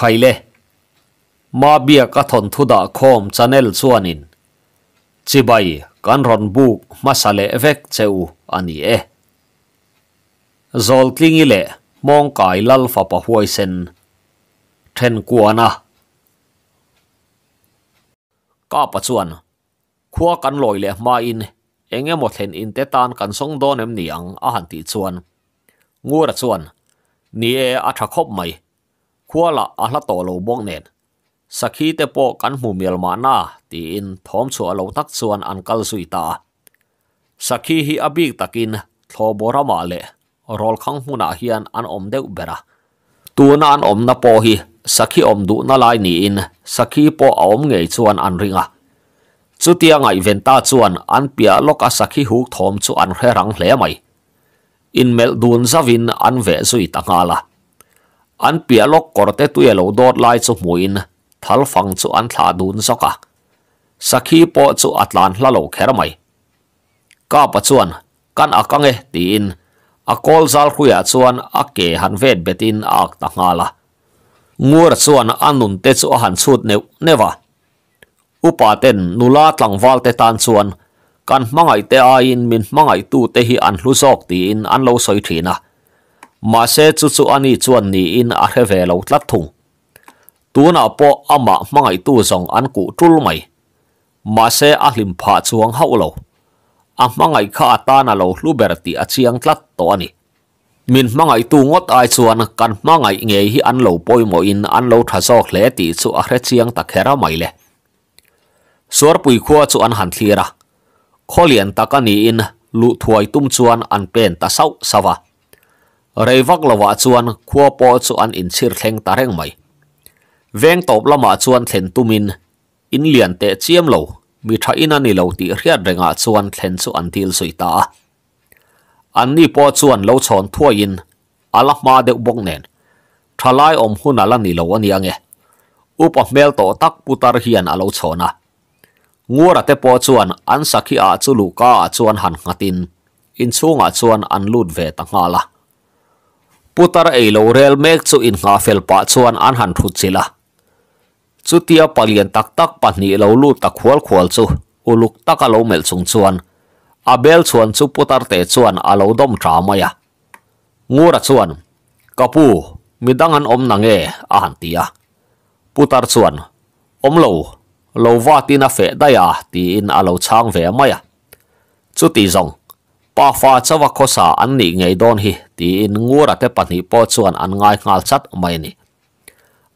khaile ma bia ka thon thu da khom channel chuanin chibai kan ron bu masale effect cheu ani e zol klingi le mong kai lal fa pa huai sen then kuana ka pa chuan khua kan loi le in enge mo in te kan song don niang a han ti chuan ngora chuan ni e a tha khop kuala ahla to lo bok nen sakhi te po kan mu miel ma na ti in thom chu alo tak chuan an kal sui ta sakhi hi abik takin thlo borama le rol khang huna hian an om deuh bera tuna an om na po hi sakhi om du na lai ni in sakhi po om ngei chuan an ringa chu tia ngai ven ta chuan an pia loka sakhi huk thom chu an hre rang hle mai in mel dun zavin an ve zui tangala อันเปียลกกอดเตตุยเหลาดอดไล่สมุินทัลฟังสุอันทาดูนสกะสักีปอสุอัตลานละโลแครไม่ก้าปัจจุบันกันอักังเอตีนอักอลซาลคุยอุจวนอักเกหันเวดเบตินอักตังอาละงูรส่วนอันนุนเตสุอันสุดเนวเนวะอุปาเตนนุลาตลังวาลเตตันส่วนกันมังไอเตอาอินมินมังไอตูเตหิอันลุซอกตีนอันโลสอยทีนะ mà sẽ chú chú anh chuẩn ni in à hệ về lâu lát thùng tu na po ama mangai tu zong anh cụ trul mai mà sẽ à lim pha chuang hậu lâu à, mang mangai kha à ta na lâu lu berti a à chiang tlat to anh min mang mangai tu ngot ai chuan kan mangai nghe hi an lâu poi mo in an lâu tha sok le ti chu a hre chiang ta khé ra mày le suor pui khua chu an han ta kholian takani in lu thuai tum chuan an pen ta sau sawa รวักลวาชวนขัวปอชวนอินชิร์เซงตาเรงไม่เวงตบละมาชวนเซนตุมินอินเลียนเตะเชมโลมีชายนันนิโลตีเรียดเร่งาชวนเซนสุอันทิลสุยตาอันนี้ปอชวนโลชอนทั่วอินอัลมาเดบุกเนนทลายอมหุนอลันนิโลวันยังเออุปเมลโตตักปุตารเฮียนอโลชอนะงัวระเตปอชวนอันสักขีอาชุลูกาชวนหันหัดอินอินสูงาชวนอันลุดเวตังาละ putar ei lo rel mek chu in nga fel pa chuan an han thu chila chutia palian tak tak pahnih lo lu tak khwal khwal chu uluk tak a lo mel chung chuan Abel bel chuan chu putar te chuan a lo dom tha maya ngura chuan kapu midang an om nange a han tia putar chuan om lo lo va tina fe daya ti in alo chang ve maya chu ti zong ปาฟาจาวคสาอันนี้ไงดอนฮีทีนงูระเทปนีปอดส่วนอันง่ายงานชัดไม่นี่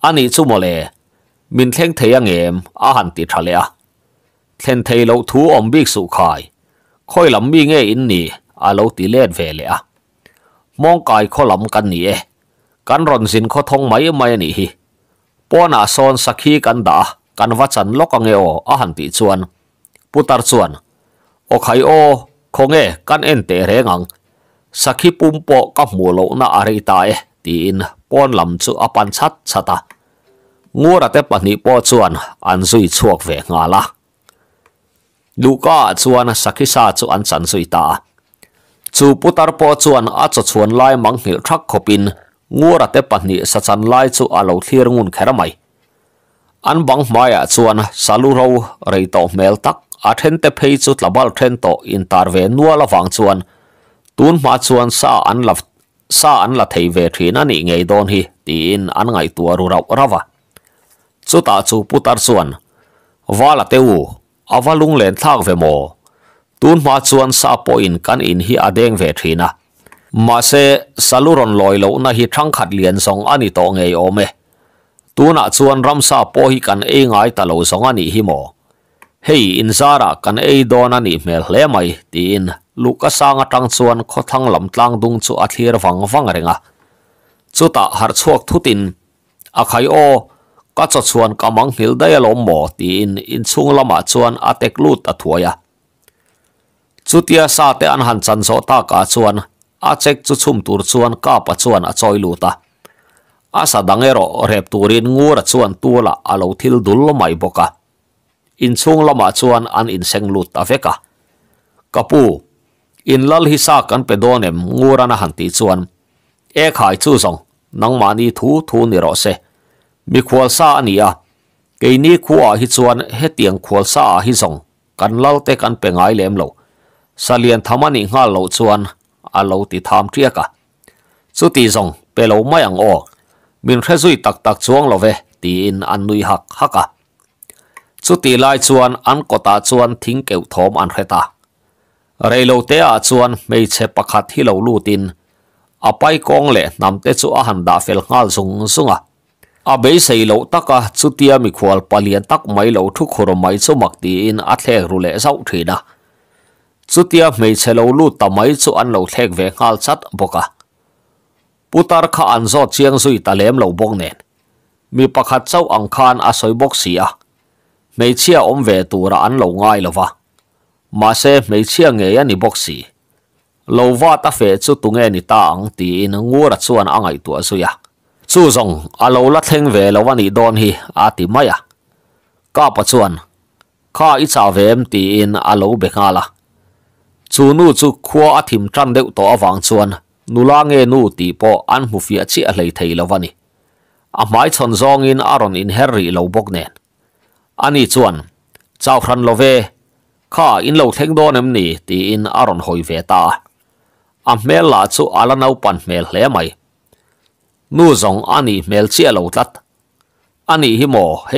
อันนี้ชุมเลมินเทงเทียงเอมอาหานติดทะเลอ่ะเทนเทียลทูอมบิกสุขายค่อยลำบีเงี้ยอินนี่อาโลตีเลดเวเลยอ่ะมองกายข้อลำกันนี่เอกันร่อนสินข้อทองไม่ไม่นี่ฮีป้อนอาซอนสักฮีกันด่ากันวัชันลกเงีเยออาหานติดส่วนปุตตะส่วนโอไคโอ không nghe căn en tệ rẻ ngang sakhi pumpo các mùa lộ na arita tai thì in pon làm chu apan sát sát ta ngua ra tép bản po chuan an duy chuộc về ngà la luka chuan sakhi sa chu an san duy ta chu putar po chuan a cho chuan lai mang hil thak khopin ngua ra tép bản sa chan lai chu alo thlir ngun khera mai an bang maya chuan salu râu rei to mel tak a then te phei chu tlabal then to in tar ve nuala wang chuan tun ma chuan sa an lav sa an la thei ve thin ani ngei don hi tin an ngai tua ru raw rawa chu ta chu putar chuan wala teu awalung len thak ve mo tun ma chuan sa po in kan in hi adeng ve thina ma se saluron loi lo na hi thang khat lian song ani to ngei ome tuna ah chuan ramsa po hi kan e ngai ta lo song ani hi mo hei in zara kan ei dona ni mel hle mai ti in luka sanga tang chuan kho thang lam tlang dung chu a thlir wang wang renga chuta har chuak thutin a khai o ka cho chuan kamang hil dai lo mo ti in in chung lama chuan a tek lut a thuaya chutia sa te an han chan zo ta ka chuan a chek chu chum tur chuan ka pa chuan a choi luta asa dangero rep turin ngur chuan tula alo thil dul mai boka in chung lama chuan an in seng lut aveka kapu in lal hi sa kan pe donem ngurana han ti chuan e khai chu song nang ma ni thu thu ni ro se mi khwal sa ania ke ni khuwa hi chuan he tiang khwal sa hi song kan lal te kan pe ngai lem lo salian thamani ngal lo chuan a lo ti tham tia ka chu ti song pe lo mai ang o min khazui tak tak chuang lo ve ti in an nui hak haka chu ti lai chuan an kota chuan thing keu thom an hreta reilo te a chuan meiche pakhat hi lo lutin apai kong le namte chu a handa fel ngal zung zunga a be sei lo taka chutia mi khwal palian tak mai lo thu khoro mai chu makti in a thlek ru le zau thina chutia meiche lo lu tamai chu an lo thlek ve ngal chat boka putar kha an zo chiang ta talem lo bong nen mi pakhat chau ang khan a soi bok à mấy chia ông về tù ra ăn lâu ngay là va mà xe mấy chia nghề anh đi bốc xì lâu va ta về chú tụng nghe ni ta ăn thì nó ngua ra chú ăn ăn ngày tuổi suy à chú rồng à lâu lát thèn về lâu anh đi đón hi à tí mai à cả bát chú ăn cả ít sao về em tí in à lâu bê ngà là chú nu chú khua thím trăn đeo tổ vàng chú ăn nu la nghe nu thì bỏ ăn hụt phía chia lấy thầy lâu anh à mãi chọn zong in aron in herri lâu bốc nền อันนี้ชวนเจ้าครันโลเวข้าอินเลเทงโดนมนี่ตีอินอารอนหอยเวตาอันเมลล่าชูอาลานเอาปันเมลเลไม่นู่จงอันนี้เมลเชียโลตัดอันนี้ฮิโมเฮ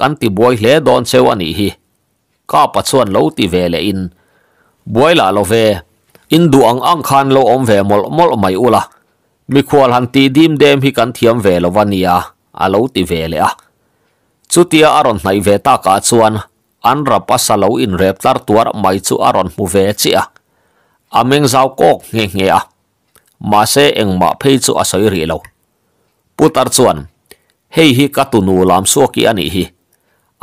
กันติบวยเลดอนเซวันนี้ฮิข้าปัจส่วนโลตีเวเลอินบวยลาโลเวอินดูอังอังคันโลอมเวมอลมอลไม่อุละมีควาหันตีดิมเดมฮิกันเทียมเวลวันนี้อ่ะอาโลตีเวเลอะ chutia aron nai ve ta ka chuan an ra pasa lo in rep tar tuar mai chu aron mu ve chia ameng zau kok nge nge a ma se eng ma phe chu a soi ri lo putar chuan hei hi ka tu nu lam so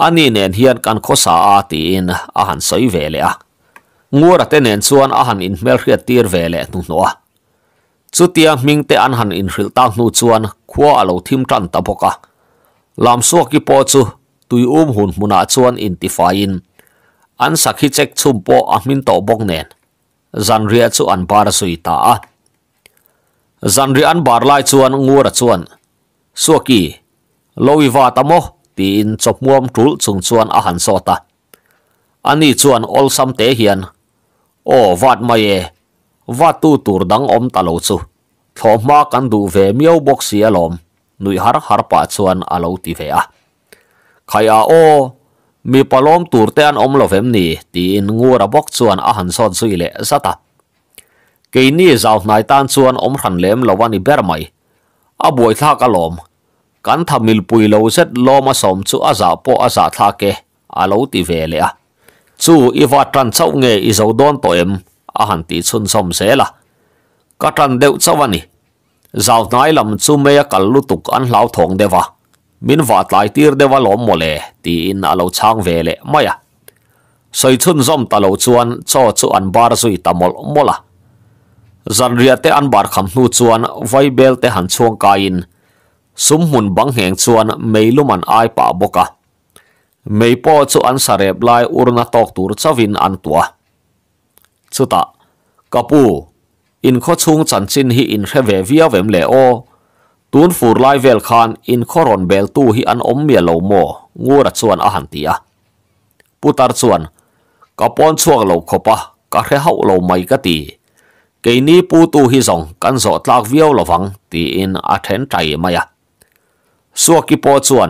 ani nen hian kan kho a ti in a soi ve a ngora te nen chuan ahan han in mel tir ve le nu no a chutia ming te an han in hril ta nu chuan khuwa alo thim tran lamsuak ki po chu tui um hun muna chuan in ti fain an sakhi chek chum po a min to bok nen zan ria chu an bar sui ta a zan ri an bar lai chuan ngur chuan suaki lowi va tamo ti in chop muam tul chung chuan a han so ta ani chuan ol sam te hian o wat mai e wat om talo chu thoma kan du ve miau alom nui har har pa chuan alo ti ve a khai a o mi palom tur te an om lo vem ni ti in ngur a bok chuan a han son sui le zata ke ni zau nai tan chuan om ran lem lo wani ber mai a boi tha ka lom kan thamil pui lo set lo ma som chu a za po a za tha ke a lo ti ve le a chu i va tran chau nge i zo don to em a han ti chun som se la ka tran deuh chawani zau nai lam chu me ya kal lu tuk an hlau thong dewa min wa tlai tir dewa lom mole ti in alo về ve mày à, soi chun zom ta lo chuan cho chú an bar mồ mồ mola dần ria te an bar kham hnu chuan vai bel te han chuang ka in sum hun bang heng chuan mei luman ai pa boka mei po chu an sarep lai urna tok tur chawin an tua chuta kapu อินข้อชงจันจินฮีอินเฮเวเวียเวมเลอตูนฟูไลเวลคานอินข้อรอนเบลตูฮีอันอมเมียโลโมงูรัดส่วนอาหันตียปุตารส่วนกปอนชวงโลคปะกะเรหาโลไม่กตีเกนี้ปูตูฮีสองกันสอตลากเวียวลวังตีอินอัเทนใจมายะสวกิปอชวน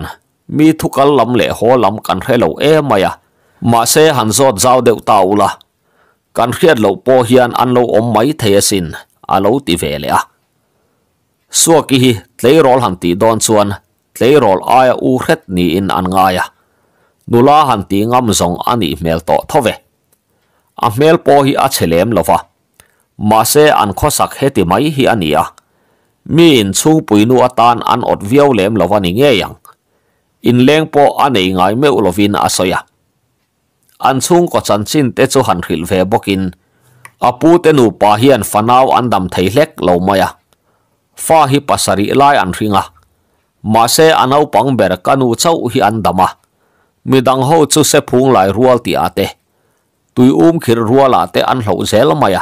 มีทุกลลำเลโหลำกันเรโลเอมายะมาเซหันสอดเจ้าเดวตาอุลา kan khriat lo po hian an lo máy mai thei sin à lâu lo về ve le a suwa ki hi tleirol han ti don chuan tleirol ai u hret ni in an ngaya nula han ti ngam zong ani mel to thove a à mel po hi a chelem lova ma se an hết heti máy hi ania à. mi in chu puinu atan an ot viau lem lova ni nge yang in leng po anei ngai me ulovin asoya an chung ko chan chin te chu han khil ve bokin apu te nu pa hian fanau an dam thei hlek lo maya fa hi pasari lai an ringa ma se anau pang ber kanu chau hi an dama dang ho chu se phung lai rual ti ate tui um khir ruala te an hlo zel maya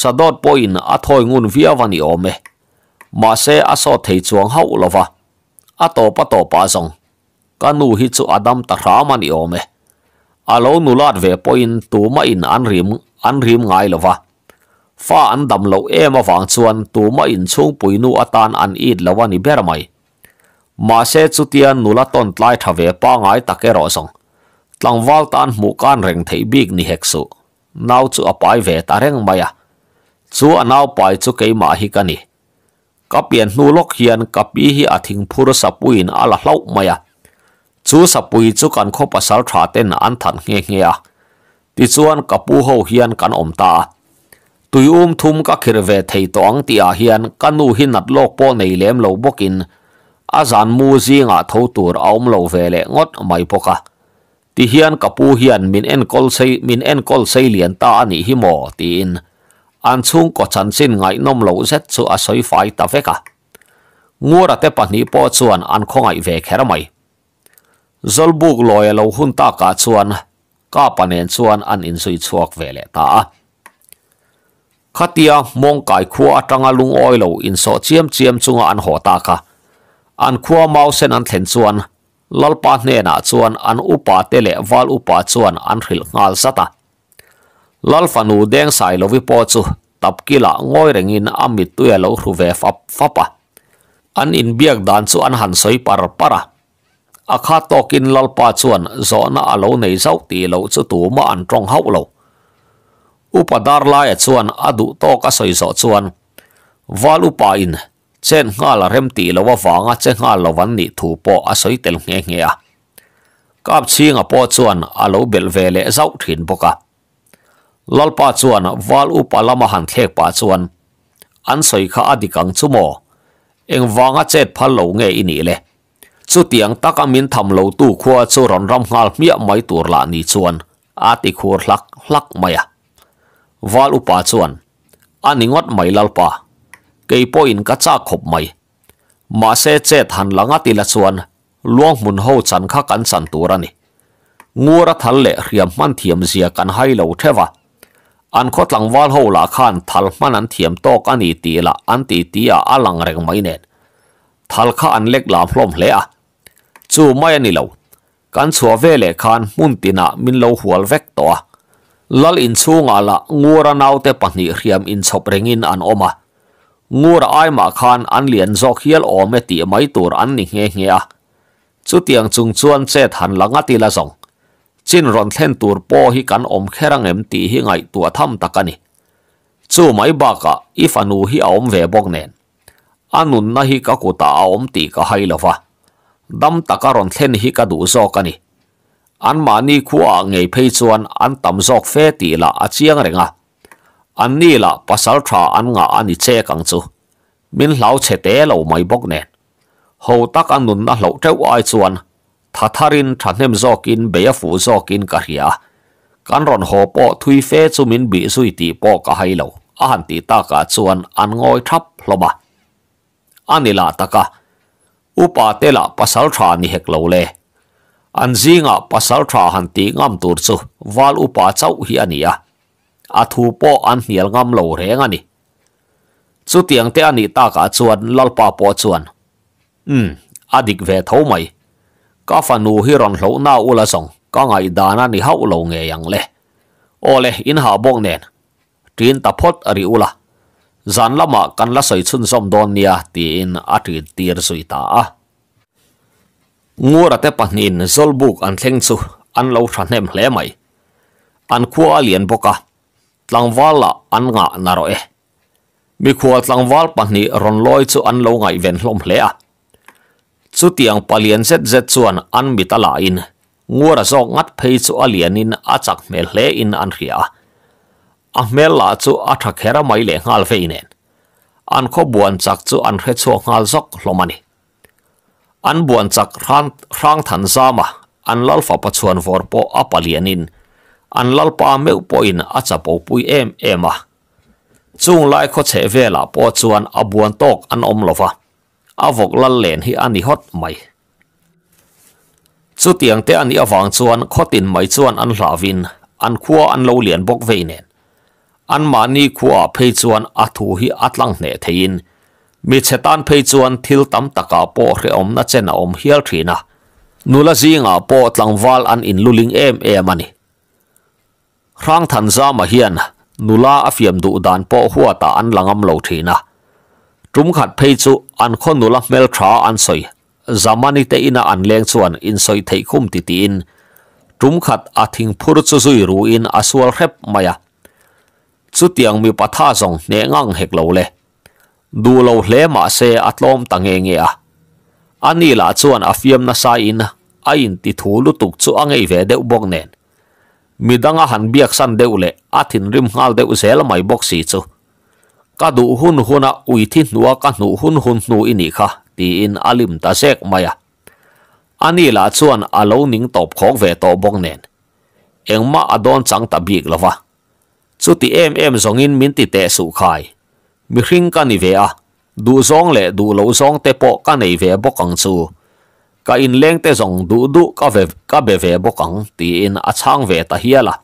sadot poin athoi ngun via vani ome ma se aso thei chuang hau lova ato pato pa zong kanu hi chu adam ta rama ni ome อาลนลาดเวปอินตัวมาอินอันริมอันริมไงล่ะวะฟ้าอันดำเหลวเอ็มฟังชวนตัวมาอินชงปุยนูอัตานอันอีดละวันีิเบร์ไม่มาเสจุดียนนลาตันไล่ทเวป้งไงตะเกรอสงตังวัลตันมุกันเร่งที่บิ๊กนี่เฮกสุน่าจะอภัยเวตาเร่งไม่อะชัวน่าอภัยจุกยมาฮิกันนี่กับเปลี่ยนนูลกเฮียนกับพี่อาทิงพูรสปุยนอาลาเล่าไม่อะ chú sập bùi chú cần khô bà sáu trả tên an thần nghe nghe tí chuan cặp bù hậu hiền cần ổm ta tùy um thum các khir về thầy toán tìa hiền căn nu hin nặt lộc bò này lem lâu bốc in a zan mu zi ngà thâu tuột ông lâu về lẹ ngót mày bốc à ti hiền cặp bù hiền min en col say min en col say liền ta anh hi mò tin an chung có chân xin ngay nông lâu zét cho a soi phải ta vét à ngua ra te pan ni po chuan an kho ngại về khera mày zolbuk loya lo hun ta ka chuan ka panen chuan an in sui chuak vele ta a khatia mong kai khua atanga lung oi lo in so chiam chiam chunga an ho ta ka an khua mau sen an thlen chuan lalpa hne na chuan an upa tele wal upa chuan an ril ngal sata lalfanu deng sai lovi po chu tapkila ngoi rengin amit tuya lo hruve fap fapa an in biak dan chu an han soi par para akha tokin lalpa chuan zona alo nei zau ti lo chu tu ma an trong hau lo upadar lai chuan adu to ka soi zo chuan valu pa in chen nga la rem ti lo wa wanga che nga lo van ni thu po a soi tel nge nge a kap chinga po chuan alo bel vele zau thin boka lalpa chuan val upa lama han thlek pa chuan an soi kha adikang chumo eng wanga chet phal lo nge ini le จุดเตียงตักมินทำเหลาตู้ขวาจุรนรำงาลเมียไม่ตัวละนี่ชวนอาติขวลักลักไม่อะวาลุปาชวนอันนี้งดไม่ลลปะเกยปอินกัจจาขบไม่มาเซเจทันหลังอติละชวนลวงมุนหูจันข้ากันสันตัวรนี่งูรัทเลเรียมมันเทียมเสียกันให้เราเทวะอันคดหลังวาลหูลกขันทัลมันอันเทียมโตกันอีตีละอันตีตีอาลังเร่งไม่เนนทัลข้าอันเล็กหลามพร้อมเละจูไม่นีเราการสัวเวเลคันมุ่งตินะมินเราหัวเวกตัวลลินสูงอาละงูระนาวเตปนิเรียมอินสบเริงินอันอมางูระไอมาคันอันเลียนจอกเฮียลอเมตีไม่ตัวอันนี่เงี้ยเงี้ยจยังจุงชวนเจทันหลังตีละสองจินรอนเทนตัวโอฮิกันอมแคร่งเอ็มตีฮิไงตัวทำตะกันี่จู่ไม่บากะอีฟานูฮิอมเวบกเนนอันนุนนะฮิกะกุตาอมตีกะไฮละวะ dam takaron thlen hi ka du zokani an mani khuwa ngei phei chuan an tam zok fe ti la a chiang renga an ni la pasal tha an nga ani che kang chu min hlau che te lo mai bok ne ho tak an nun na hlo te wai chuan tha tharin tha nem fu zok in kan ron ho po thui fe chu bi sui ti po ka hai lo a ti ta ka an ngoi thap hloma anila taka upa te la pasal tha ni hek lo le an zinga pasal tha han ti ngam tur chu wal upa chau hi ania a thu po an hial ngam lo reng ani chu tiang te ani ta ka chuan lalpa po chuan um hmm, adik ve tho mai ka fanu hi ron hlo na ula song ka ngai dana ni hau lo nge yang le ole in ha bong nen tin ta phot ari ula จันละมากันละสอยชุนซอมดอนเนียตีอนอัดตีรสุยตางูระเตปันินซลบุกอันเล่งซุอันเลาชันเนมเล่ไมอันขัวเลียนบกะตังวาละอันงะนารอเอมีขัวตังวาลปันนีรอนลอยสุอันเลาไงเวนลมเล่สุเตียงปลียนเซตเซตส่วนอันมิตาลาอินงัวระซอกงัดเพยสุอเลียนินอาจักเมลเลอินอันเรียอเมลล่าจู่อัฐเขระไม่เลงอัลเฟินเองอันขบวนจักจู่อันเฮชัวอัลซอกลมันีอันบวนจักร่งร่งทันซามะอันลลฟาปชวนฟอร์ปอาปาเลียนินอันลลปาเมลปอินอาจะปูปุยเอ็มเอ็มะจู่ไล่ขดเชเวลาปอชวนอบวนตกอันอมลฟะอาวกลลเลนที่อันนีฮอดไม่จู่เตียงเตอันนี้ฟังชวนขดินไม่ชวนอันลาวินอันขัวอันเลวเลียนบกเวเนอันมานีขวาเพจวนอัฐุฮีอัตลังเนเทิน มีเชตันเพจวนทิลตัมตะกาโปเรอมนัเจนอมเฮียลทีนะนูละจิงาโปตลังวาลอันอินลุลิงเอมเอมันีร่างทันซามาเฮียนนูลาอฟิมดูดานโปหัวตาอันลังอัมโลทีนะ จุมขัดเพจูอันคนนูละเมลทราอันสอย zamani เตอินาอันเล chuan น n soi thei คุ u ติ i t อิน u ุ khat a thing phur chu ู u i ru in aswal rep chu tiang mi patha zong nè ngang hek lâu le du lo hle ma se atlom nghe nge a ani la chuan a fiam na sai in a in ti thu lu tuk chu angei ve bọc bok mi midanga han biếc san deuh le a thin rim ngal xe zel mai bok xì chu ka du hun hun huna ui thi nuwa ka nu hun hun nu ini kha ti in alim ta sek maya ani la chuan alo ning top khok ve to bok nen engma adon chang ta bik lova chú ti em em zongin min ti te su khai khinh hring ka ni ve a à? du zong le du lo zong te po ka nei ve bokang chu ka in leng te đủ du du ka ve ka be ve bokang ti in a chang ve ta hiala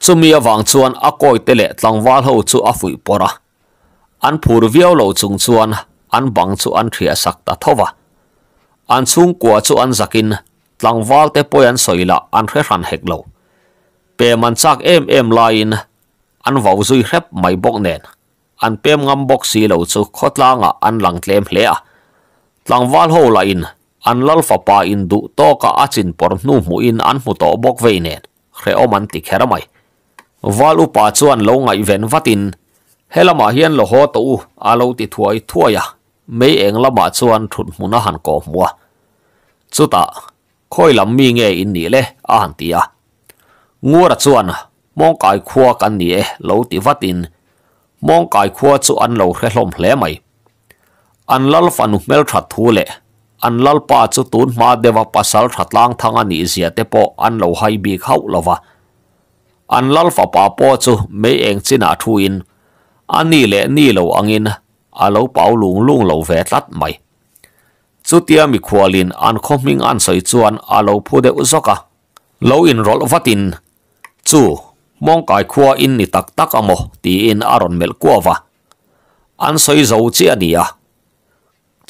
chumi awang chuan a koi te le tlangwal ho chu a fui pora an phur viau lâu chung chuan an bang chu an thria sak ta thowa an chung kwa chu an zakin tlangwal te poyan soila an hre ran hek lo pe man chak em em lain an vào dưới hrep mấy bok nen an pem ngam bok si lo chu khotla nga an lang tlem hle a tlang wal ho la in an lal fa pa in du to ka achin por nu mu in an mu to bok ve nen khre ôm an ti khera mai wal u pa chuan lo ngai ven vatin helama ah hian lo ho to u alo ti thua ya mấy anh là bà chuan thụt mù na hàn cổ mua. Chú ta, khôi lắm mi nghe in nỉ lê, à hàn tì à. Ngua ra chuan à, mong cài khua căn nhà lâu tỷ phát tin mong cài khua chu ăn lâu khẽ lom lẽ mày ăn lal phanu mel thật thu lệ ăn lal pa chu tún ma deva pasal thật lang thang anh ý zia te po ăn lâu hay bị khâu lova ăn lal fa pa po chu mấy anh chín à thu in anh ni lệ ni lâu anh in à lâu bảo lung lung lâu về lát mày chu tia mi lin an không ming an soi chuan a à lâu phu de uzoka lâu in rồi phát tin chu mong kai khua in ni tak tak amo ti in aron mel kuawa an soi zo chi ania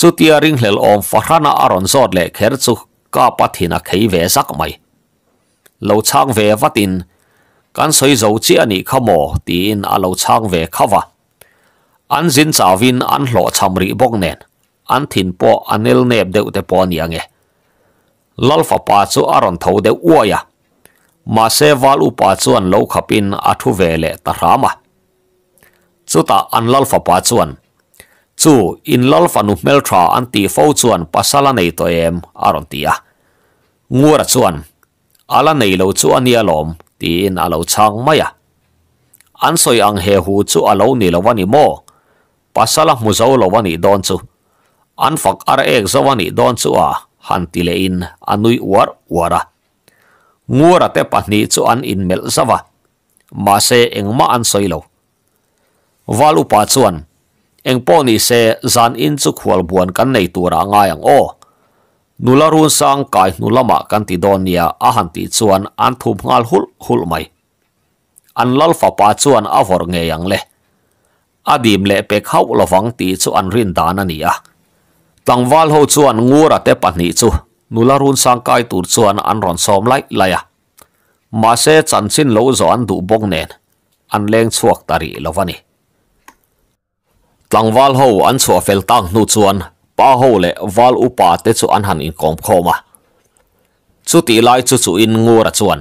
chu tia ring hlel om farhana aron zot le kher chu ka pathina khei ve sak mai lo chang ve vatin kan soi zo chi ani khamo ti in a lo chang ve khawa an zin chawin an hlo chamri bok nen an thin po anel nep deuh te po niange lalfa pa chu aron tho de uaya mase walu pa chuan lo khapin athu vele tarama chuta anlal fa pa chuan chu inlal fa nu mel tha anti fo to em aron tia ngora chuan ala nei lo chuan ya ti in alo chang maya Ansoi soi ang he hu chu alo ni wani mo pasala mu zo lo wani don chu an ar ek zo wani don chu a han le in anui war wara ngura te pahni chu an inmel zawa ma se engma an soilo walu pa chuan engpo ni se zan in chu khual buan kan nei tura ngaiang o nularun sang kai nulama kan ti donia a han ti chuan an thum ngal hul hul mai an lalfa pa chuan avor ngeyang le adim le pe khau lovang ti chu an rin dan ania tlangwal ho chuan ngura te pahni chu run sang sangkai tur chuan an ron som lai laya ma se chan sin lo zo an du bong nen an leng chuak tari lovani tlangwal ho an chua fel tang nu chuan pa ho le wal upa te chu an han in kom khoma chu ti lai chu chu in ngur a chuan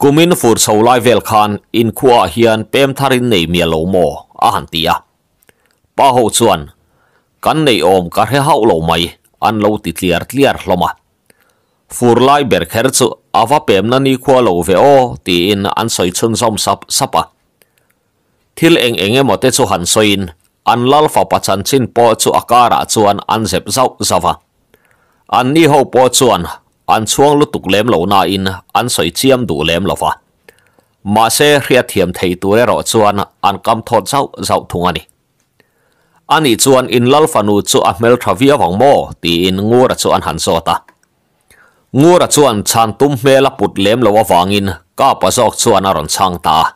kumin fur chho lai vel khan in khua hian pem tharin nei mi lo mo a han tia pa ho chuan kan nei om ka he hau lo mai an lo ti tliar tliar hloma furlai berkher chu ava pemna ni khua lo ve o ti in an soi chun zom sap sapa thil eng enge mote chu han soin an lal fa pachan chin po chu akara chuan an zep zau zawa an ni ho po chuan an chuang lu tục lem lo na in an soi chiam đủ lem lo fa mà xe hria thiam thầy tu re ro chuan an kam thot zau zau thunga ni ani chuan in lal fanu chu a Mel thavia vang Mo ti in ngur a chu an han sawta ngur a chuan chan tum hmel a put lem lo awangin ka pasok chuan a ron chang ta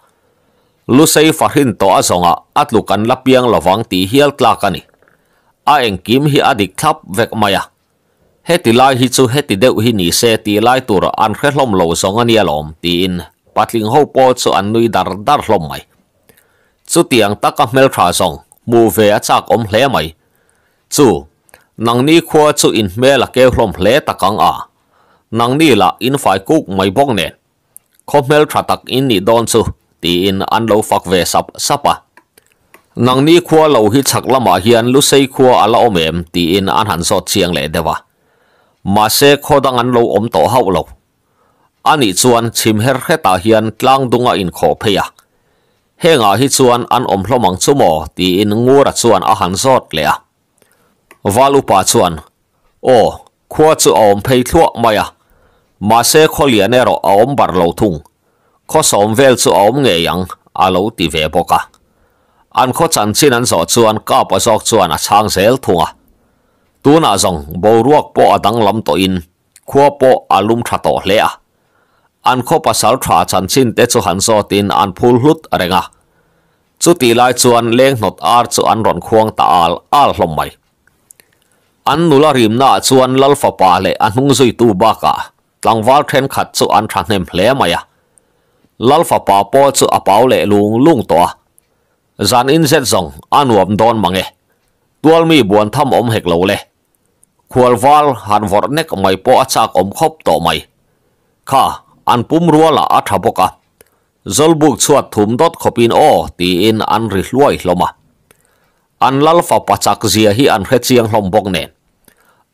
lu sei farhin to a zonga atlukan lapiang lawang ti hial tlak ani a Kim hi adik thap vek maya heti lai hi chu heti deuh hi ni se ti lai tur an khrelom lo zonga ni alom ti in patling ho po chu an nui dar dar hlom mai chu tiang taka Mel tha zong mù về á chạc ôm lẽ mày chú nàng ni khoa chú in me là kêu lom lẽ tạc căng à nàng ni là in phải cúc mày bóc nè khom mel tra tạc in ni don chú thì in ăn lâu phạc về sắp sắp à nàng ni khoa lâu hi chạc lắm mà hiền lúc xây khoa à là ôm em thì in ăn hẳn sọt chiang lẽ đấy vả à. mà xe khó đang ăn lâu ôm tổ hậu lâu anh ý chuan chim hết hết ta à, hiền tlang đúng in khó phê à เฮงอฮิชวนอันอมพลมังสมอตีอินงูรัชส่วนอาหารสดเลยวาลุปาส่วนโอ้ขวดจะอมเพยทั่วมาอะมาเสกเลียนเนรอมบาร์โลทุงข้อสมเวลจะอมเงยังอามล์ตีเวบกะอันข้อจันชินันสอดส่วนก้าปสอดส่วนะช่างเซลทุงอะตัวน่าจงบรวกปอดังลำตัวอินขวบปออาลุมทัดตโตเลยอะอันข้อาวาาชันชินเตจูหันโซตินอันพูลหุดอะไรงะจุตีลายชวนเลี้ยงหนดอาร์จูอันรอนควงตาอัลอัลลมไม่อันนุลาริมนาชวนลัลฟปาเลอันหงซุยตูบากะลังวาลเทนขัดจูอันทางเนมเลี้ยมายะลัลฟปาปอจูอปาเลลุงลุงตัวจานอินเซตซงอันวมดอนมังเอตัวมีบวนทำอมเฮกโลเลควอลวาลฮันวอร์เนกไม่ปออาจากอมคบต่อไม่ข้าอันปุ่มรัวละอัฐบกะจลบุกสวดถุมดอดขบินโอตีอินอันริลวยลมะอันลัลฟาปัจักเสียฮีอันเฮจียงลมบกเนน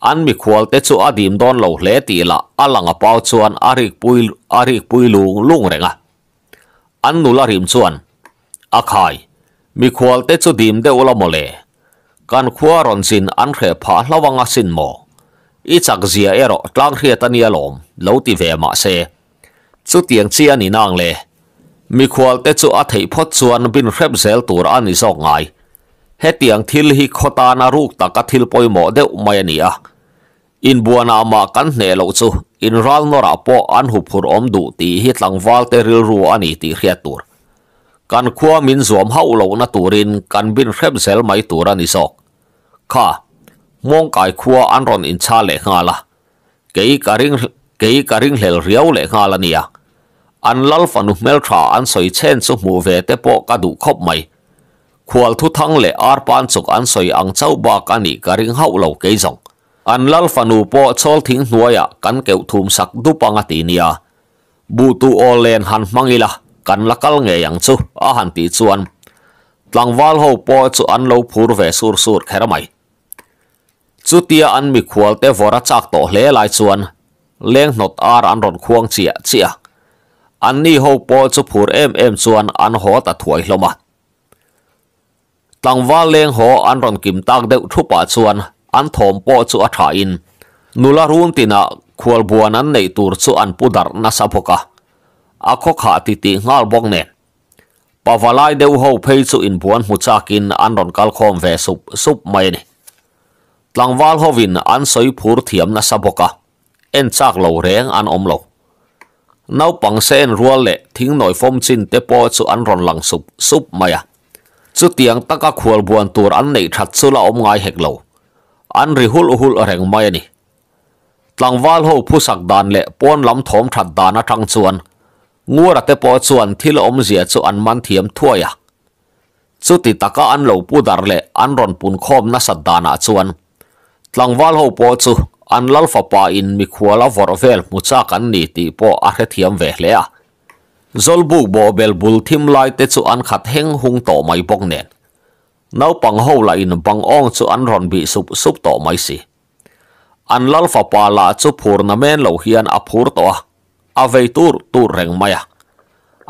อันมีควลเตจูอดีมดอนเหลาเลตีละอัลังอปาวชวนอาริกปุยอาริกปุยลุงลุงเรงะอันนุลาริมชวนอาคายมีควลเตจูดีมเดอลามเลการขวารอนสินอันเขพาละวังสินโมอีจักเสียเอรอตัางเฮียตันยาลมเลาติเวมาเซสุดเตียงเชียนี่นางเลยมีควาลเตจอัติพดส่วนบินเคร็บเซลตัวอันนี้สองไงเหตียงทิลฮิคตานารุกตักทิลปอยหมอเดอมาเนียอินบัวนามากันเนลสุอินรัลนราปออันหุบหุ่อมดูตีฮิตลังวาลเตริลรัวอันนี้ตีเรียตัวกันความินสวมเฮาโลนตัวรินกันบินเคร็บเซลไม่ตัวอันนี้สองข้ามองไก่ควาอันรอนอินชาเลงาละเกยการิงเกยการิงเหลเรียวเลงาละเนีย an lal fanu mel tha an soi chen chu mu ve te po ka du khop mai khual thu thang le ar pan chuk an soi ang chau ba ka ni ka ring hau lo ke jong an lal fanu po chol thing hnuaya kan keu thum sak du panga ti nia bu tu olen han mangila kan lakal nge yang chu a han ti chuan tlangwal ho po chu an lo phur ve sur sur khera mai chu tia an mi khual te vora chak to hle lai chuan leng not ar an ron khuang chia chia อันนี้เฮาปอสุพูรเอ็มเอ็มส่วนอันหอตัดถวยลมาตั้งว่าเลงหออันรอนกิมตักเดือดทุบปัดส่วนอันถมปอสุอัชาอินนุลารุนตินะควรบัวนั้นในตัวส่วนปุดารนัสพกะอาคขาติติงาลบงเนปาวลไลเดือดเูเพยสุอินบวนมุจากินอันรอนกัลคอมเวสุบสุบไม่เนี่ยตั้งว่าหฮวินอันสอยพูรเทียมนัสพกะเอ็นซากเหลาเรงอันอมเลกนับปังเซนรัวเละทิ้งหน่อยฟมจินเตปอสุอันรอนหลังสุบสุบมาจุดเตียงตะกะขวลบวนตัวอันในทัดสุลาอมไงเฮกโลอันริฮุลฮุลแรงมานี่ตังวาลโฮผู้สักดานเละป้อนลำอมทัดดานะทังส่วนงัวระเตปอส่วนที่ลอมเสียสุอันมันเทียมทั่วยะจุดติตะกะอันเลผู้ดารเละอันรอนปุ่นคอมนัสดานะส่วนตังวาลโฮปอสุ an lal fa pa in mi la vor vel mu cha kan ni ti po a he thiam ve hle a zol bu bo bel bul thim lai te chu an khat heng hung to mai bok nen nau pang ho la in bang ong chu an ron bi sup sup to mai si an lal fa pa la chu phur na men lo hian a phur to a ve tur tur reng mai a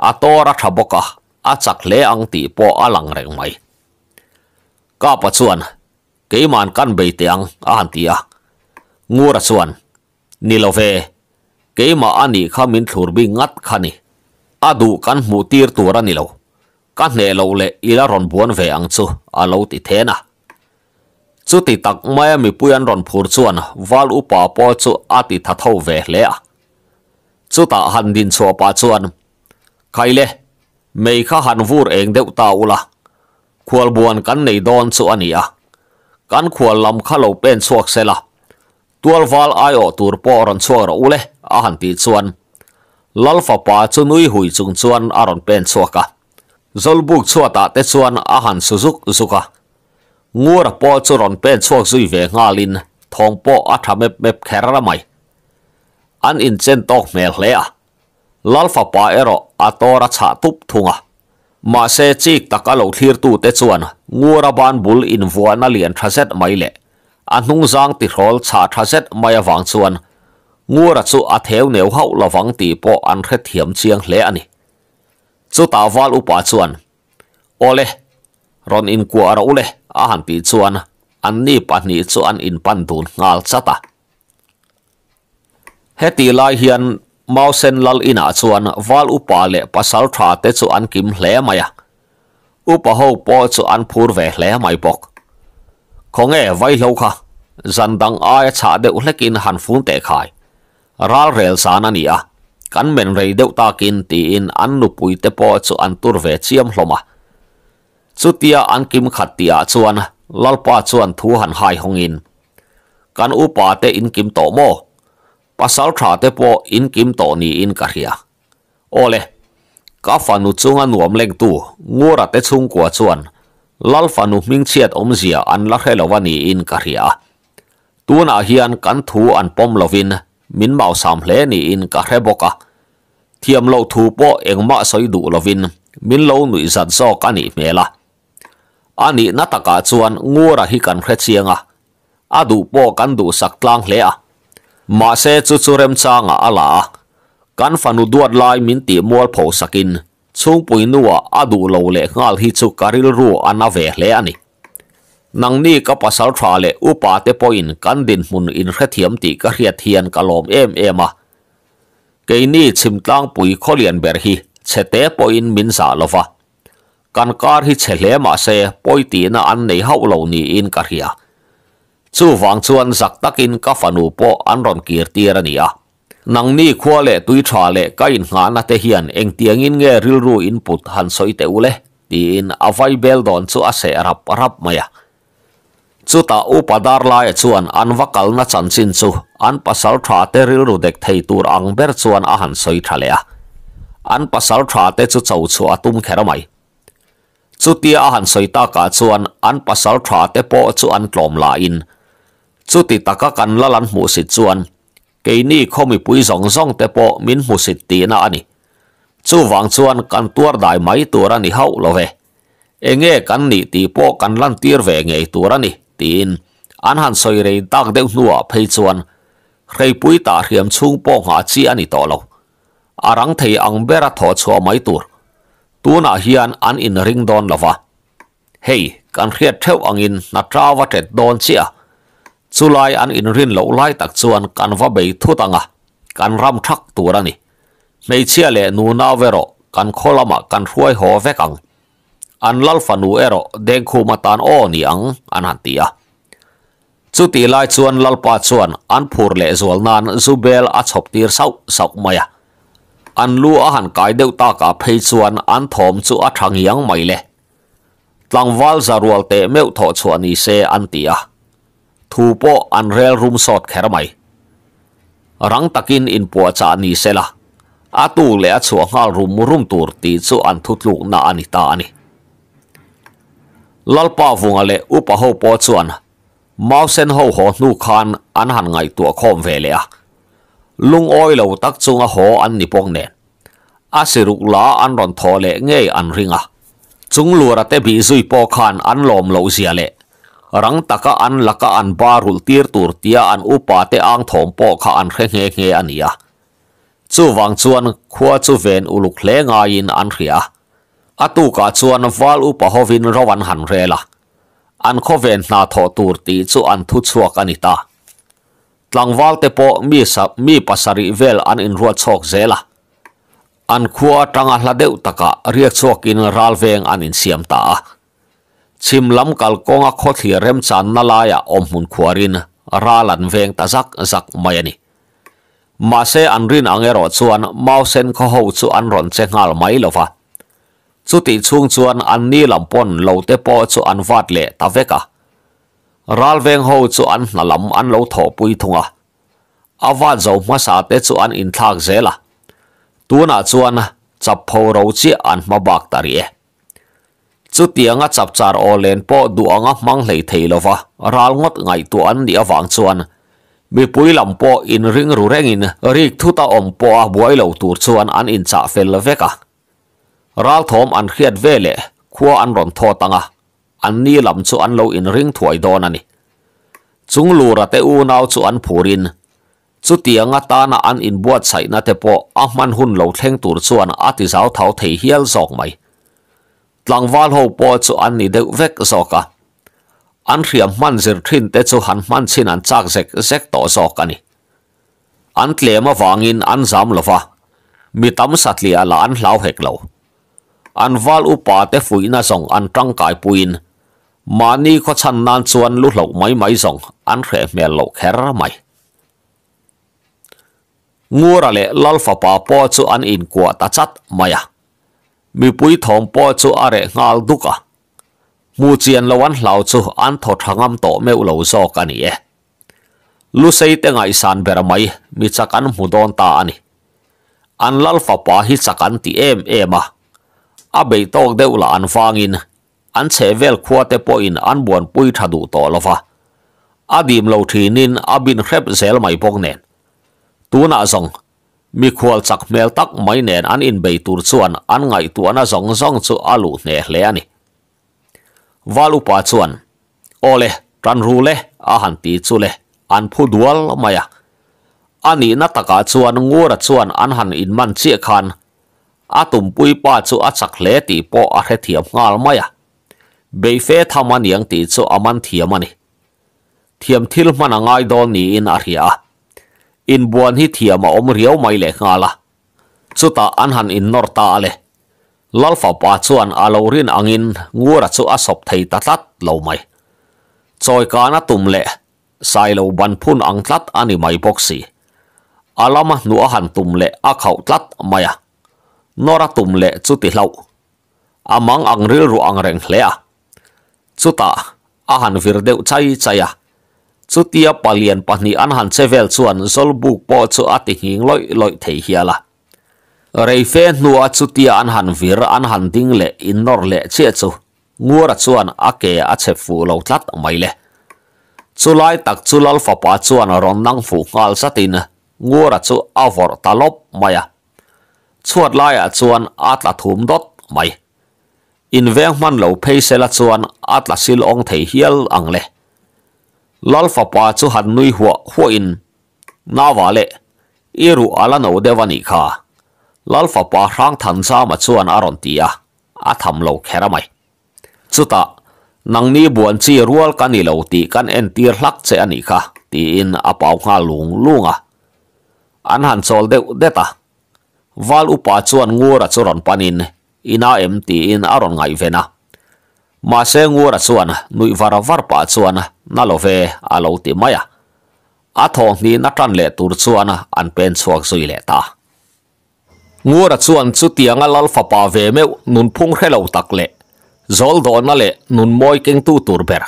a to ra tha boka a chak le ang ti po a lang reng mai ka pa chuan ke man kan be tiang a han ti a งูระส่วนนิลเเฟเกมาอันนี้ข้ามินถูรบิงัดขันีอาดูกันหมูตีรตัวรันนล่เกันเนเรเลอีลารอนบวนเฟอังซูอาลูติเทนะสุติตักไม่มีปุยันรอนผูรส่วนวาลุปาปอจูอาติทัทเทเวเละสุตาหันดินสัวปาส่วนใครเละไม่ข้าหันวูรเองเดวตาอุละควรบวนกันในดอนส่วนนี้อ่ะกันควรลำข้าเราเป็นสวกเสละ tualwal ai o tur po ron chuar ule a han pi chuan lalfa pa chu nui hui chung chuan a ron pen chuaka zolbuk chuata ah te chuan a han suzuk zuka ngur po chu ron pen chuak zui ve ngalin thong po a thamep mep kherra mai an in chen tok mel le a lalfa pa ero atora cha tup thunga ma se chik takalo thlir tu te chuan ngura ban bul in vuana lian thaset mai le an nung zang ti rol cha tha zet mai awang chuan ngura chu a nếu hậu là vắng tỷ bộ anh khe hiểm chiang lẽ anh chu ta wal upa chuan ole ron in ku ara ule a han pi chuan an ni pa ni chu an in pan dun ngal chata heti lai hiền mau sen lal ina chuan wal upa lệ pasal tha te chu kim lẽ maya upa hậu po chu phu phur lẽ hle mai bok คงเอ่ไว้เลวค่ะ จันดังอาจชาเดือดเล็กินหันฟุ้งเตะขายรัลเรลสานันยี่อะกันเมนเรเดือดตากินตีอินอันนุปุยเตปอจูอันตุรเวชียมลมะสุดที่อันกิมขัดที่อาชวนลลปาชวนทูหันหายหงอินกันอุปาเตอินกิมโตโมภาษาชาเตปออินกิมโตนี่อินกะเฮียโอเลกาฟานุจงอันววมเล็งตูงูระเตชุงกัวชวน lalfanu ming chiat om zia an la khelawani in karia tuna ah hian kan thu an pom lovin min mau sam hle ni in ka reboka thiam lo thu po engma soi du lovin min lo nui zat zo kani mela ani nataka chuan ngora hi kan khre chianga adu po kan du sak tlang hle a ma se chu churem changa ala kan fanu duat lai min ti mol pho sakin chung pui nuwa adu lo le ngal hi chu karil ru ana ve hle ani nang ni ka pasal tha le upa te poin kan din mun in kha thiam ti ka hria thian kalom em em a à. ke ni chim tlang pui kholian ber hi chete poin min sa lova kan kar hi chele ma se poi ti na an nei hau lo ni in ka hria chu wang chuan zak takin ka fanu po an ron kir tir ania nang ni khua le tui tha le ka in nga na te hian eng tiang in nge ril ru input han soi te ule ti in avai bel don chu a se rap rap maya chu ta u padar lai chuan an wakal na chan chin chu an pasal tha te ril ru dek thei tur ang ber chuan a han soi tha a an pasal tha te chu chau chu atum khera mai chu ti a han soi ta ka chuan an pasal tha te po chu an tlom la in chu ti taka kan la lan mu si chuan cái ni không bị bụi rong rong tế bỏ miễn một sự tí nào anh chú vàng chuan căn tuar đại máy tuar anh hậu lo về e nghe căn ni tí bộ căn lăn tier về nghe tuar anh tin anh han soi rei tak deuh nuwa phei chuan rei pui ta hiam chung po nga chi ani to lo anh thei ang bera tho chho mai tur tuna hian anh in ring don lova hei kan khriat theu angin na trawa tet don chia à chu lai an in rin lo lai tak chuan kan va bei thu tanga kan à? ram thak tu rani mấy chia le nu na vero kan kholama kan à, ruai ho vekang an lal fanu ero deng khu matan o ni ang an han tia à. chu ti lai chuan lal pa chuan an phur le zol nan zu bel a chhop tir sau sauk maya an lu a han kai deu ta ka phê chuan an thom chu a thang yang mai le tlangwal zarual te meu tho chuan i se an tia ทูปอันเรลรูมสอดแคร์ไม่รังตะกินอินปัวจานีเซละอาตูเลียชัวงารุมรุมตูรตีสัวอันทุตลูกนาอันิตาอันลลปาฟุงเลอุปโูปวชวนมาเซนโูหอนูคานอันหันไงตัวคอมเวเลียลุงอ้อยเหลาตักจุงอหออันนิปงเนนอาศิรุกลาอันรอนทอเลเงยอันริงะจุงลัวระเตบีซุยปอคานอันลอมเลวเสียเล rang taka an laka an barul tir tur tia an upa te ang thom po kha an khe nge nge ania chu wang chuan khuwa chu ven uluk hle nga in an ria atu ka chuan wal upa hovin rowan han rela an kho ven na tho tur ti chu an thu chuak ani ta tlang wal te po mi sa mi pasari vel an in ruwa chok zela an khuwa tanga hla deu taka riak chokin ralveng an in siam ta a chim lam kal konga kho thi rem chan na laya hồn hun khuarin ra lan veng ta zak zak mai ani mà se an rin ang à ero chuan mau sen kho ho chu an ron che ngal mai lova chu ti chung chuan an ni lam pon lo tế po chu an vat le ta veka ral veng ho chu an na lam an lo tho pui thunga awa dấu ma sa te chu an in thak zela tuna à chuan chap pho rau chi an ma bak ta ri e จุดที่งั้นจับจารโอเลนพอดูงั้มังเลยเทลว่ารัลงดไงตัวอันเดียวฟังชวนมีพุ๋ยลำพออินริงรูเร่งินริกทุตาอมพอบวยเหล่าตูดชวนอันอินจาเฟลเวกะรัลทอมอันเครียดเวเล่ขัวอันรอนทอตังะอันนี้ลำชวนเหลวอินริงถอยโดนันนี่จุงลูระเตอูนาวชวนผูรินจุดที่งั้นตาหนาอันอินบวชใส่นาเทพออมันหุ่นเหลวเท่งตูดชวนอัติสาวเท้าเทียลสองไหมลังวาลหูปอจูอันนี้เด็กเวกสอกะอันเรียมมันเจอทินแต่จูหันมันชินันจากเซกเซกต่อสอกันี่อันเลี้ยมวางินอันซ้ำละวะมีตั้มสัตว์เลี้ยละอันเล่าเหกเลาอันวาลอุปาเตฟุยน่าส่งอันตั้งกายปุยนมานี่ก็ชันนันส่วนลุหลกไม่ไม่ส่งอันเรียมเมลหลกแคระไม่งูระเล่ลลฟ้าปาปอจูอันอินกัวตาชัดไม่อะ mi pui thom po chu are ngal duka mu chian lo an hlau chu an tho thangam to meu lo zo ka ni e lu sei te ngai san ber mai mi chakan mudon ta ani an lal fa pa hi chakan ti em ema a be tok deula an fangin an che vel khua te po in an buan pui thadu to lova adim lo thinin abin khrep zel mai pok nen na zong มีควลสักเมลตักไม่เนนอันอินไปตูดส่วนอันไงตัวน่ะสองสองสุอาลูเนเลยนี่วาลุปัาส่วนโอเล่รันรูเลอาหานตีสุเล่อันพูดวลมาอันนี้นัตกาส่วนงูระส่วนอันหันอินมันเชี่ยคันอาตุมปุยปัาสุอาสักเลตีปออาเทียมงาลมาเบเฟทามันยังตีสุอามันเทียมันนี่เทียมทิลมันง่ายโดนนี่อินอาเรีย in buan hi thiam a om riau mai le nga la chuta an han in nor ta le lalfa pa chuan alo rin angin ngura chu asop thei ta tlat lo mai choi na tum le sai lo ban phun ang tlat ani mai boxi alama nu a han tum le a khau tlat maya nora tum le chu ti hlau amang ang ril ru ang reng hle a chuta a han vir deuh chai chaya chutia palian pahnih hiện han chevel chuan zolbuk pawh chu a tihing loi loi thei hiala reife hnua chutia an han vir an han ding le innor le che chu ngur a chuan a ke a chefu lo tlat mai le chulai tak chulal fapa chuan ron nang fu ngal satin ngur a chu avor talop maya chuat lai a chuan atla thum dot mai in veng man lo phei sela chuan atla sil ong thei hial ang le ลัลฟ้าป้าชูฮันนุยหัวหัวอินน้าวาเลเอรูอาลันโอเดวานิกาลัลฟ้าป้าร่างทันซามาชูอันอารอนตียาอาทำเลวแค่ระไม่ชุดะนังนี้บวนชีรัวกันอิเลวตีกันเอ็นตีหลักเจอันนี้ค่ะตีอินอาเป่าหงาลุงลุงอะอันหันโซลเดเดต้าวาลุป้าชวนงูรัชุรอนปานินอินาเอ็มตีอินอารอนไงเวนะ ma se ngur a chuan nui vara var pa chuan na lo ve a lo mây. à a thaw ni na tan lệ tur xuân, an pen chuak zui lệ ta ngur a chuan chu tianga lal fa pa ve me nun phung khelo tak le zol do na le nun moi keng tu tur ber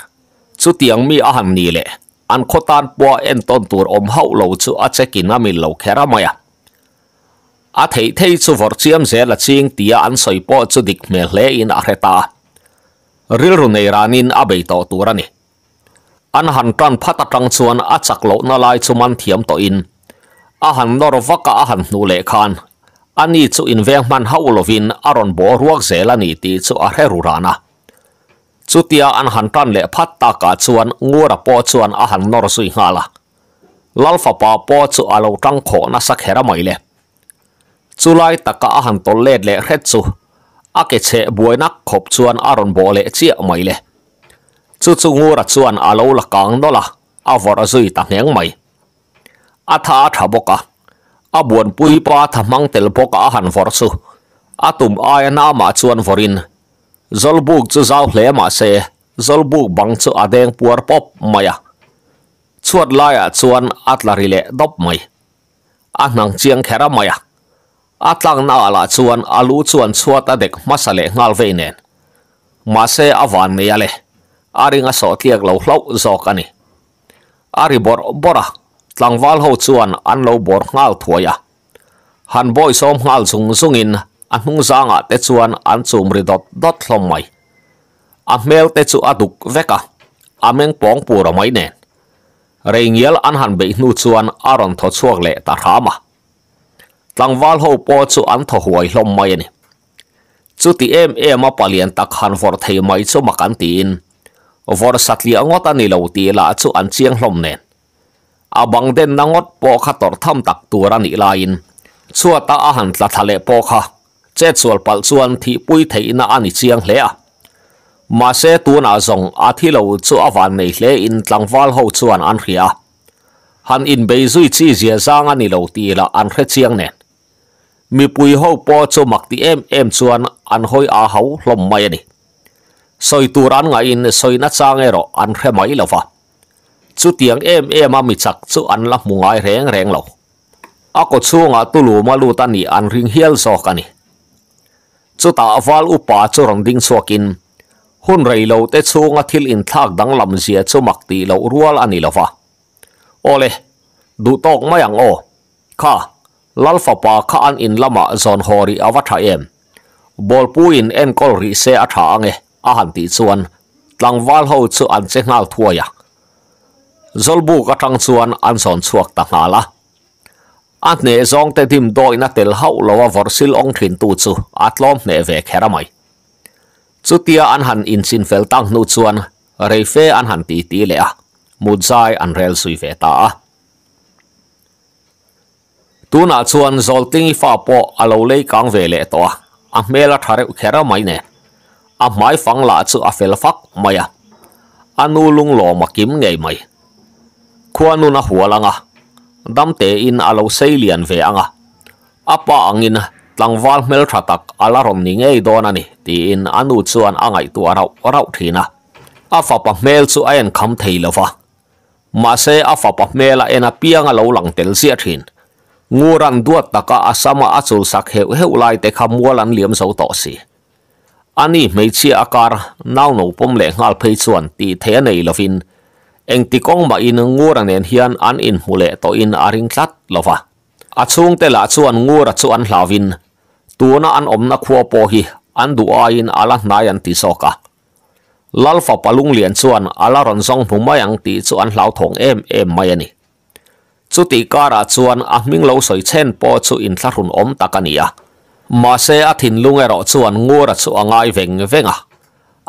chu tiang mi a han ni le an khotan po en ton tur om hau lo chu a chekin ami lo khera mai à thei thei chu vor chiam zel là ching tia an soi po chu dik me hle in a hreta rilru neiranin a bei tawh tur ani an han tan phat atang chuan a chak lo na lai chuman thiam to in a han nor vaka a han hnu le khan ani chu in veng man haulovin aron bo ruak zel ani ti chu a heru rana chutia an han tan le phat ta ka chuan ngura po chuan a han nor sui hala lalfa pa po chu alo tang kho na sak hera mai le chulai taka a han tol let le hret chu a ke che buainak khop chuan aron bole chia mai le chu chu ngur a chuan a lo la kang dola a vor a zui ta heng mai a tha a tha boka a buan pui pa tha mang tel boka a han vor chu a tum ai na ma chuan vorin zolbuk chu zau hle ma se zolbuk bang chu adeng puar pop maya chuat lai a chuan atlarile dop mai a hnang chiang khera maya atlang na ala chuan alu chuan chuat a dek masale ngal ve nen ma se awan me ale ari a so tiak lo hlau zok kani ari bor bora tlangwal ho chuan an lo bor ngal thuaya han boy som ngal zung zungin a hnung zanga te chuan an chum ri dot dot thlom mai a mel te chu aduk veka a meng pong pura mai nen reingial an han be nu chuan aron tho chuak le ta rama ฟังวอลโฮปอจูอันทหัวยลมไม่เนี่ยจุดที่เอ็มเอ็มมาปลี่ยนตักหันฟอร์เทไม่จูมากันตีนฟอร์สัตเลียงอตันนี่เราตีละจูอันเชียงลมเนี่ยอาบังเด่นนางดปอขัดตอร์ทำตักตัวรันอีไลน์ชัวตาอาหันละทะเลปอค่ะเจ็ดส่วนปัลส่วนที่ปุยเทน่าอันเชียงเลียมาเสตัวน่าสงอาทิเราจูอาวันในเลียอินตังวอลโฮจวนอันเรียหันอินเบย์ซุยชีเสียสร้างอันนี่เราตีละอันเรเชียงเนี่ย mi pui ho po cho mặc ti em em chuan an hoi a hau hlom mai ani soi tur an ngai in soi na chang ero an khe mai lo fa chu tiang em em a mi chak chu an la mungai reng reng lo a ko chunga tulu ma lu tani an ring hiel so kani chu ta wal upa chu rong ding suakin hun rei lo te chunga thil in thak dang lam zia chu mak ti lo rual ani lo fa ole du tok mayang o kha lal fa pa kha an in lama zon hori awa em bol pu in en kol ri se a tha ange a han ti chuan tlangwal ho chu an che ngal thua ya zolbu ka tang chuan an son chuak ta hala at ne zong te dim doi na tel hau lawa vorsil ong thin tu chu atlom ne ve khera mai chutia an han in sin fel tang nu chuan reife an han ti ti le a muzai an rel sui ve ta a tu na chuan zolting fa po alo à lei kang ve le to a à, mela thare khera mai à, ne a mai fang la chu a fel fak mai a anu lung lo makim ngei mai khuanu na hualanga dam te in alo sei lian ve anga apa angin tlangwal mel thatak ala rom ni ngei don ani ti in anu chuan angai tu arau arau thina a fa pa mel chu ayan kham thei lova ma se a fa pa mel a ena pianga lo lang tel sia thin งูรันดวดตะกะอาสมาอาจุลสักเหวเหวไลแต่ขมัวลันเหลี่ยมเสาต่อสีอันนี้ไม่เชื่ออาการน่าวหนูปมเหลงอาลเพยส่วนตีเทนในลฟินเองตีกองมาอินงูรันเนียนเฮียนอันอินหูเละต่ออินอาริงทัดลฟะอาช่วงแต่ละส่วนงูรัดส่วนลาวินตัวน่ะอันอมนักขัวปอฮีอันดูอาอินอาลักนายันติโซกะลัลฟะปลุงเหลียนส่วนอาลารอนซองผมมายังตีส่วนเหลาถงเอ็มเอ็มไม่นี่ chú chu ti kara chuan a à, minh lâu soi chen po chu in tharun om takania à. ma se a thin lunge ro chuan ngura chu angai veng venga a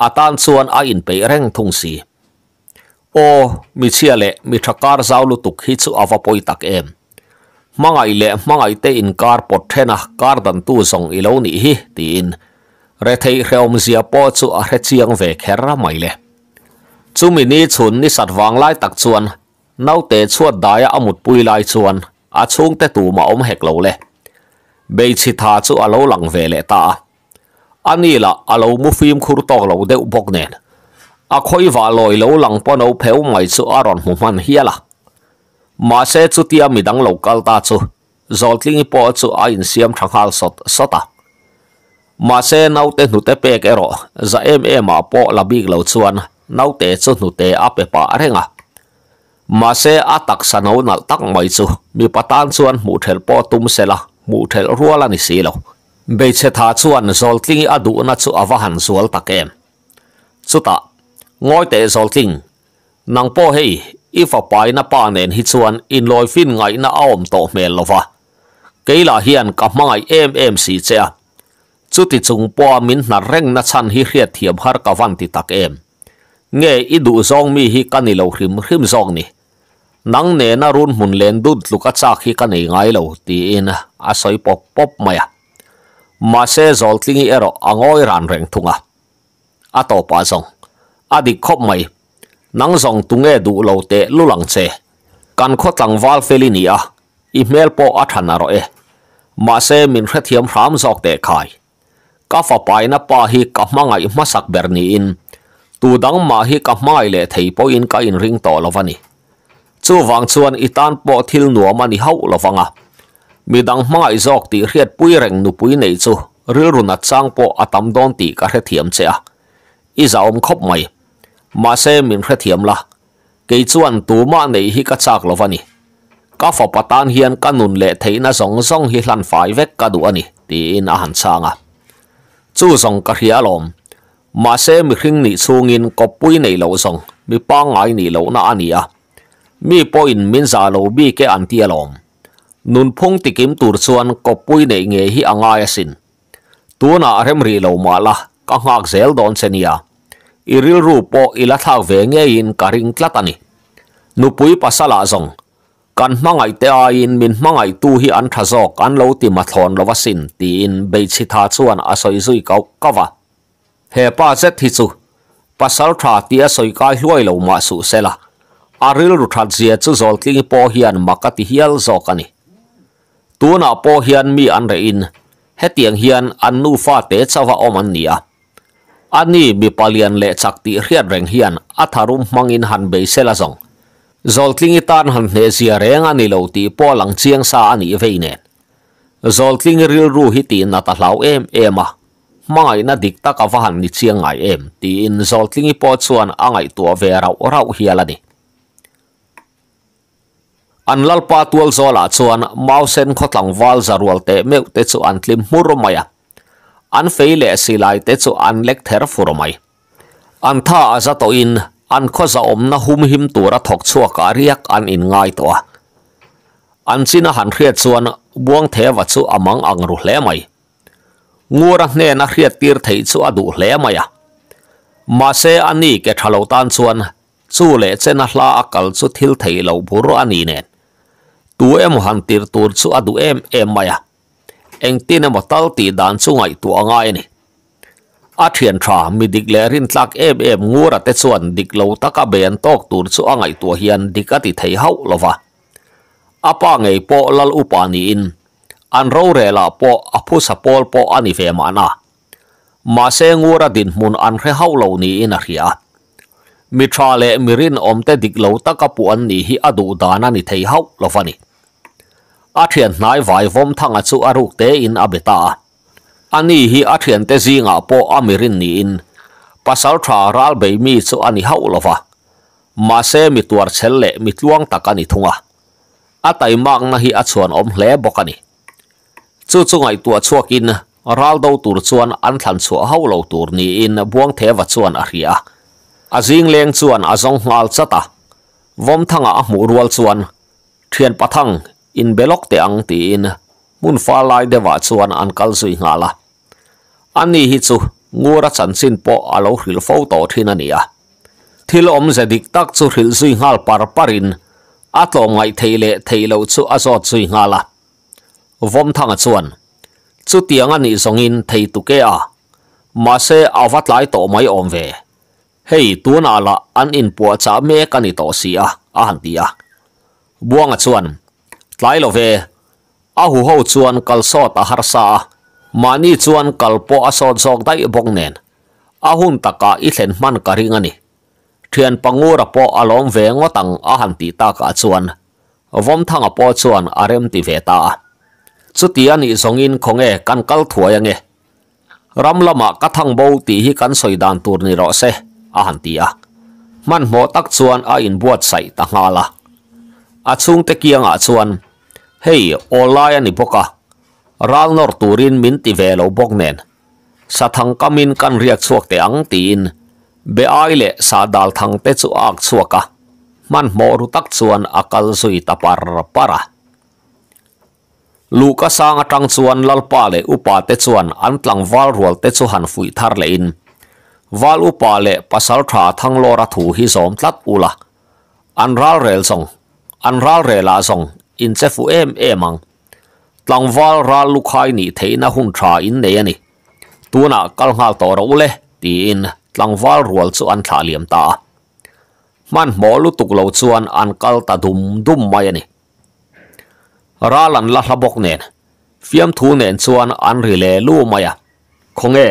à. tan chuan a in pe reng thung si o mi chiale mi thakar zaulu tuk hi chu awa poi tak em mangai le mangai te in kar pot cá kar dan tu song ilo ni hi tin re thei reom zia po chu a re chiang ve ra mai le chú mi ni chun ni sat wang lai tak chuan nấu tê chuột đáy ở một bụi lại chuan à chung tế tù mà ông hẹt lâu lệ bây chỉ thà chú à lâu lặng về lệ ta anh ấy là à lâu mu phim khu tóc lâu đeo bọc nền à khói vả lòi lâu lặng bó nâu phéo mày chú à ròn hùng hàn hiá là mà xe chú tia mì đăng lâu cao ta chú rồi tiếng bó chú à in xiêm thằng hal sot sota mà xe nấu tê nụ tê pê cái rõ dạ em em mà bó là biết lâu chuan nấu tê chú nụ tê áp bê bà reng à mà sẽ a tắc sân hậu nal tắc mai chu mi patan chuan mu thel po tum se la mu thel ruala ni si lo be che thà chuan zol tling a du na chu awa han zual takem chuta ngoi te zol tling nang po hei ifa pai na pa nen hi chuan in loi fin ngai na aom to mel lova keila hian ka mangai em em si chea chuti à. chung po min na reng na chan hi hriat thiam har ka văn ti tak em nge i du zong mi hi kanilo hrim hrim zong ni nang ne na run mun len dut luka chak hi ka nei ngai lo ti in a soi pop pop maya ma se zol tlingi ero angoi ran reng thunga a to pa zong a di khop mai nang zong tunge du lo te lu lang che kan kho tlang wal feli ni a email po a thana ro e ma se min hre thiam ram zok te khai ka fa pai na pa hi ka mangai ma sak ber in tu dang ma hi ka mai le thei po in ka in ring to lovani chu wang chuan i tan po thil nuam ani ho lovanga midang hmangai zawk tih hriat pui reng nu pui nei chu rilrun atang po atam don ti ka hre thiam chea i za om khop mai ma se min hre thiam la ke chuan tu ma nei hi ka chak lovani ka fa patan hian kanun le theina zong zong hi hlan fai vek ka du ani ti in a han changa chu zong ka hria lom ma se mi hring ni chungin ko pui nei lo zong mi pa ngai ni lo na ania มีปอินมินซาโลบีแกอันเตียลอมนุนพงติกิมตูรส่วนกบปุยในเงยฮีอ่างายสินตัวน่าเริ่มรีโลมาละก็หักเซลดอนเซนียอิริลรูปออิละทาวเวงเงินการิงกลัตันินุปุยปัสสลาซงกันมังไอเตอินมินมังไอตูฮีอันทะซอกอันโลติมาทอนลวสินตีอินเบชิทาส่วนอสอยซุยเกากวะเฮปาเซทิสุปัสสลทราเตียสอยกายห้วยโลมาสุเซละ aril ru that zia chu zol tling po hian makati hial zo kani tuna po hian mi an re in hetiang hian an nu fa te chawa om an nia ani bi palian le chak ti riat reng hian atharum mangin han be sela zong zol tling tan han hne zia reng ani lo ti po lang chiang sa ani veine zol tling ril ru hi ti na ta hlau em ema à. mangai na dik taka wa han ni chiang ai em ti in zol tling po chuan angai tua ve rau rau hialani an lalpa tual zola chuan mausen khotlang wal zarual te meu te chu an tlim murumaya an feile silai te chu an lek ther furumai an tha aza to in an khoza omna hum him tura thok chuaka riak an in ngai to an china han hriat chuan buang thewa chu amang angru hle mai ngura hne na hriat tir thei chu adu hle mai a ma se ani ke thalo tan chuan chu le chena hla akal chu thil thei lo bur ani nen tu em han tiệt tuột chu adu à em em maya à. anh tin em tal ti đàn chu ngai tu angai nè. a à, thian tha mi dik le rin tlak em em ngura te chuan dik lo taka ben tuột tur chu angai tu hian dikati thei hau lova apa ngei po lal upani in an ro re la po aphu sapol po ani ve mana ma se ra din mun an re hau lo ni in a ria mi tha le rin om te dik lo taka pu an ni hi adu dana ni thei hau lovani อาเทียนนายไว้วมทั้งอาชูอารุกเตอินอเบตาอันนี้ฮีอาเทียนเตจิงอาโปอเมรินนีอินภาษาทรารัลเบมีชูอันนี้เฮาลวะมาเซมิตัวเชลเลมิตวงตะกันิทุงะอาไตมักนะฮีอัชวนอมเลบกันิจูจูไงตัวชั่วกินรัลดูตัวชวนอันทันชัวเฮาเลูตร์นีอินบวงเทวชวนอาริยอาจิงเลียงชวนอาจงงัลสตาวมทั้งอาหมูรัวชวนเทียนปะทัง in belok te ang ti in mun fa lai de wa chuan an kal zui nga la ani hi chu ngura chan sin po alo hril fo to thin ania thil om ze dik tak chu hril zui ngal par parin a tlo ngai theile theilo chu a zo zui nga la vom thang chuan chu tiang ani zongin thei tu ke a ma se avat lai to mai om ve hei tuan ala an in po cha me kan i si a a han ti a buang chuan tlailove ahu ho chuan kalsot a harsa mani chuan kalpo asot zok dai bongnen ahun taka i thlen man ka ringa ni thian pangura po alom ve ngotang a han ti ta ka chuan vom thanga po chuan arem ti ve ta chutiani zongin khonge kan kal thuai ange ramlama ka thang bo ti hi kan soidan tur ni ro se a man mo tak chuan a sai ta ngala a chung te kianga ฮ้ยโอลายนี่พกะรานอร์ตูรินมินติเวลอบกเนนสัทังกามินกันเรียกสวกเตียงตีนเบอไอเลสาดัลทังเตจุอักสวกะมันมอรุตักส่วนอากาศุยตาปารปาระลูกสังัตังส่วนลลปาเลอุปาเตจวนอันตลังวาลรัวเตจุฮันฟุยทาร์เลินวาลอุปาเลปัสลทาทังโลระถูฮิสอมทัดอุลาอันรัลเรลซงอันรัลเรลาซง in che fu em em eh, ang tang wal ra lu khai ni the na hun tha in nei ani tu na kal ngal to ro le ti in tang wal rual chu an thla liam ta man mo lu tuk lo chuan an kal ta dum dum mai ani ra lan la hlabok nen fiam thu nen chuan an ri le lu mai a khonge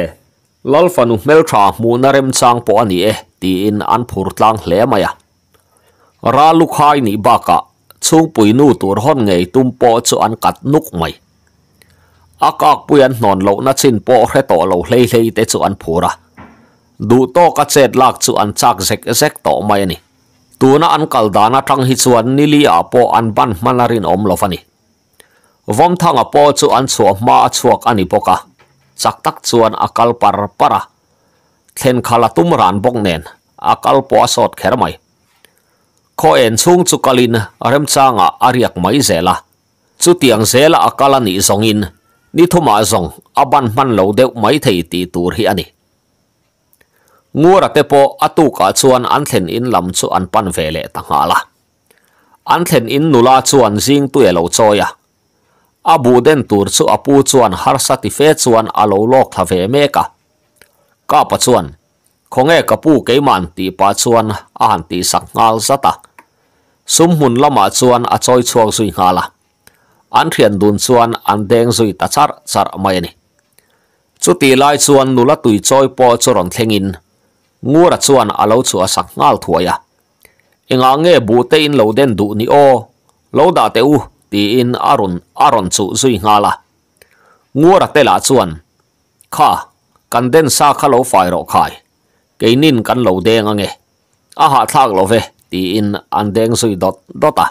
lal fanu mel tha mu na rem chang po ani e ti in an phur tlang hle mai a ra lu khai ni baka ช่ปุยนู่ตัวห้อนไงตุ้มปอจะอันกัดนุกไหมอากาศปุยอันนอนหลับนัดชินปอแค่ต่อเราเล่เล่แต่จะอันผัวระดูโตกัดเศษลักจะอันจากเซกเซกต่อไม่นี่ตัวน่ะอันกัลดานะทั้งหิส่วนนิลีอาปออันบันมันารินอมลฟันนี่วมทั้งอปอจะอันสวมมาสวกอันนี้ปกะสักตักจอันอากาลปาร์ปาระเทนขลาตุ้มรานบกเนนอากาลปอสอดแค่ไหม kho en chung chu kalin arem changa ariak mai zela chu tiang zela akala ni zongin ni thoma zong aban man lo deu mai thei ti tur hi ani ngura te po atu ka chuan an thlen in lam chu an pan ve le tanga la an thlen in nula chuan zing tu elo choya abu den tur chu apu chuan har sati fe chuan alo lok thave me ka ka pa chuan khonge kapu keiman ti pa chuan a ti sak ngal sata sum hun lama chuan a choi chuang sui nga la an thian dun chuan an deng zui ta char char mai ni chu ti lai chuan nula tui choi po choron thlengin ngura chuan alo chu a sak ngal thuaya enga nge bu te in lo den du ni o lo da te u ti in arun aron chu zui nga la ngura te la chuan kha kan den sa kha lo fai ro khai keinin kan lo deng ange a ha thak lo ve tiin an deng sui dot dota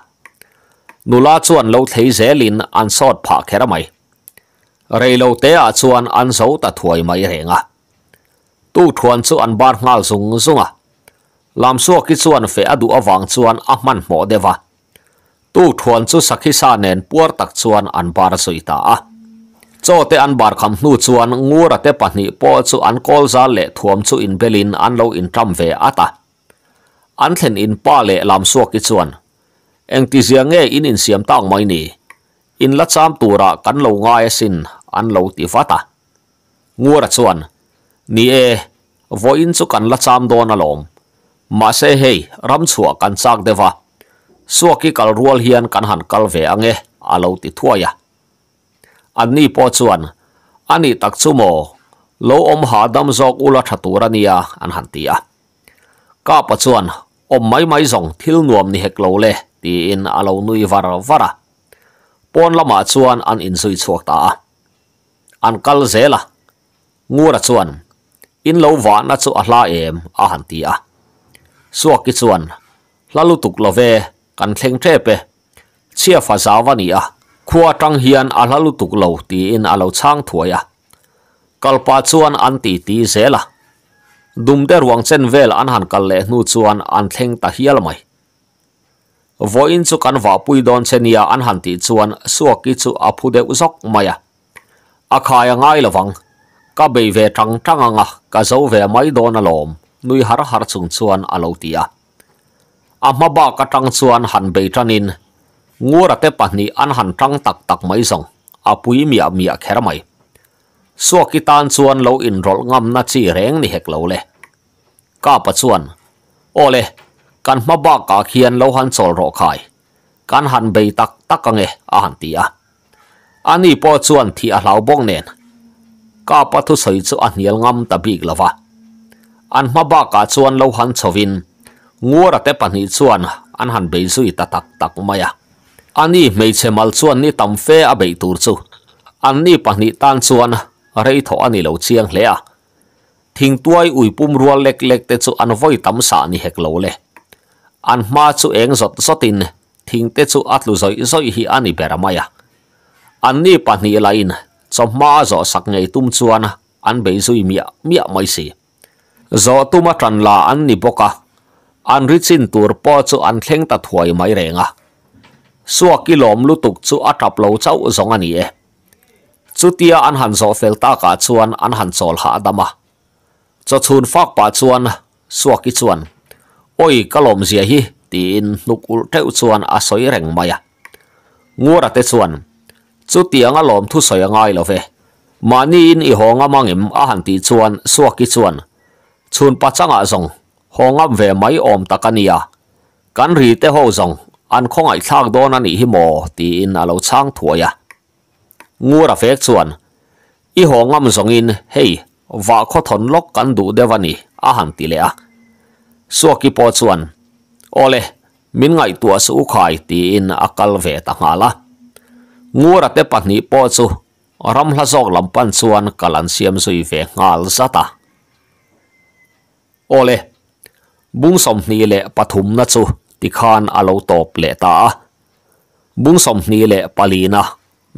nula chuan lo thei zelin an phá pha ra mày rồi lâu te a chuan an so ta mày mai renga tu thuan chu an bar ngal sung sung à làm suak ki chuan fe adu awang chuan a man mo dewa tu thuan chu sakhi sa nen puar tak chuan an bar sui ta à cho te an bar kham hnu chuan ngura te pahnih po chu an kol za le thuam chu in belin an lo in tam ve ata an thlen in pa le lam suak ki chuan eng ti ziang nge in in siam tang mai ni in la cham tura kan lo ngai sin an lo ti fata ngur chuan ni e voin chu kan la cham don alom ma se hei ram chua kan chak dewa suaki kal rual hian kan han kal ve ange alo ti thuaya ani po chuan ani tak chu mo lo om ha dam zok ula thatura nia an han tia ka pa om mai mai zong thil nuam ni hek lo le ti in alo nui var vara pon lama chuan an in sui chuak ta an kal zela ngura chuan in lo wa na chu a hla em a han ti a suak ki chuan lalu tuk lo ve kan thleng the pe chia fa zawani a khua tang hian a lalu tuk lo ti in alo chang thuaya kalpa chuan an ti ti zela dum der wang chen vel anh han kal le nu chuan an thleng ta hial mai voin chu kan va pui don anh an han ti chuan suaki chu a phu de uzok maya a à. à khaya à ngai lawang vâng. trăng trăng ve tang dấu anga ka zo ve mai don alom nui har har chung chuan alo tia amma ba ka tang chuan han be tanin ngura te anh an trăng tang tak tak sông áp a pui mia mia khera mai suaki tan chuan lo in rol ngam na chi reng ni hek lo le ก้าปัะชวนโอเลกันมาบ้ากาเขียนเลาหันโซลรอคายกันหันไปตักตักกังเออาหันตีอะอันนี้ประชวนที่อาเราบงเนนก้าปัะทุสัยสุอันเยลงำตะบีกละวะอันมาบ้ากาชวนเลาหันสวินงัวระเตปันหิชวนอันหันไปสุยตะตักตักมายะอันนี้ไม่เช่มัชวนนี่ตำเฟอเบตูรสุอันนี้ปันหิตันชวนอะไรทอันนี้เราเชียงเลีย thing tuai ui pum rual lek lek te chu an voi tam sa ni hek lo le an ma chu eng zot zotin thing te chu atlu zoi zoi hi ani beramaya an ni pa ni lain chom ma zo sak ngei tum chuan an be zui mia mia mai si zo tuma tran la an à, boka rít xin tur po chu an thleng ta thuai mai renga suwa kilom lutuk chu atap lo chau zong ani e chutia an han zo fel ta ka chuan an han chol đâm à จะชูนฟอกป่าชวนสวกิชวนโอ้ยก็ลมเสียฮีตีนนุกุเทวชวนอาศัยแรงมายงัวระเตชวนจุดเตียงอลมทุสอยง่ายเลยเฟมานี่อินอีหงอมังอิมอาหันตีชวนสวกิชวนชวนปัจจังอาสงหงอมเวไม่อมตะกันียกันรีเตหูสงอันคงไอชทากโดนันอีหิโมตีอินอาเราช่างถั่วยะงัวระเฟกชวนอีหงอมสงอินเฮ้ว่าขถนลกกันดูเดวันนี้อาหารตีเลอะสวกิปอดส่วนโอเลมินไงตัวสุขายตีอินอักลเวตังาละงูระเตปันนี้ปอดสูรำละซอกลำปันส่วนกลันเสียมสุยเวงาลซาตาโอเลบุ้งสมนีเละปฐุมนัสูติคานอาโลตบเลตา บุ้งสมนีเละปาลีนะ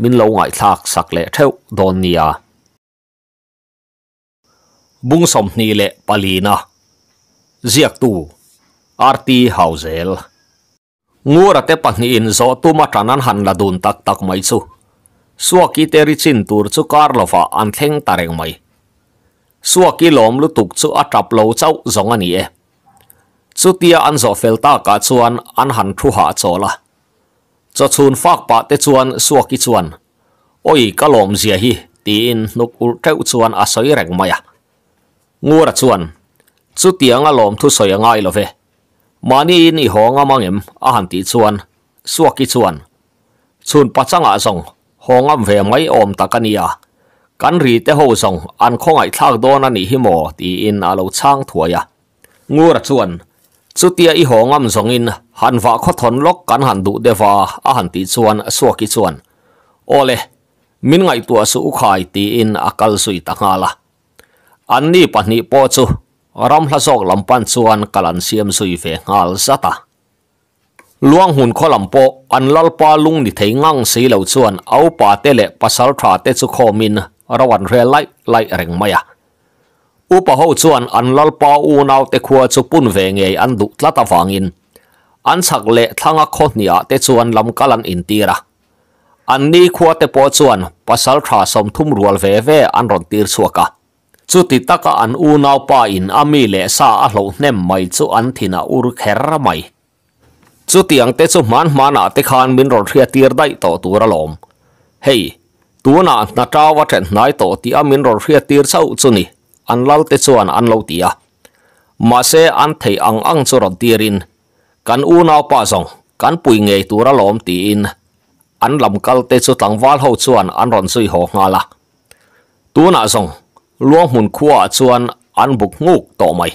มินเลไงทักสักเละเทวาโดนเนีย bung som ni le palina ziak tu arti hauzel ngura te pani in zo tu ma tanan han la dun tak tak mai chu suaki te ri chin tur chu karlova an theng tareng mai suaki lom lu tuk chu atap lo chau zong ani e chu tia an zo fel ta ka chuan an han thu ha chola cho chun phak pa te chuan suaki chuan oi kalom lom zia hi tin nuk ul teu chuan a soi reng mai à งูระชวนสุดเตียงอารมณ์ทุสอยง่ายเลยเมานี่นี่หงอมังเอ็มอาหารตีชวนสวกิชวนชวนปัจจังอ่าส่งหงอมเวไม่อมตะกันนียกันรีเตหูส่งอันคงไอทากโดนันนี่ฮิโมตีอินอาลูช่างถั่วยางูระชวนสุดเตียอีหงอมส่งอินหันฟ้าขดทนล็อกกันหันดุเดฟ้าอาหารตีชวนสวกิชวนโอเลมินไงตัวสุขายตีอินอากัลสุยตะงาละ an ni pahnih pawh chu ramhla zawk lampan chuan kalan siam zui ve ngal zata luang hun kho lam pawh an pa lung ni thei ngang sei lo chuan aupa te le pasal tha te chu khomin rawan re lai lai reng maya upa ho chuan an lal pa u nau te khua chu pun ve nge an du tlata in an chak le thlanga kho nia te chuan lam kalan in tira an ni khua te pawh chuan pasal tha som thum rual ve ve an ron tir chuaka chu ti taka an u nau pa in ami le sa a hlo nem mai chu an thina ur kher mai chu ti ang te chu man mana te khan min ron thia tir dai to tura lom hey tu na na tawa then nai to ti amin ron thia tir sau chu ni an lal te chuan an lo tia mà se an thei ang ang chu ron tirin kan u nau pa zong kan pui nge tura lom ti in an lam kal te chu tang wal ho chuan an ron sui ho nga la tu na zong luang hun khua chuan an buk nguk to mai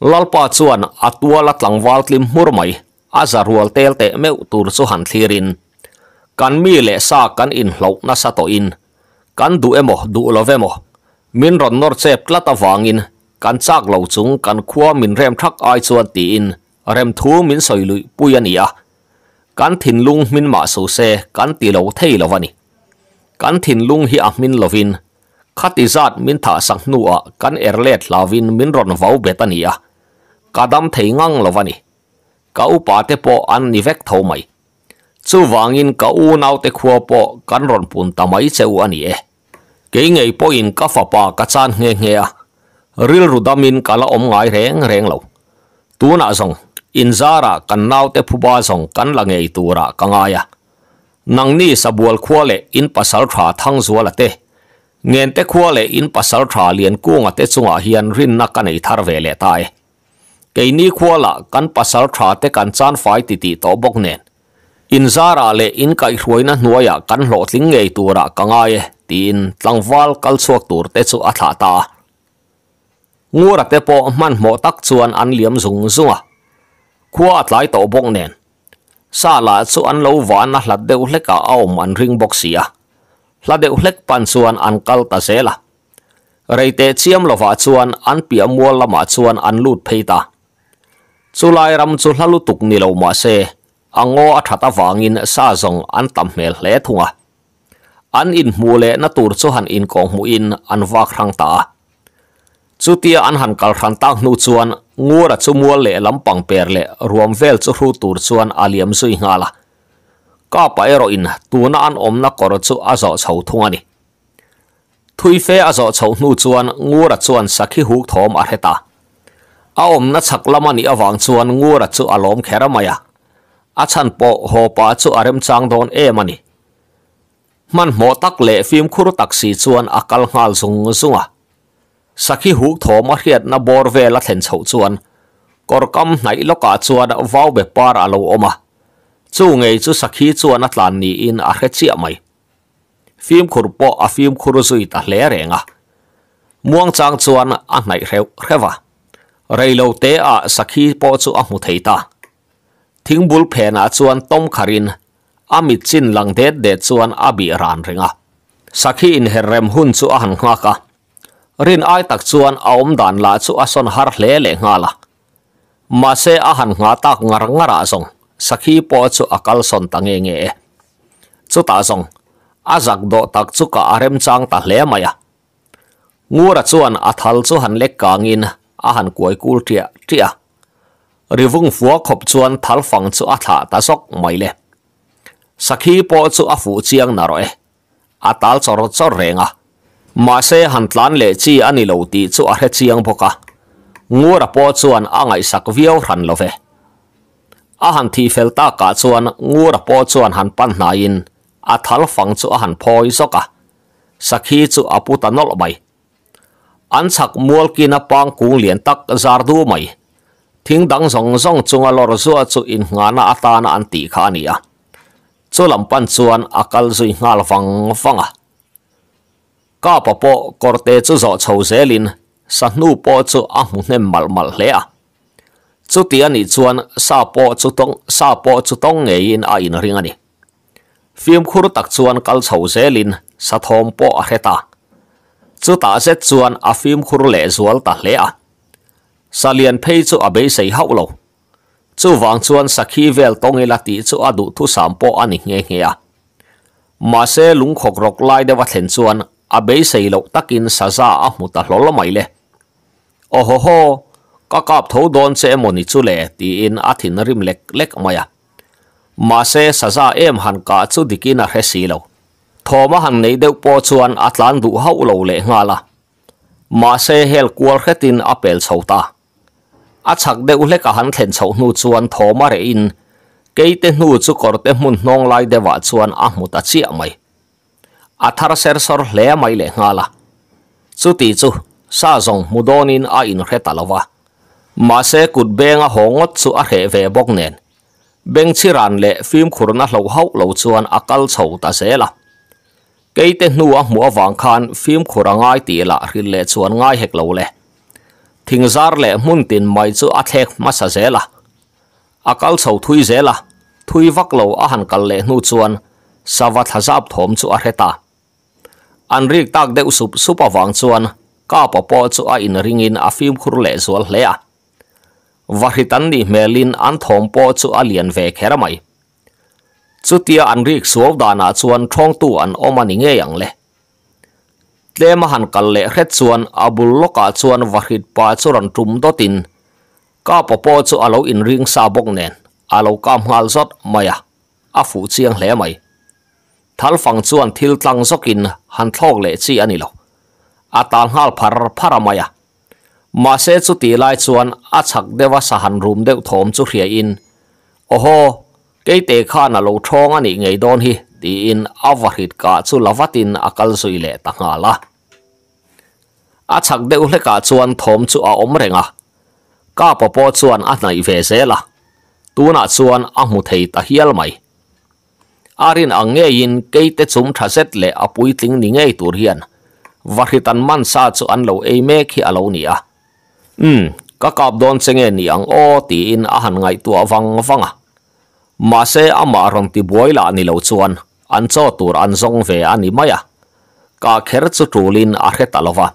lalpa chuan atua latlang wal tlim hmur mai a zarual tel te meu tur chu han thlirin kan mi le sa kan in hlo na sa to in kan du emo du love vemo min ron nor chep tlata wangin kan chak lo chung kan khua min rem thak ai chuan ti in rem thu min soi lui pui ania kan thin lung min ma so se kan ti lo thei lo wani kan thin lung hi a min lovin khatizat min tha sang nuwa kan erlet lawin min ron vau betania kadam à. theingang lovani Cậu upa te po an ni vek tho mai chu wangin ka u nau te khuwa po kan ron pun ấy cheu anh e ke ngày po in ka fa pa ka chan à. nge a ril cả là ông ngai rèn rèn lo tu na song, in zara kan nau te phuba zong kan la ngei tura ka ngaya à. nang ni sabual khwale in pasal tha thang zuala te ngen te khua le in pasal tha lian kuanga te chunga hian rin na ka nei thar về le tai cái ni khua la kan pasal tha te kan chan fai ti ti to bok nen in zara le in cái kai hruaina hnuaya kan hlo tling ngei tura kanga ye tin tlangwal kal chuak tur te chu a tha ta ngura te po man mo tắc suan an liam zung à, khua lại to bok nen sa la chu an lo wa na hlat deuh cả ao an ring boxia là deuh hlek pan chuan an kal ta zela reite chiam lova chuan an pia mual lama chuan an lut pheita chulai ram chu hlalu tuk ni lo ma se ango a thata wangin sa zong an tam hmel hle thunga an in mu le na tur chu han in kong mu in an wak rang ta chu tia an han kal ran tak nu chuan ngura chu mual le lampang per le ruam vel chu hru tur chuan aliam zui ngala ้าไปรออินตัวนั้นอมนักกอรจุอาจจะเฉาทุ่งนี่ทุยเฟออาจจะเฉาหนูจวนงูรัดจวนสักขี้หูทอมอาเฮตาอาอมนักสักละมันนี่อวังจวนงูรัดจูอารมณ์แคร์มายาอาฉันปอกหัวปาจูอารมณ์จางโดนเอมันนี่มันหมอตักเล่ฟิล์มครูตักสีจวนอักลงาลสุงสุงอ่ะสักขี้หูทอมอาเฮีนับอร์เวลัดเห็นเฉาจวนกอร์กำไหนล็อกอาจวนว้าวเบปาร์อารมณ์อมา chu ngei chu sakhi chuan a tlan ni in a hre chia mai phim khur po a phim khur zui ta hle renga muang chang chuan a nai reu rewa reilo te a sakhi po chu a mu theita thingbul phena chuan tom kharin ami chin lang det det chuan abi ran renga sakhi in herrem hun chu a han nga ka rin ai tak chuan aom dan la chu son har hle le nga la ma se a han nga tak ngar ngara song sakhi po chu akal son tange nge chu ta song, azak do tak chu ka arem chang ta hle maya ngura chuan athal chu han lek kangin a han kuai kul tia tia rivung fuwa khop chuan thal fang chu a tha ta sok mai le sakhi po chu a fu chiang na roe atal chor chor renga ma se han tlan le chi ani lo ti chu a he chiang boka ngura po chuan angai sak viau ran love a han thi fel ta ka chuan ngur a po chuan han pan na in a thal fang chu a han phoi zoka sakhi chu apu ta nol mai an chak mual kin a pang kung lian tak zar du mai thing dang zong zong chunga lor zua chu in ngana atana an ti kha ania chu lampan chuan akal zui ngal wang wanga ka pa po korte chu zo chho zelin sa nu po chu a mu ne mal mal le a chu ti ani chuan sa po chu tong sa po chu tong ngei in a in ringa ni phim khur tak chuan kal chho lin sa thom po a ta chu ta sẽ chuan a phim khur le zual ta hle a salian phei chu a be sei hau lo chu wang chuan sakhi vel tong ela ti chu adu thu sam po nghe nge nge a ma se lung khok rok lai de wa thlen chuan a be sei lo takin saza a mu ta hlol mai le ohoho ka kap tho don se emoni chu le ti in athin rim lek lek mà sẽ se saza em han ka chu dikina he si lo thoma han nei deuh po chuan atlan du hau lo le nga la ma se hel kual khetin apel chhota a chak deuh hlek a han thlen chho hnu chuan thoma re in keite hnu chu korte hmun hnong lai dewa chuan a hmuta chia mai a thar ser sor hle mai le nga la chu ti chu sa zong mudonin a in hretalawa มาเซกุดเบงหงดสุอาเหเวบกเนนเบงชิรันเละฟิล์มขุรนัทเหลาเฮาเหลาชวนอักลเฉาตาเสละเกยเตนัวหัววังคานฟิล์มขุรง่ายตีละรินเละชวนง่ายเหกเหลาเละทิ้งจาร์เละมุ่นตินไม่จูอัดเหกมาเสละอักลเฉาทุยเสละทุยวักเหลาอาหันกันเละนูชวนสวัสดิ์ทราบถมจูอาเหตาอันเรียกตักเดอุสุปสุปวังชวนก้าปปอจูอาอินริงินอาฟิล์มขุรเละชวนเละวาริตันดีเมลินอันทองปอจะเลียนเวกเฮรามจุดที่อันริกสวดานาชวนช่องตัวอันอมานิเงียงเลยเลมหันกันเล่เฮ็ดชวนอับุลโลกาชวนวาริตปาชวนทุมตัดินก้าปปอจะอาลูอินริงซาบกเนนอาลูกามฮัลซอดมาอ่อาฟูเซียงเล่ไหมทัลฟังชวนทิลตังสกินหันทอกเล่ซีอันนี้ล่ะอาตาลฮัลพาร์พารามายามาเซจุตีไลชวนอาชักเดวะสหันรุมเดวทอมจุเขียอินโอ้โหเกยเตข้านาะลทองอันนี้ไงโดนฮีตีอินอาวฮิดกาจุลาวัตินอากาลสุยเลตังอาลาอาชักเดวเลกาชวนทอมจุอาอมเรงอ่ะก้าปปอชวนอันไหนเฟเซละตัวนัชวนอังมุทัยตะเฮลไมมอารินอังเงยินเกยเตจุมทัศเซตเลอปุยติงนิเงยตัวเรียนวฮิตันมันซาจุอันเลเอเมฆี่อาเรเนี่ย Hmm, kakap don senge niang o ti in ahan ngai tua vang vang a ma se ama rong ti boila ni lo chuan an cho tur an zong ve ani maya ka kher chu tulin a re talowa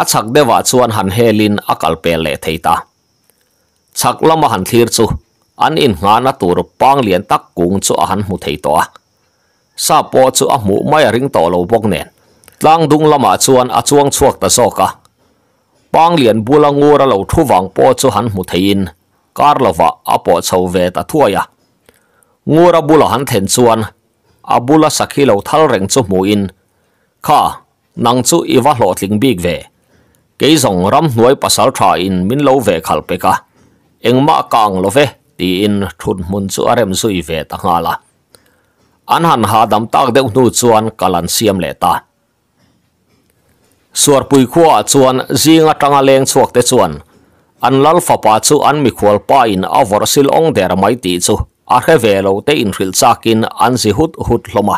a chak dewa chuan han helin akal pe le theita chak lama han thir chu an in nga na tur pang lien tak kung chu ahan mu theito a sa po chu a mu maya ring to lo bok nen dung lama chuan a chuang chuak bang liền bu la ngô ra lầu thu vàng po cho hắn mu thấy in car là vợ à po sầu về ta thua ya ngô ra bu la hắn thèn chuan à bu la sạc khi lầu thal rèn cho mu in kha năng chu i vắt lọt linh big về cái dòng ram nuôi pasal tra in min lâu về khal pe ka eng ma kang lo ve ti in thun mun chu rèm sui về ta ngala anh han ha dam tak deuh nu chuan kalan siam lệ ta suar pui khua chuan zinga tanga leng chuak te chuan an lal fapa chu an mi khwal pa in a vor sil ong der mai ti chu a he ve lo te in ril chakin an zi hut hut hloma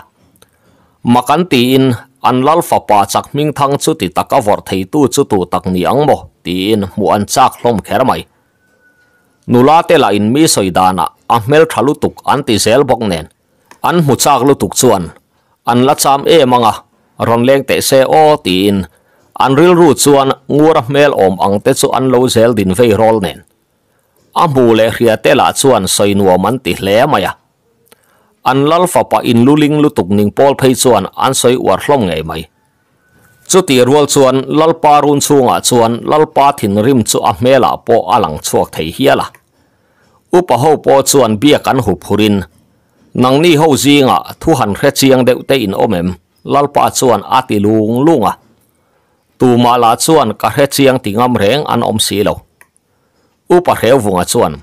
makan ti in an lal pa chak ming thang chu ti tak a vor thei tu chu tu tak ni ang mo ti in mu an chak hlom kher mai nula te la in mi soidana a mel thalu tuk an ti zel bok nen an mu chak lu tuk chuan an la cham e manga ron leng te se o ti in อันริลรูดส่วนงูรับเมลอมอังเตสุอันโลเซลดินเฟยรอลเนนอามูเลเรียเตลาส่วนไซนัวมันติเลยมายะอันลัลฟะปะอินลุลิงลุตุกนิงพอลเพยส่วนอันใส่อว์ล่องไงไหมจุดที่รัวส่วนลัลปารุนส่งนส่วนลัลปาถินริมสุอเมลาปออลังชวกไทยเฮียละอุปหปอส่วนเบียกันหุบหุรินนังนี่เฮาจิงะทุหันเครเชียงเดวเตอินอมเอ็มลัลปาส่วนอาติลุงลุงอะ tu ma la chuan ka he chiang tingam reng an om si lo u pa heu vunga chuan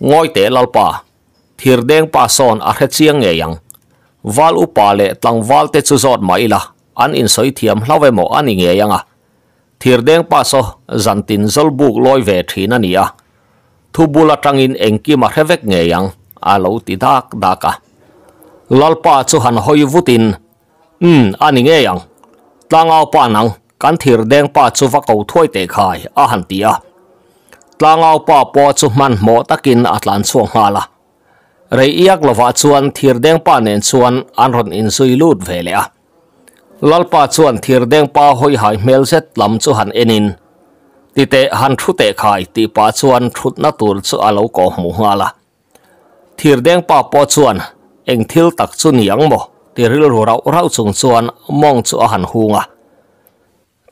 ngoi te lalpa thir deng pa son a à he chiang nge yang wal u pa le tlang wal te chu zot mai la an in soi thiam hlawe mo an nge yang a à. thir deng pa so à. tin zol ừ, buk loi ve thin ania thu bula tangin engki ma hevek nge yang a lo ti dak daka lalpa chu han hoi vutin um an nge yang tlangau pa nang kan thir deng pa chu và ko thoi te khai a han ti a tlangau pa po chu man mo takin atlan chuang ha rồi rei iak lova chuan thir deng pa nen chuan an ron in sui lut ve le a lalpa chuan thir deng pa hoi hai mel set lam chu han enin ti te han thu te khai ti pa chuan thut na tur chu alo ko mu ha la thir deng pa po chuan eng thil tak chu niang mo tiril rau rau chung chuan mong chu a han hunga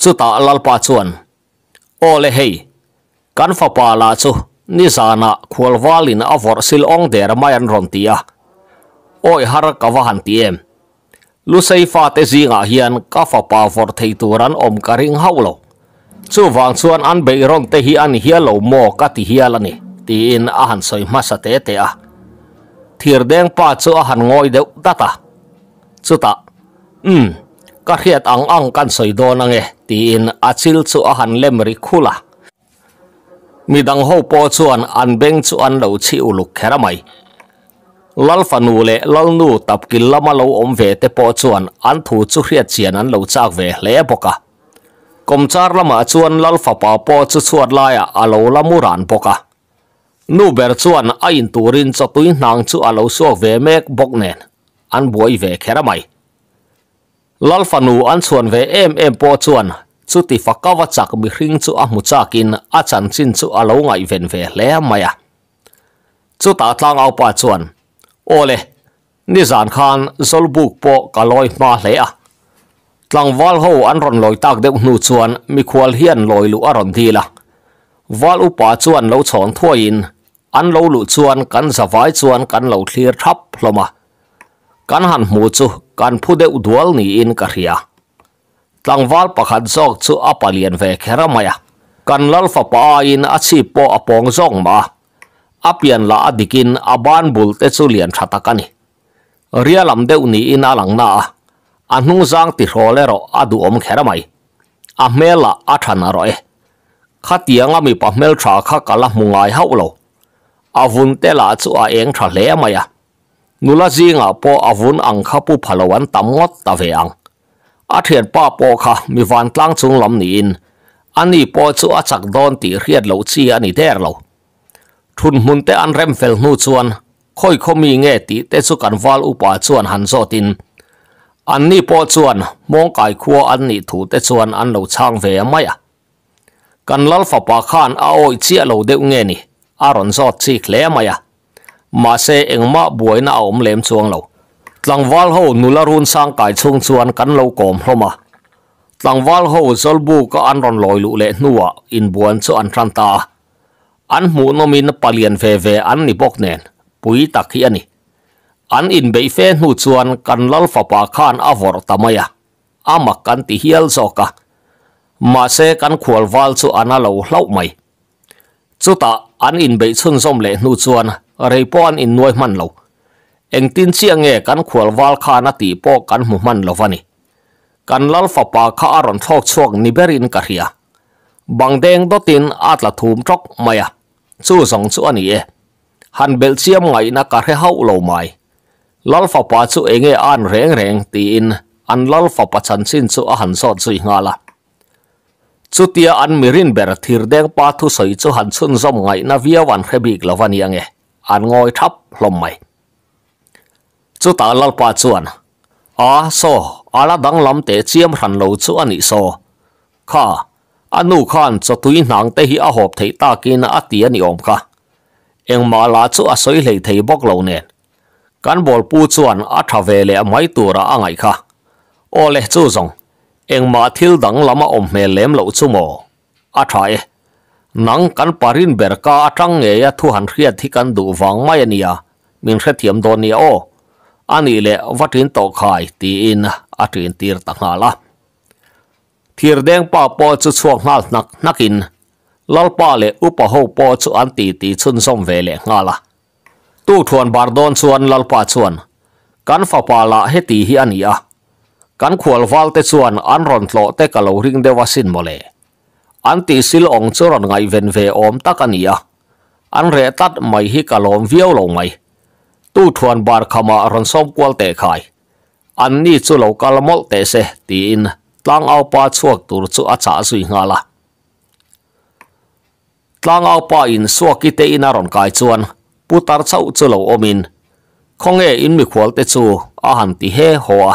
chu ta lal pa chuan o le hei kan fa pa la chu ni zana khol walin vor sil ong der mai an ron tia oi har ka wa han ti em lu sei fa te zinga hian ka fa pa vor thei turan om ka ring haulo chu wang chuan an be rong te hi an hialo mo ka ti hialani ti in a han soi masa te te a thirdeng pa chu a han ngoi deuh data chuta um ka hriat ang ang kan soidawn ange tiin achil chu a han lem ri khula midang ho po chuan an beng chu an lo chi uluk khera mai lal fanu le lal nu tapkin lama lo om ve te po chuan an thu chu hriat chian an lo chak ve hle e boka komchar lama chuan lal fa pa po chu chuat laia alo lamu ran boka nu ber chuan a in turin chatuin hnang chu alo suak ve mek bok nen an buai ve khera mai lalfanu an chuan ve em em po chuan chu ti fakawa chak mi hring chu a mu chakin a chan chin chu a lo ngai ven ve hle maya chu ta tlang au pa chuan ole ni zan khan zolbuk po kaloi ma hle a tlang wal ho an ron loi tak deuh nu chuan mi khwal hian loi lu a ron dila wal upa chuan lo chon in, an lo lu chuan kan zawai chuan kan lo thlir thap hloma kan han mu chu การพูดเดื้อดวลนี้อินกัี้ยตั้งวัลปะขัดจอกสูอาปาเลียนเวกเฮรามายาการลัลฟะปะอินอาชีพปออปองจงมาอาเปียนลาอดิกินอาบานบุลเตสุเลียนชัตากันิเรียลัมเดวนี้อินอาลังนาอันนุ่งจางติโรเลโรอาดูอมเฮรามายอาเมลลาอาชานารอยข้าเตียงอามีปะเมลชาข้ากะละมุงไอเฮาโลอาวุนเตลาสูอาเองชัาเลมายานุลจีงอ่ปออาวุนอังคาปูพลวันตำงดตาเวียงอาเทียนป้าปอค่ะมีวันตั้งจงลำนี้อันนี้ปอชอาจักดอนตีเรียดเหลาชีอันนี้เดรเหลาทุนมุนเตอันเริ่มเฟลนูชวนค่อยเขามีเงตีเตสุกันวาลอุปาชวนหันโซตินอันนี้ปอชวนมองไก่ขครัวอันนี้ถูเตชวนอันเหลาช่างเวียไม่อะกันลัลฟปาคานอาโอยเจียเหลาเดวเงนี่อารอนซอดซีเคลมาอะ mà xe anh mà buổi na ôm lem xuống lâu tlang wal ho nula run sang kai chung chuan kan lo kom hloma tlang wal ho zol bu ka an ron loi lu le nuwa in buan chu an tran ta an mu no min palian ve ve an ni bok nen pui tak hi ani an in be fe nu chuan kan lâu fa pa khan avor tamaya à. ama kan ti hial zoka ma se kan khual wal chu ana lâu mây, mai chuta อันอินเบชุนส้มเลนูชวนเรียปอนอินนวยมันโลวเองตินเชียงเอกันขวลวาลคานาตีปอกันมุมันโลวานีกันลัลฟปาคาอรอนทอกช่วงนิเบรินกะเฮียบางแดงตตินอาตลาทูมทรกมาซูสองชั่วนนี้ฮันเบลเซียมไงนักการเฮาเลวไม่ลัลฟปาชู้เองเออันเร่งเร่งตีอินอันลัลฟปาชันสินซู้อันสดซุยงาละ chú chutia an mirin ber thir dek pa thu soi chú han chun rong ngai na vía via wan khrebik lawani ange an ngồi thấp hlom mai chú ta lal ba pa chuan a so ala dang lam te chiam hran lo chu ani so kha anu khan cho tui nang tế hi a hộp thei ta kin a ti ani om kha em mà là chú a soi lei thei bốc lâu nè cán bộ pu chú chuan a tha ve le mai tura angai kha ole chú zong เองมาทิลดังลำอมเมลเลมลูกชั่โมอาทายนังกันปารินเบรกาจังเอยทุหันเรียดที่กันดูวังไม่เนียมินเสถียมโดนเนียโออันนี้แหละวัดถินตกขายตีอินอาถินตีรตักนาละทีรเดงป้าปอจุดช่วงนั้นักนักินลลป้าเลอุปโภคปอจุอันตีตีชุนสมเวเลงาละตู้ทวนบาร์ดอนชวนลลป้าชวน กันฟ้าปาละให้ตีฮิอันนี้อ่ะ kan khual wal te chuan an ron tlo te kalo ring de wasin mole anti sil ong choron ngai ven ve om takania an re tat mai hi kalom vio lo mai tu thuan bar khama ron som kwal te khai an ni chu lo kal mol te se ti in tlang au pa chuak tur chu a cha sui nga in suaki te in aron kai chuan putar chau chu lo omin khong e in mi khwal te ti he hoa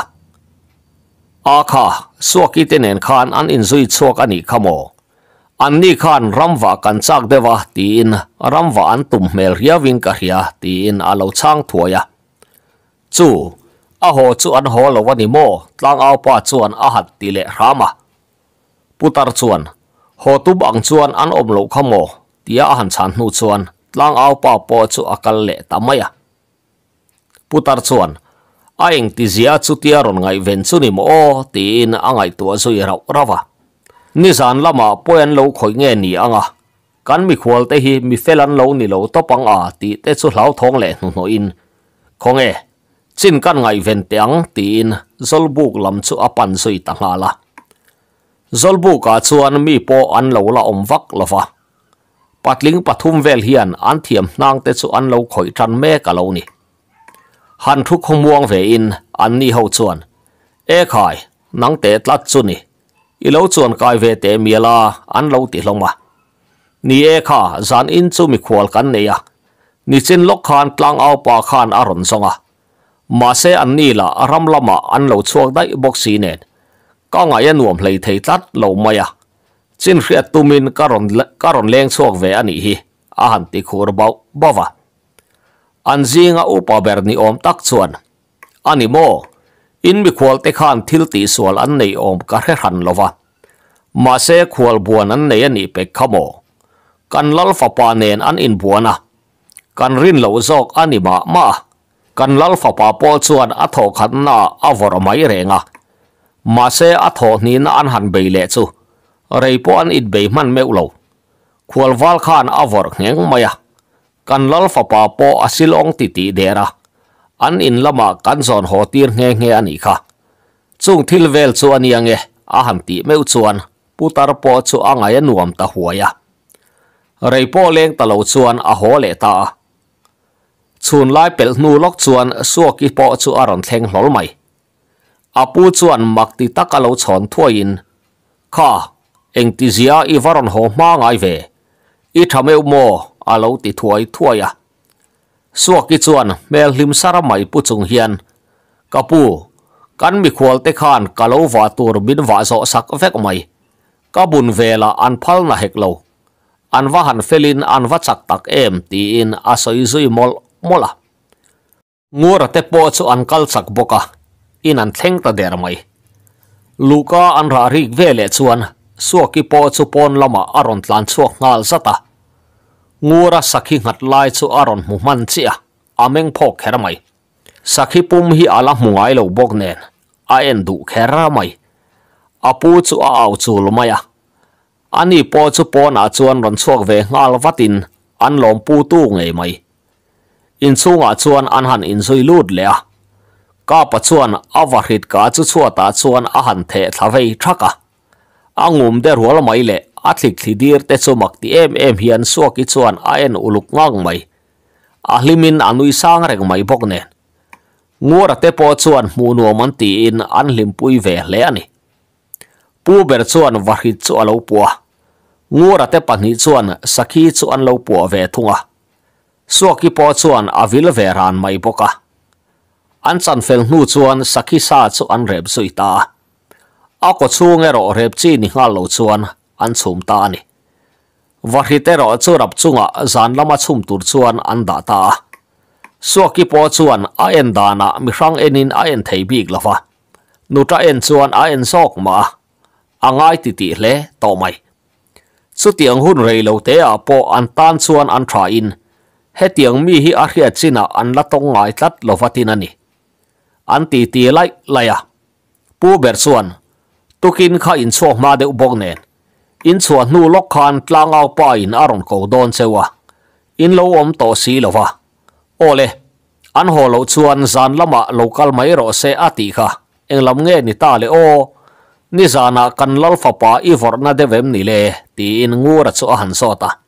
อาคาสวกิเตเนนคานอันอินซุยสวกอันอีขโมอันนี้คานรำวากันจากเดวะตีนรำวาอันตุ่มเมลเฮียวิงกะเฮียตีนอาเลาช่างถัวยะจู่อาโหจูอันโหลวันนี้โมตั้งเอาปาจวนอาหัดติเลรามะปุตรจวนโหตุบังจวนอันอมโลขโมตีอาหันชันนูจวนตั้งเอาปาปอจูอากาลเลตามะยะปุตรจวน a eng ti zia chu tia ngai ven chu ni mo tin a ngai tua zui rau rawa ni zan lama poen lo khoi nge ni anga kan mi khwal te hi mi felan lo ni lo topang a ti te chu hlau thong le nu no in khong e chin kan ngai ven tiang tin zolbuk lam chu apan zui ta nga la zolbuk a chuan mi po an lo la om vak lova patling pathum vel hian an thiam nang te chu an lo khoi tran me ka lo ni หันทุกคงมวงเวอินอันนี้เฮาชวนเอ้ขายนังเตะลัดจุนี่อีเลวชวนกายเวเตมีลาอันเลวติลงมานี่เอ้ข้าจานอินจูมีขวลกันเนี่ยนี่จินลกขานกลางเอาปาขานอรุณสงะมาเซอันนี้ละรำละมาอันเลวชวกได้บอกสีเนนก็ไงยันหวมเลยเทตัดเลวมายะจินเรียตุมินการอนการอนเลงชวกเวอันนี้อาหันติคูรบ่บ่าว an zinga upa ber ni om tak chuan ani mo in bi khwal te khan thil ti sual an nei om ka re han lova ma se khwal buan an nei ani pe khamo kan lal fa pa nen an in buana kan rin lo zok ani ma ma kan lal fa pa pol chuan a tho khan na a mai renga ma se a tho ni na an han be le chu rei po an it be man meu lo khwal wal khan a vor maya kanlal fapa po asilong titi dera. An in lama kanzon ho tir nge nge ani ka. Tsung til vel tsu ani ange ahan ti me utsuan putar po tsu angay nuam ta huaya. Rai po leng talaw tsuan aho le ta. Tsun lai pel nu lok tsuan suwa ki po tsu aron teng lol mai. Apu tsuan mak ti takalaw tsuan tuwa in. Ka, eng ti zia i varon ho ma ngay ve. Ita me umo. a lo ti thuai thuai à suak ki chuan mel hlim sara mai pu chung hian kapu kan mi khwal te khan kalo wa tur bin wa zo sak vek mai kabun vela an phal na hek lo an wa han felin an wa chak tak em ti in a soi zui mol mola ngur te po chu an kal chak boka in an theng ta der mai luka an ra rik vele chuan suaki po chu pon lama aron tlan chuak ngal zata ngora sakhi ngat lai chu aron mu man che a pho kheramai sakhi pum hi ala mu ngai lo bok nen a en du kheramai apu chu a au chu luma ya ani po chu po na chwon ron chok ve ngal watin an lom pu tu nge mai in chu nga chwon an han in zoi lut le a ka pa chwon a warhit ka chu chhuata chwon a han the thlawei thaka angum de rual mai le athlik thidir te chomak ti em em hian suak i chuan a en uluk ngang mai ahlimin limin anui sang reng mai bokne ne ngora te po chuan mu nuam man ti in an pui ve le ani pu ber chuan wahi chu alo puwa ngora te pani chuan sakhi chu an puwa ve thunga suak i po chuan a vil ve ran mai boka anchan chan fel nu chuan saki sa chu an sui zui ta ako chu nge ro rep chi ni hal lo chuan an chhum ta ani varhi te ro chu rap chunga zan lama chhum tur chuan an da ta suaki po chuan a en dana mi hrang enin a en thei bik lova nuta en chuan a en mà ma angai ti ti hle to mai chu tiếng hun rei lo te a po an tan chuan an thra in he tiang mi hi a hria china an la tong ngai tlat lovatin ani an ti ti lai laya pu ber chuan tukin kha in chho ma deuh bok nen in chua nu lok khan tla ngau pa in aron ko don chewa in lo om to si lova ole an ho lo chuan zan lama local mai ro se ati kha eng lam nge ni ta le ni zana kan lal fa i vor na de le ti in ngura chu han sota ta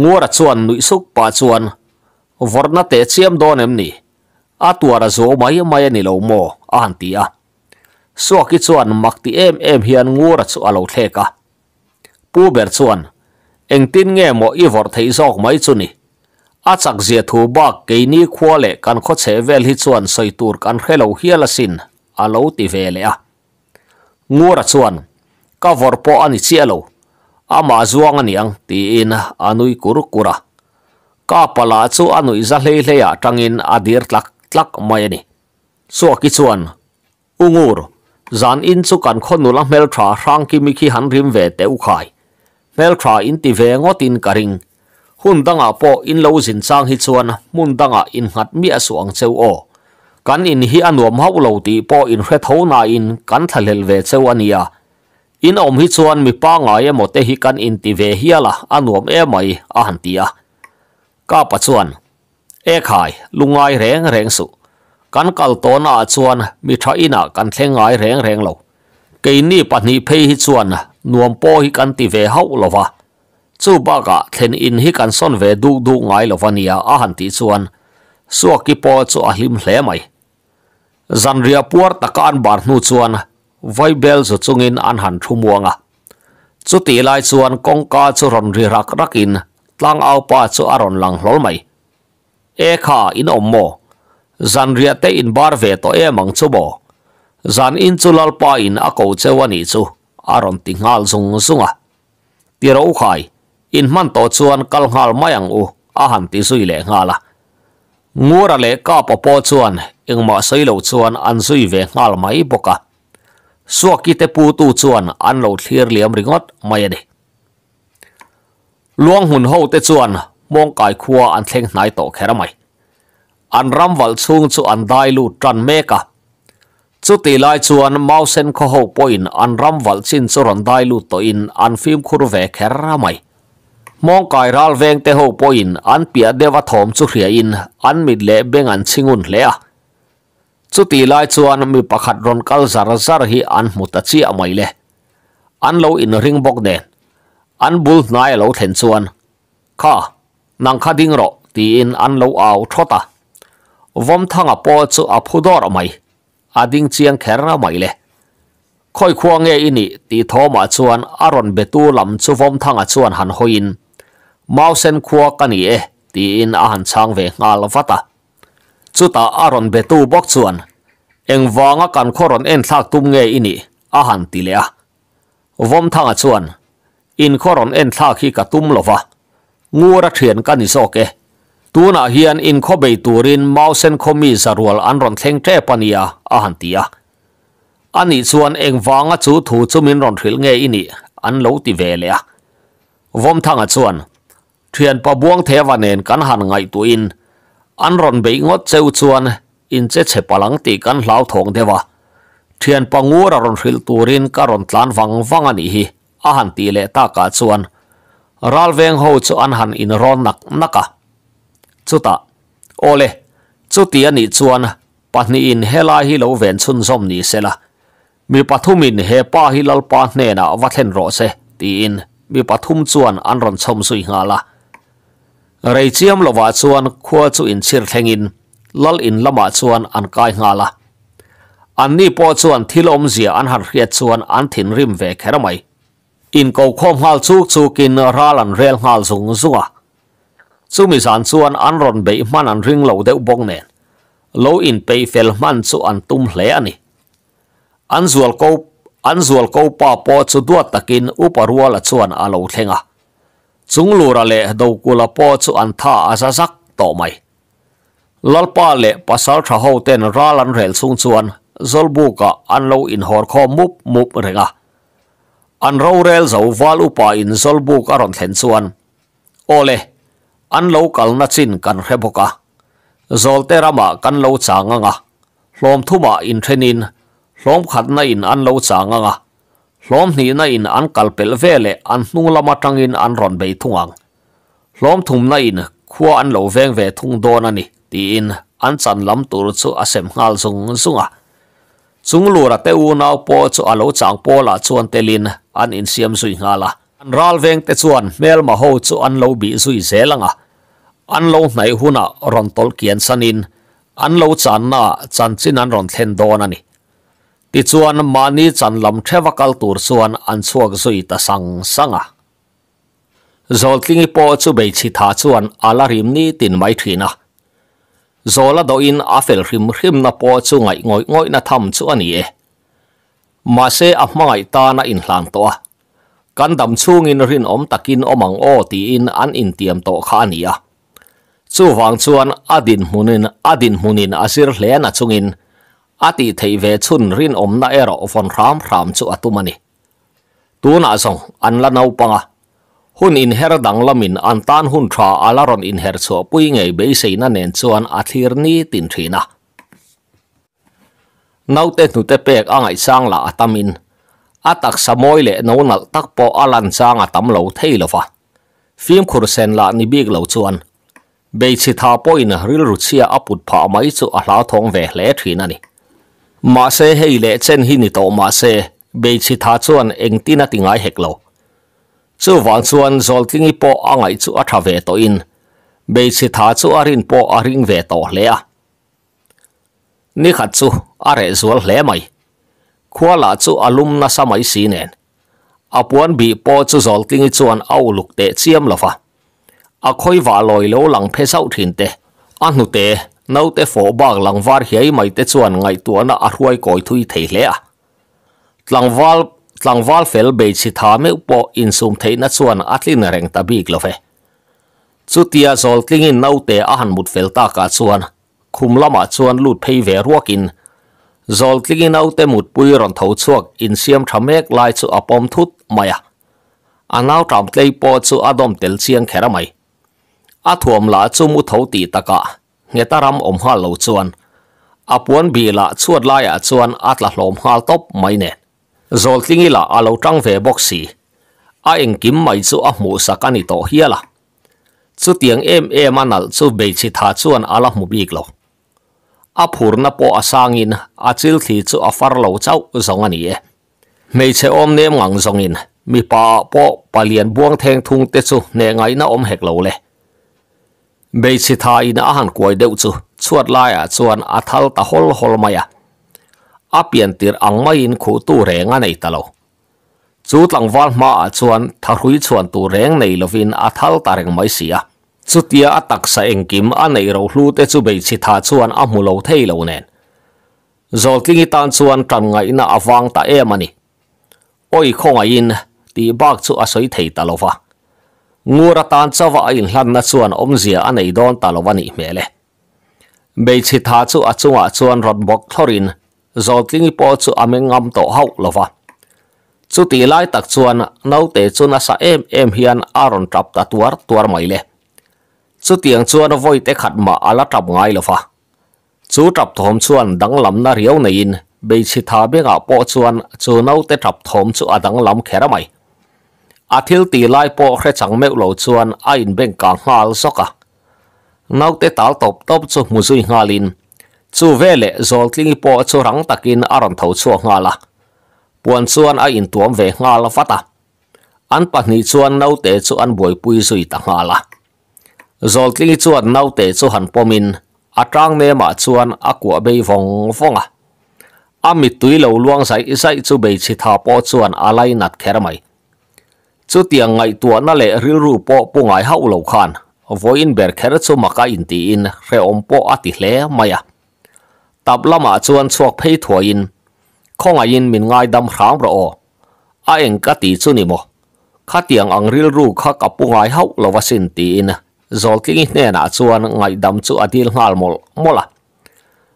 ngura chuan nui suk pa chuan vor na te chiam don em ni a tuar a zo mai mai ni lo mo a ti a so ki chuan makti ti em em hian ngura chu alo theka ka pu ber chuan eng tin nge mo i vor thei sok mai chu ni a chak zia thu ba ke le kan kho che vel hi kan khelo hial asin a lo ti ve le a ngora chuan ka vor po ani chialo a ma zuang ani ang ti in anui kur kura ka pala chu anui za hle hle ya tangin adir tlak tlak mai ni so ki chuan ungur zan in chu kan khonu la mel tha rang ki mi ki han te u khai melkra in ti vengot in karing hundanga po in lo zin chang hi chuan mundanga in ngat mi a suang cheo o kan in hi anuam hau lo ti po in re tho na in kan thalel ve cheo ania in om hi chuan mi pa nga ye mote hi kan in ti ve hi ala anuam e mai a han ti a ka pa chuan e khai lungai reng reng su kan kal to na chuan mi tha ina kan thlengai reng reng lo keini pani phei hi chuan nuam po hi kan ti ve hau lova chu baka thlen in hi kan son ve du du ngai lovania a han ti chuan suaki po chu a hlim hle mai zanria puar takan bar nu chuan vaibel chu chungin an han thumuanga chu ti lai chuan kongka chu ron ri rak rakin tlang au pa chu aron lang hlol mai e kha in ommo zanria te in bar ve to e mang chu bo zan in chu lal pa in a ko chewani chu aron ti ngal zung zunga ti ro khai in man to chuan kal ngal mayang u ahan ti zui le ngala ngura le ka po po chuan engma sailo chuan an zui ve ngal mai boka suaki te pu tu chuan an lo thlir liam ringot mai ade luang hun ho te chuan mong kai khua an thleng nai to khera mai an ramwal chung chu an dai lu tran meka chu ti lai chuan mau sen kho ho point an ram wal chin chu ron dai lu to in an film khur ve kher mai mong kai ral veng te ho point an pia dewa thom chu hria in an mid le beng an chingun le a chu ti lai chuan mi pakhat ron kal zar zar hi an muta chi a mai le an lo in ring bok ne an bul nai lo then chuan kha nang kha ding ro ti in an lo aw thota vom thanga po chu a phudor mai ading chiang kherna mai le khoi khuang e ini ti tho ma chuan aron betu lam chu vom thanga chuan han hoin mau sen khuwa kani e ti in a han chang ve ngal vata chuta aron betu bok chuan eng wanga kan khoron en thak tum nge ini a han vom thanga chuan in khoron en thak hi ka tum lova ngura ke tuna hian in khobei turin mausen khomi zarwal anron theng te pania ahantia ani chuan engwanga chu thu chumin ron thil nge ini an lo ti vele a vom thanga chuan thian pa buang the wanen kan han ngai tuin anron be ngot cheu chuan in che che palang ti kan hlau thong dewa thian pangura ron thil turin karon tlan wang wang ahantile ta ka chuan ralveng ho chu an han in ron nak naka chuta ole chutia ni chuana pahni in hela hi lo ven chun som ni sela mi pathum in he pa hi lal pa ne na wathen ro se ti in mi pathum chuan an ron chom sui nga la rei chiam lo wa chuan khua chu in chir theng in lal in lama chuan an kai nga la an ni po chuan thil om zia an an thin rim ve in ko khom hal chu chu kin ralan hal zung zunga chu mi san suan an ron be man an ring lo deuh bong nen lo in bay fel man chu an tum hle ani an zual ko an zual ko pa po chu duat takin uparuala chuan alo thlenga chung ra le do kula po su an tha asa sak to mai lal pa le pasal tha ho ten ra ralan rel chung chuan zolbuka an lo in hor kho mup mup renga an ro rel zo wal upa in zol ron aron thlen chuan ole an lo kal na chin kan re boka zol te rama kan lo cha nga nga hlom thuma in thenin hlom khat na in an lo cha nga nga hlom ni na in an kal pel vele an nu lama tang in an ron be thungang hlom thum na in khuwa an lo veng ve thung don ani ti in an chan lam tur chu asem ngal zung zunga chung lu ra te u na po chu alo chang po la chuan telin an an lo nai huna ron tol kian sanin an lo chan na chan chin an ron then don ani ti chuan ma ni chan lam thewa kal tur chuan an chuak zui tin mai thina zola do in afel rim rim na po chu ngai ngoi ngoi na tham chu ani e ma se a mai ta na in hlan to kan dam chungin rin om takin omang o chu wang chuan adin hunin adin hunin asir hlen achungin ati thei ve chun rin om omna era von ram ram chu atumani na song an anla nau panga hun in her dang lamin an tan hun tha alaron in her chu pui ngei be na nen chuan athir ni tin thina naute nu te pek angai sang la atamin atak samoi le nonal takpo alan sang atam lo theilofa phim sen la ni big lo chuan bây chỉ thà bôi nè ril rụt xia áp bút phá máy chỗ ở lá thong về lẽ thuyền này mà xe hay lẽ trên hi nị tổ mà xe bây chỉ thà chuan anh tin là tiếng ai hệt lâu chú vạn anh zol kinh ipo anh ấy chú ở thà về tổ in bây chỉ thà chú ở in po ở in về tổ lẽ à ni khát chú ở rẻ zol lẽ mày khoa là chú alum na sa mấy xí nè apuan bị po chú zol kinh chuan au lục tệ chiêm là phải à khôi vả loi lỗ lằng phê sau thìn tê ăn nụ tê nấu tê phổ bạc lằng vár hiấy mày tê chuẩn ngày na à ruai cõi thui thấy lẽ à lằng vár lằng vár phèl bề chỉ thả mấy bộ in sum thấy nát chuẩn át linh rèn ta bị lo phê chú tia zol kinh in nấu tê ăn một phèl ta cả chuẩn khum lắm à chuẩn lụt phê về ruốc in zol kinh in nấu tê một bùi ròn thấu chuộc in xiêm thắm mèk lai chú apom thút mày à anh nào trầm tây po chú adam tel xiang khera mày a thuam la chu mu tho ti taka ah. nge taram om ha lo chuan a puan bi la chuat lai ah a chuan atla hlom hal top mai ne zol tlingi la a lo tang ve boxi a eng kim mai chu a mu sakani to hiala chu tiang em em anal chu be chi tha chuan ala mu bik lo a phurna po asangin a chil thi chu a far lo chau zong ani e mei che om nem ngang zongin mi pa po palian buang theng thung te chu ne ngai na om hek lo le bây chỉ thay na hàng quay đâu chứ chuột lại à chuan à thal ta hol hol mày à à biển tiền ăn mày in khu tu rẻ ngay này ta lâu chú tăng văn mà à chuan thà hui chuan tu rẻ này lo vin à thal ta rèn mày xì à chú tia à tắc sa anh kim à này rồi lu te chú bây chỉ thay chuan à mù lâu thay lâu nè kinh tiếng tan chuan trần ngay na à vang ta em anh ôi không ai in thì bác chú à soi thấy ta lâu vào ngur atan chawa in hlanna chuan omzia a nei dawn talawani hmele beichi tha chu achunga chuan rotbok thorin zoltlingi po chu amengam to hau lova chu ti lai tak chuan naute chuna sa em em hian aron tap ta tuar tuar mai le chu tiang chuan voi te khat ma ala tap ngai lova chu tap thom chuan dang lam na riau nei in beichi tha benga po chuan chu naute tap thom chu adang lam khera mai อาทิลตีไล่ปอเคจังเมวเหลาชวนไอ้เบ่งกางฮาลซอกะนอกเตตาลตบตบจุมุซุยฮาลินจูเวเลจอลติงปอจูรังตะกินอารมณ์เท่าชัวฮาละปวนชวนไอ้ตัวเวฮาลฟัตะอันปะนี้ชวนนอกเตจูอันบวยปุยซุยตะฮาละจอลติงชวนนอกเตจูหันปอมินอาจางเนมาชวนอากัวเบยฟงฟงอ่ะอามิตุยเหลาลวงใส่ใส่จูเบยชิทาปอชวนอะไรนัดแค่ไหน chu tiang ngai tua na le ril ru po pu ngai hau lo khan voin ber khera chu maka in ti in re om po ati hle maya à. tab lama chuan chuak phei thua in khong a in mình ngai đâm khám ro o a eng ka ti chu ni mo kha tiang ang ril ru kha ka pu ngai hau lo wasin ti in zol king hne na chuan đâm dam chu adil ngal mol mola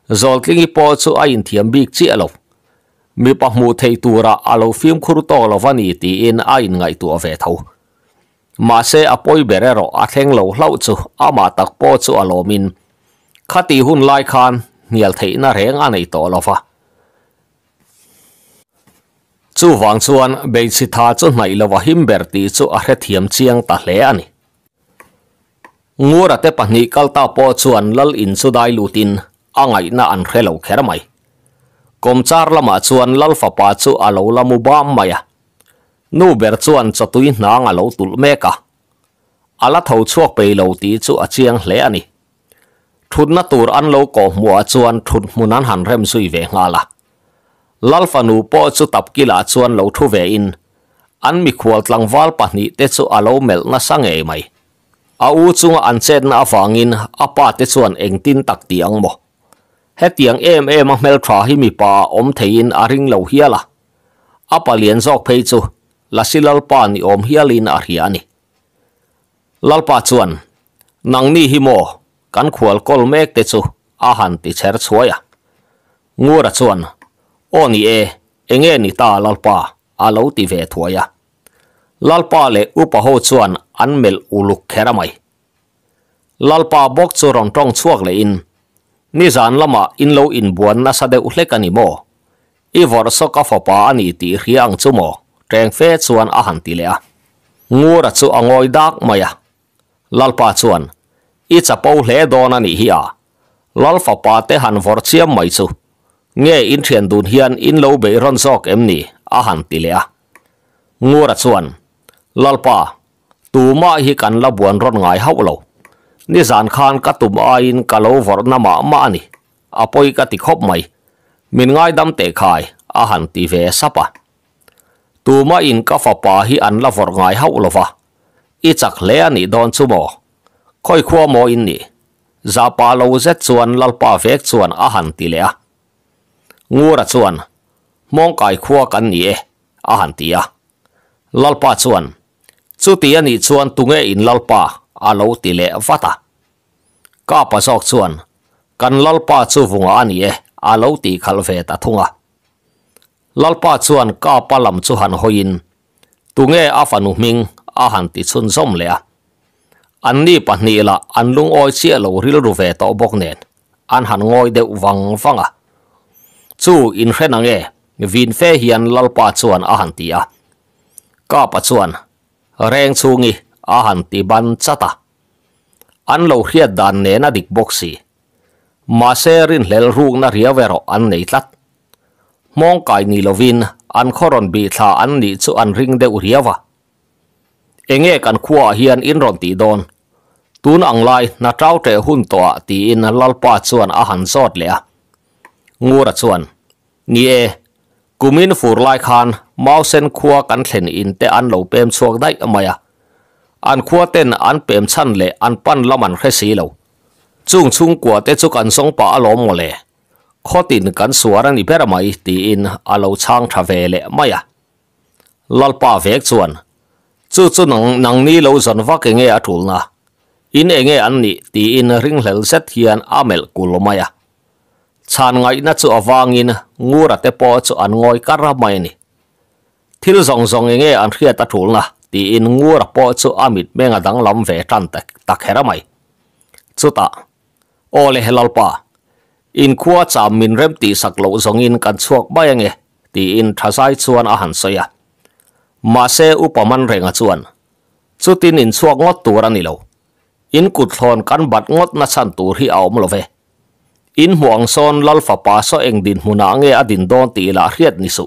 zol king po chu a in thiam bik chi alo mi pa mu thei tura alo film khur to lo vani ti in a in ngai tu ve tho ma se apoi berero a theng lo hlau chu ama tak po chu alomin khati hun lai khan nial thei na reng anei to lo fa chu wang chuan be si tha chu nai lo wa him ber ti chu a hre thiam chiang ta hle ani ngura te pahni kalta po chuan lal in chu dai lutin angai na an hre lo kher mai komchar lama chuan lalfa pa chu alo mu bam maya nu ber chuan chatui hnang alo tul meka ala tho chuak pe lo ti chu achiang à hle ani à thutna tur an lo ko mua chuan thut munan han rem sui ve nga la lalfa nu po chu tapkila chuan lo thu ve in an mi khual tlang wal ni te chu alo mel na sange mai a u chunga an chet na awangin apa à te chuan engtin tak ti ang mo he tiang em em mel thra hi mi pa om thein a ring lo hia la a pa lien zok pe chu la silal pa ni om hia lin a hi ani kan khual kol mek te chu a han ti cher ngora chuan o ni e enge ni ta lal pa a lo ti ve thuaya lal pa le u pa ho chuan an mel u luk rong tong le in ni zan lama in lo in buan na sa de u hlek ani mo i vor so ka fo pa ani ti hi ang chu mo teng fe chuan a han ti le a ngura chu angoi dak maya lalpa chuan i chapo hle don ani hi a lalfa pa te han vor chiam mai chu nge in thian dun hian in lo be ron sok em ni a han ti le a ngura chuan lalpa tu ma hi kan la buan ron ngai hau lo นี่สานขานกตุมอายินกะโลวอร์นามามานี่อปอยกติคบไหมมินง่ายดำเตะขายอาหันตีเวสปะตูมาอินก็ฟปาฮีอันละฟอร์ง่ายเฮาลวะอีจักเลียนี่ดอนซุโมค่อยขัวโมอินนี่ซาปาโลเซตส่วนลลปาเฟกส่วนอาหันตีเลียงูระส่วนมองกายขัาวกันนี่เออาหันตีอะลลปาส่วนสุที่นนี่ส่วนตุงเออินลลปาอาลูติเลฟัตาก้าประสบส่วนกันลลปาสูฟงอันเยอาลูติคัลเฟตาทุงะลลปาส่วนก้็ปลัมสุหันหอยินตุงเออฟานุมิงอาหันติสุนสมเลียอันนี้ปัจนี่ละอันลุงอ้อยเสียลูริลรูเวตอบกเนนอันหันงอยเดวฟังฟังะสู้อินเฟนังเอวินเฟียนลลปาส่วนอาหันตีอาก้าปัส่วนแรงสูงอีอาหันติบันจัตาอันเราเหียดานเนนัดิกบุอกซีมาเซรินเลรูกนาเรียเวรอันในลัดมองกายนิลวินอันขรอนบีทาอันนี้จุอันริงเดอุเรียวะเองเอกันขววเฮียนอินรอนตีดอนตูนอังไลนาเจ้าเตหุ่นตัวตีอินลลปา่วนอาหันซอดเลียงูรั่วนนี่เอกุมินฟูรไลคานมาเซนขวากันเทนอินเตอันเลาเปมชวกได้อมอยะอันขัวเต้นอันเปรมชันเละอันปั้นละมันแค่สีเหลวจุงชุงกัวเตจุกันสงปะอารมณ์มเลยข้อตินกันสวรันอีเปรมาอิตีอินอาเลาช่างทาเวเลไม่อะลลป้าเวกส่วนจู่จู่นังนังนี้เราสนวักเงี้ยถูกนะอินเงี้ยอันนี้ตีอินริงเหลเซตเฮียนอาเมลกุลไม่อะชานไงนั่นจู่อวางินงูระเตปอจู่อันงอยการะไม่นี่ที่เราส่งส่งเงี้ยอันเขียตทุลนะ ti in ngu ra po chu amit me nga dang lam ve tan tak tak hera mai chu ta o le helal pa in khua cha mình rem ti sak lo zong in kan chuak bay nghe, ti in thasai chuan a han soya ma se upaman renga chuan chu tin in chuak ngot tur ani lo in kut thon kan bat ngot na chan tur hi awm lo ve in huang son lal fa pa so eng din huna nge adin don ti là hriat ni su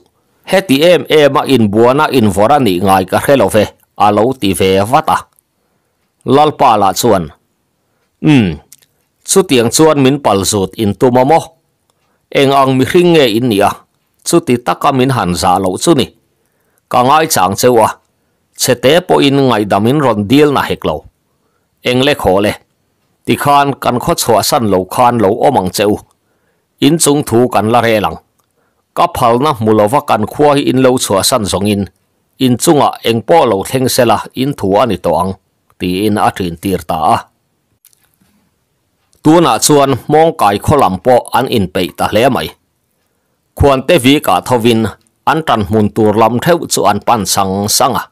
heti em em a in buana in vora ni ngai ka khelo ve alo ti ve vata à? lalpa la chuan um chu tiang chuan min pal zut in tuma mo eng ang mi hring nge in nia chu ti taka min han za lo chu ni ka ngai chang chewa à? chete po in ngai damin ron deal na heklo eng le kho le ti khan kan kho chwa san lo khan lo omang cheu in chung thu kan la re lang ka phal na mulawa kan khua hi in lo chua san zongin in chunga engpo lo thengsela in thu ani to ang ti in a thin tir ta a tu na chuan mong kai kholam po an in pe ta hle mai khuan te vi ka vin an tan mun tu lam theu chu an pan sang sang sanga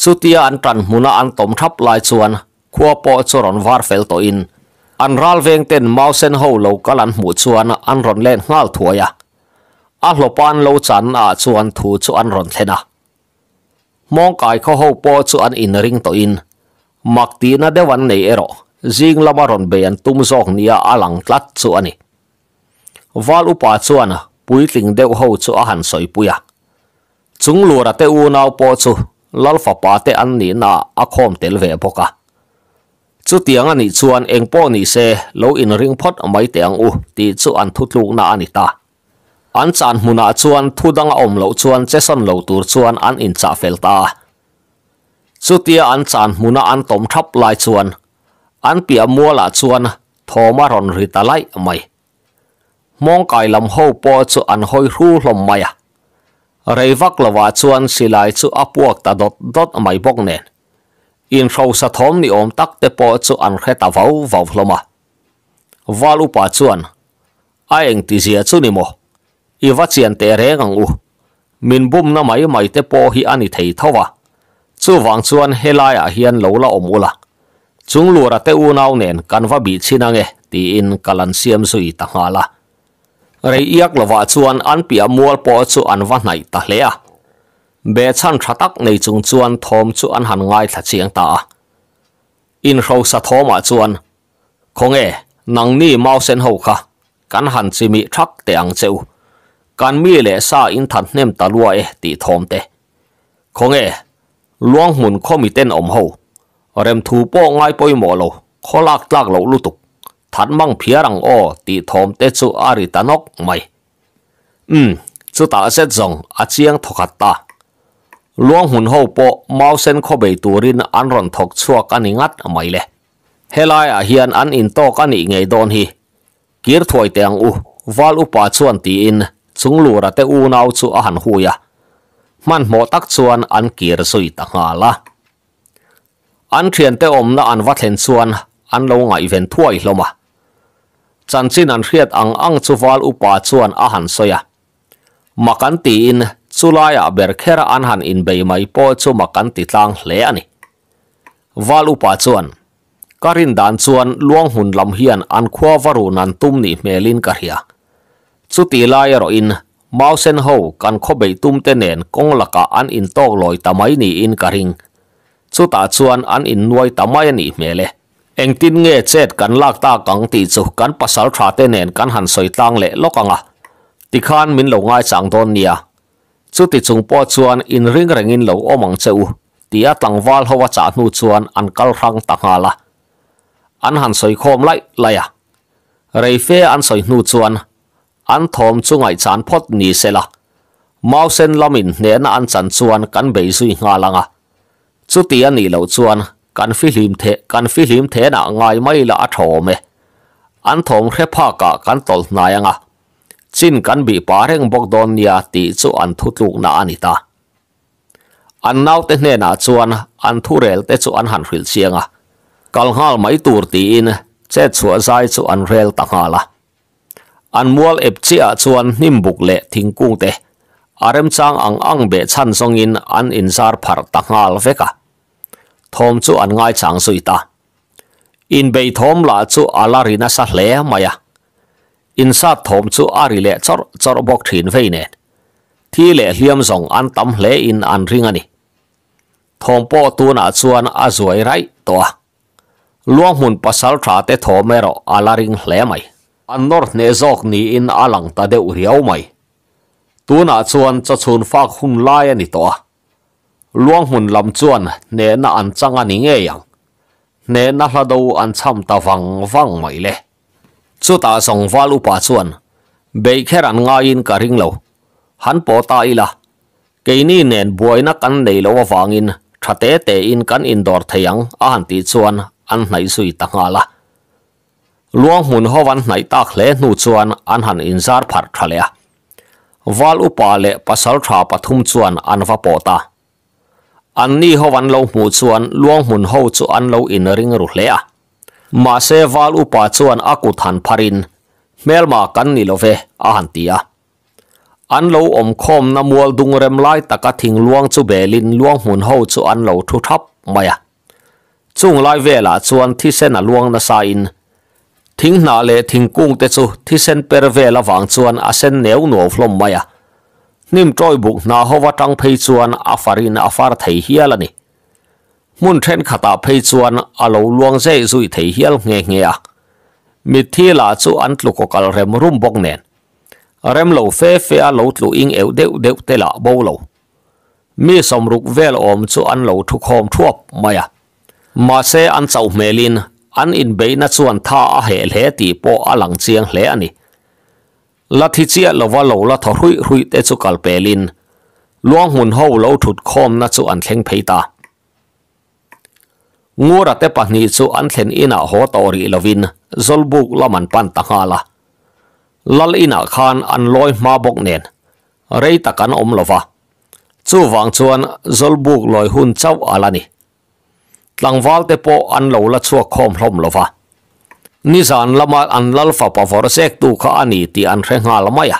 chutia an tan muna an tom thap lai chuan khua po choron var fel to in an ral veng ten mausen ho lo kalan mu chuan an ron len ngal thuaya a hlopan lo chan a chuan thu chu an ron thena mong kai kho ho po chu an in ring to in mak ti na de wan nei ero jing lama ron be an tum zok nia alang tlat chu ani wal upa chu an pui ling de ho chu a han soi puya chung lu ra te u nau po chu lal fa te an ni na a khom tel ve boka chu tiang eng po ni se lo in ring phot mai te ang u ti chu an ta an chan muna chuan thudanga om lo chuan cheson lo tur chuan an in cha felta chutia an chan muna an tom thap lai chuan an pia muala chuan thoma ron ri ta lai mai mong kai lam ho po chu an hoi ru hlom mai a rei vak lawa chuan silai chu apuak ta dot dot mai bok ne in tak te po chu an khe i va chian te re ngang u min bum na mai mai te po hi ani thei thowa chu wang chuan helai a hian lo la omula chung lura te u nau nen kanwa bi chinange ti in kalan siam zui ta hala rei iak lova chuan an pia mual po chu an wa nai ta hle a be chan thatak nei chung chuan thom chu an han ngai tha chiang ta in ro sa thoma chuan khonge nang ni mau sen ho kha kan han chimi thak te ang cheu การมีเลซาอินทันเนมตะลัวเอตีทอมเตคงเอล้วงหมุนข้อมีเต้นอมหูเริ่มถูโป้ง่ายปอยหมอเราข้อลากลากเราลุตุกทันมั่งเพียรังออตีทอมเตสุอาริตานกไม่อืมสุดตาเซจงอาเจียงทกัตตาล้วงหุ่นหูโปมาเซนข้อเบตูรินอันรอนทกชัวกันงัดไม่เลยเฮลายอาเฮียนอันอินโตกันอีไงโดนฮีกีร์ถวยเตียงอูวาลุปาชวนตีอิน chung lura te u nau chu a han man mo tak chuan an kir sui ta nga la an thian te omna an watlen chuan an lo ngai ven thuai hloma chan chin an hriat ang ang chuwal upa chuan a han soya makan ti in chulaya ah berkhera an han in bei mai po chu makan ti tlang hle ani wal upa chuan karin dan chuan luang hun lam hian an khua varu nan tumni melin ka chu ti lai ro in mau sen ho kan khó bei tum tên nen kong laka an in tok loi tamai ni in karing chu ta chuan an in nuai tamai mê mele anh tin nghe chết kan lak ta kang ti chu kan pasal tha te nen kan han soi tang le lokanga ti khan min lo ngai chang don nia chu ti chung po chuan in ring reng in lo omang cheu tia tlangwal howa cha nu chuan an kal rang taka la an han soi khom lai lai a reife an soi nu chuan อันทอมจุงไอจานพอดนีเสียละมาเเซนลามินเนนอันจันชวนกันเบยซุยงาลังอ่ะจุดที่อันนี้เราชวนกันฟิลิมเทกันฟิลิมเทน่ะง่ายไม่ละอัทอมเออันทอมแค่พักกันตลนายงอ่ะจินกันบีปาเร่งบกดอนยาตีจุอันทุตุกน่ะอันนี้ตาอันน่าวเตเนน่ะชวนอันทุเรลเตจุอันหันฟิลเชียงอ่ะกัลฮาลไม่ตูดตีอินเจ็ดสัวใจจุอันเรลต่างหาละ anmual epchia chuan nimbuk le thingkung te arem chang ang ang be chan song in an insar phar ta ngal veka thom chu an ngai chang sui ta in be thom la chu ala rina sa hle maya in sa thom chu ari le chor chor bok thin ve le hliam song an tam hle in an ring ani thom po tu na chuan te thomero ala ring hle an north ne zok ni in alang ta deuh riau mai tuna chuan cha chun fak hun lai ani to a luang hun lam chuan ne na an changa ni nge yang ne na hla do an cham ta wang wang mai le chu ta song valu pa chuan be kher an nga in ka ring lo han po ta ila ke ni nen buai na kan nei lo wangin thate te in kan in dor theyang a han ti chuan an hnai sui ta nga la ลวงมุนหวันในตากเล่นูชวนอันหันอินซาร์ผัดทะเลวาลอุปาเลปัสลทราปทุมชวนอันวาปอตาอันนี้หวันเลวมูชวนลวงมุนหจวนเลวอินริงรุเลยมาเซวาลอุปาจวนอากุธันพารินเมลมากันนิโลเวอาหันตียอันเลวอมคมนมวลดุงเรมไลตะกะทิงลวงจูเบลินลวงมุนหูจวนเลวทุทับไม่จุงไลเวลาจวนที่เส้นลวงนาซาอินทิ้งหนาเลทิ้งกุ้งเตจูที่เส้นเปรเวลวังชวนอาเส้นเหนียวหนวฟลมมายะนิ่มจอยบุกนาฮวจังเพยชวนอาฟารินอาฟาร์ไทยเฮียละนี่มุนเทนขตาเพยชวนอาโลลวงเซซุยไทยเฮียลเงเงียมิทีลาจูอันตลุกกลเรมรุมบกเนนเรมโลเฟเฟอาโลตลูอิงเอวเดวเดวเตละโบโลมีสมรุกเวลอมจูอันโลทุกโฮมทั่วมายะมาเซอันเจ้าเมลินอันอินเบนัส่วนท่าเหลเหตีปออาลังเชียงเหลอนี่ลัทธิเชียลว่าโลละทรุยรุยเตจุกัลเปลินล่วงหุ่นเฮาโลถุดคอมนัส่วนแข็งเพยตางูรัตเตปนีส่วนแข็งอินาหัวตอริลวินจลบุกละมันปันตังฮาลาลัลอินาขานอันลอยมาบกเนนเรตะกันอมลวะส่วนวังส่วนจลบุกลอยหุ่นเจ้าอะไรนี่ tlangwal te po an lo la chua khom hlom lova ni zan lama an lal fa pa vor sek tu kha ani ti an hrenga lamaya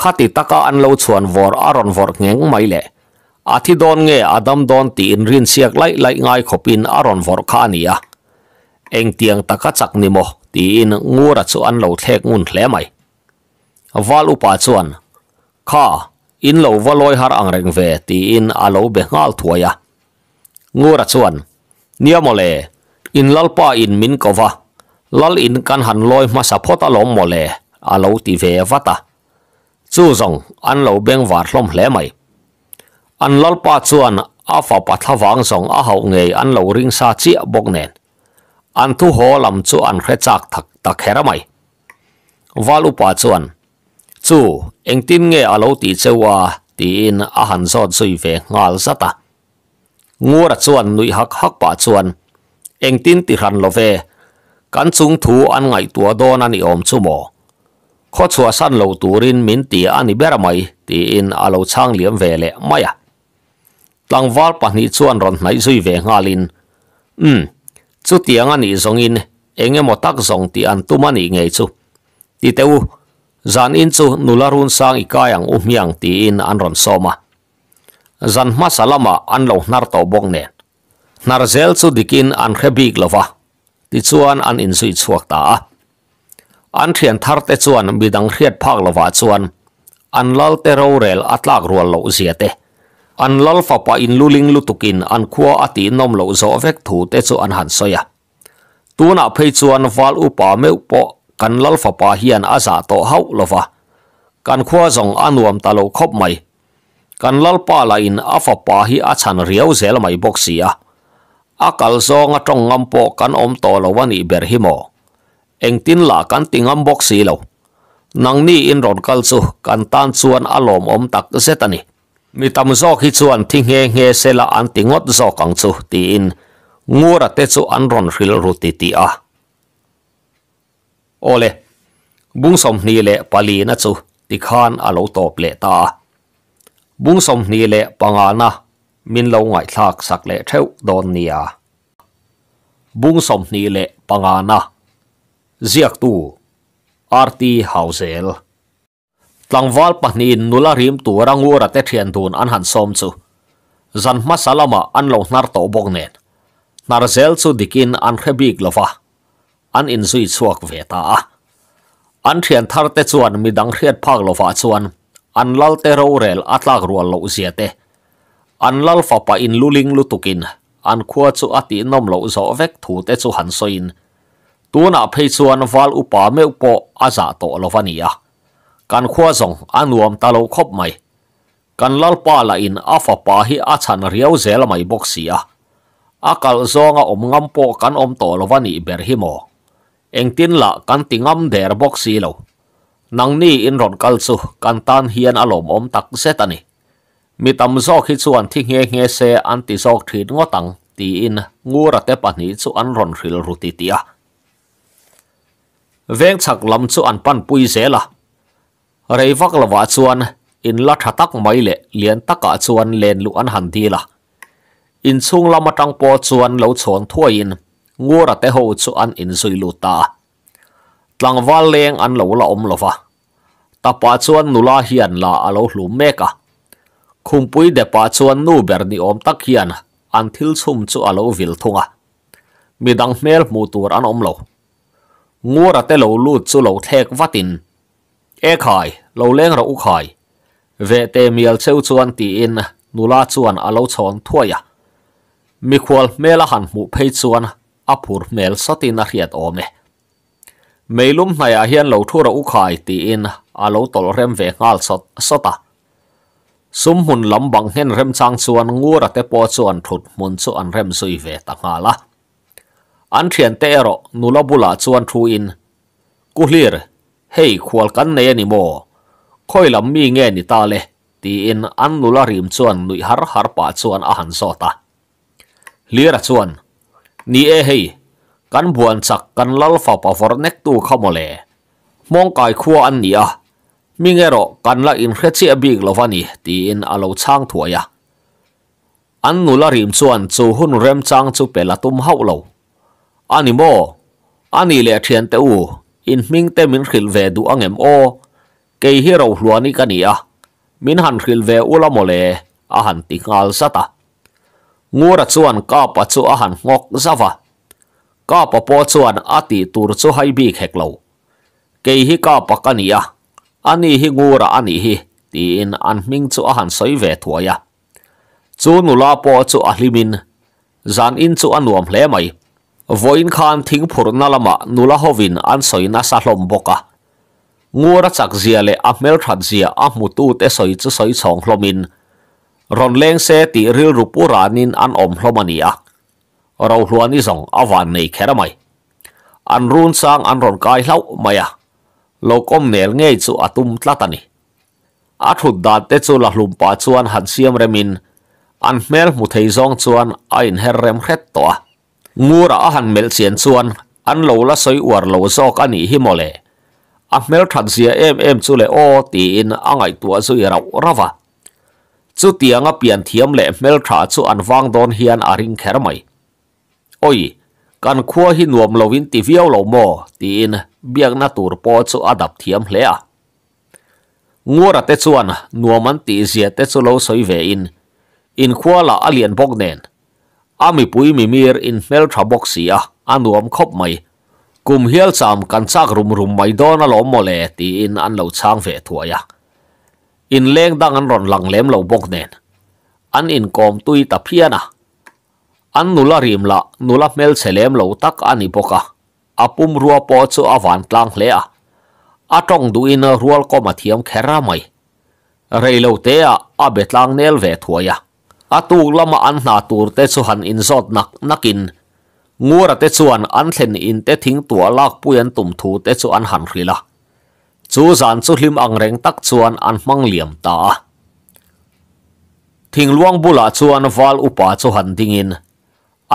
khati taka an lo chuan vor aron vor ngeng mai le athi don nge adam don ti in rin siak lai lai ngai khopin aron vor kha ania eng tiang taka chak ni mo ti in ngura chu an lo thek ngun hle mai wal upa chuan kha in lo valoi har angreng ve ti in alo be ngal thuaya ngura chuan nia mole in lal pa in min kova lal in kan han loi ma sapota lom mole alo ti ve vata chu zong an lo beng war hlom hle mai an lal lalpa chuan afa pathawang song a hau nge an lo ring sa chi bok nen an thu ho lam chu an khre chak thak ta khera mai walu pa chuan chu tin nghe alo ti chewa ti in a han zot zui ve ngal zata งัวระชวนนุยหักหักป่าชวนเองตินติรันโลเวกันซุงทูอันไงตัวโดนันอิอมชุโมข้อชัวสั้นเหลาตูรินมินตีอันนี้เบรมัยตีอินอาเหลาช่างเหลี่ยมเวเลไม่อะตังวาลปนิชวนรอนไหนซุยเวงาลินอืมชุดเตียงอันนี้ทรงอินเองเงมตักทรงตีอันตุมันอีไงชุตีเตวจานอินชุนุลารุนสร้างอีกายังอุ้มยังตีอินอันรอนโซมา zan ma salama an lo nar to bong nen nar zel chu dikin an khrebik lova ti chuan an in suy chuak ta a an thian thar te chuan midang hriat phak lova chuan an lal te ro rel atlak rual lo zia te an lal fa pa in luling lutukin an khua ati nom lo zo vek thu te chu an han soya tuna phei chuan wal upa meu po kan lal fa pa hian aza to hau lova kan khua zong anuam ta lo khop mai kanlal pa la in afa pa hi achan riau zel mai boxia akal zo nga tong ngam po kan om to lo wani ber hi mo eng tin la kan tingam boxi lo nang ni in ron kal chu kan tan chuan alom om tak zetani mi tam zo khi nge nge an tingot zo kang ti in ngura te an ron ril ti ti a ole bung som ni le pali na chu ti บุ้งสมนี่แหละปังอานะมินเลาไงทากสักเละเท่าโดนเนียบุ้งสมนี่แหละปังอานะเสียกตูอาร์ตีฮาวเซลตังวาลปนีนุลาริมตัวรังวระเตเทียนดูนอันหันสมจูจันมาสลามะอันลงนารโตบกเนนนารเซลสุดิกินอันเขบิกลฟะอันอินซุยสวกเวตาอันเทียนทาร์เตชวนมีดังเทียดภาคลฟะชวน an lal te ro rel atlak rual lo zia te an lal fa pa in luling lutukin an khua chu ati nom lo zo vek thu te chu han soin tuna phei chuan val upa me upo aza to lovania kan khua zong anuam talo khop mai kan lal pa la in afa pa hi achan riau zel mai boxia akal zonga om ngam po kan om to lovani ber hi engtin la kan tingam der boxi lo nang ni in ron kal chu kan tan hian alom om tak set ani mi tam zo khi chuan thi nghe nghe se an ti zok thrit ngo tang ti in ngura te pani chu an ron ril ru ti tia veng chak lam chu an pan pui zela rei vak lawa chuan in la tha tak mai le lian a chuan len lu an han ti la in chung lama tang po chuan lo chon thuai in ngura te ho chu an in zui lu ta tlang wal leng an lo la om lova tapa chuan nula hian la alo hlum meka khumpui de pa chuan nu ber ni om tak hian an thil chum chu alo vil thunga midang mel mu tur an om lo ngura te lo lut chu lo thek vatin e khai lo leng ra u khai ve te mial cheu chuan ti in nula chuan alo chon thuaya mi khwal mela han mu phei chuan apur mel satina riat ome ม่ลุ่มนายเฮียนเล่าทัวร์อุายตีอินอาลูตอลเรมเวงอลสดสตาสมุนลำบังเห็นเรมจางส่วนงูระเตปส่วนทุดมุนส่วนเรมสุยเวตังาละอันเทียนเตอร์นุลบุลาส่วนทูอินกุลีร์เฮควอลกันเนยนิโมคอยลำมีเงี้นิตาเลตีอินอันนุลริมส่วนนุยฮาร์ฮาร์ปาส่วนอาหารสตาลีระส่วนนี่เอเฮ kan buan sak kan lal fa pa for nek tu khamole mong kai khuwa an ni a mingero kan la in khre chi abik lovani ti in alo chang thuaya an nula rim chuan chu hun rem chang chu pela tum hau lo ani mo ani le thian te u in ming te min khil ve du angem o ke hi ro hluani ka ni a min han khil ve ula mole a han ti ngal sata ngura chuan ka pa chu a han ngok zawa ก็ปปชวนอติตูรช่วยบีเขกเราเกยฮิก็ปกันนี่อันนี้ฮิงูระอันนี้ฮิตีนอันมิงจู่อาหารสวยเวทัวยะจู่นุลาปอจู่อาลิมินจานอินจู่อันวมเล่ไหมวอินขานทิ้งผุรนั่นละมะนุลาฮวินอันสวยน่าสะลมบกะงูระจักเจียเลอเมลทัดเจียอมุตูเตสวยจู่สวยสองลมินรอนเลงเซติริรูปุรานินอันอมลมันีอะ rau hluan ni zong này nei ra mai an run sang an ron kai hlau maya à. lokom nel ngei chu atum à tlatani a thut dan te chu la hlum pa chuan han siam remin an mel mu thấy zong chuan a in her rem hết to a ngur a han mel sian chuan an lo la soi lâu lo cái ani hi mole a mel than sia em em chu le o ti in angai tua chu i rau rawa tiếng tianga biển thiam lệ mel tha chu an wang don hian a à ring ra mai โอ้ยกันขั้วหินวมลวินติวิ่วลมอตีนเบียงนาตูร์ปอดสอดับเทียมเลยอะงัวระเตชวนนัวมันตีเสียเตชโลสอยเวินอินขั้วละอเลียนบกเนนอามิปุยมิมีรอินเมลทรบกเสียอันวมครบไหมกุมเฮลซามกันซากรุมรุมไม่โดอนลมอเลยตีนอันเลาช่างเวทัวยะอินเลงดังอันรอนหลังเลมเลาบกเนนอันอินกอมตุยตะเพียนะ an nula rim la nula mel selem lo tak ani boka apum rua po chu awan tlang hle a atong du in rual ko mathiam khera mai reilo te a abetlang nel ve thuaya atu lama an na tur te chu han in zot nak nakin ngura te chuan an thlen in te thing tua lak puyan tum thu te chu an han rila chu zan chu hlim ang reng tak chuan an mang liam ta thing luang bula chuan wal upa chu han dingin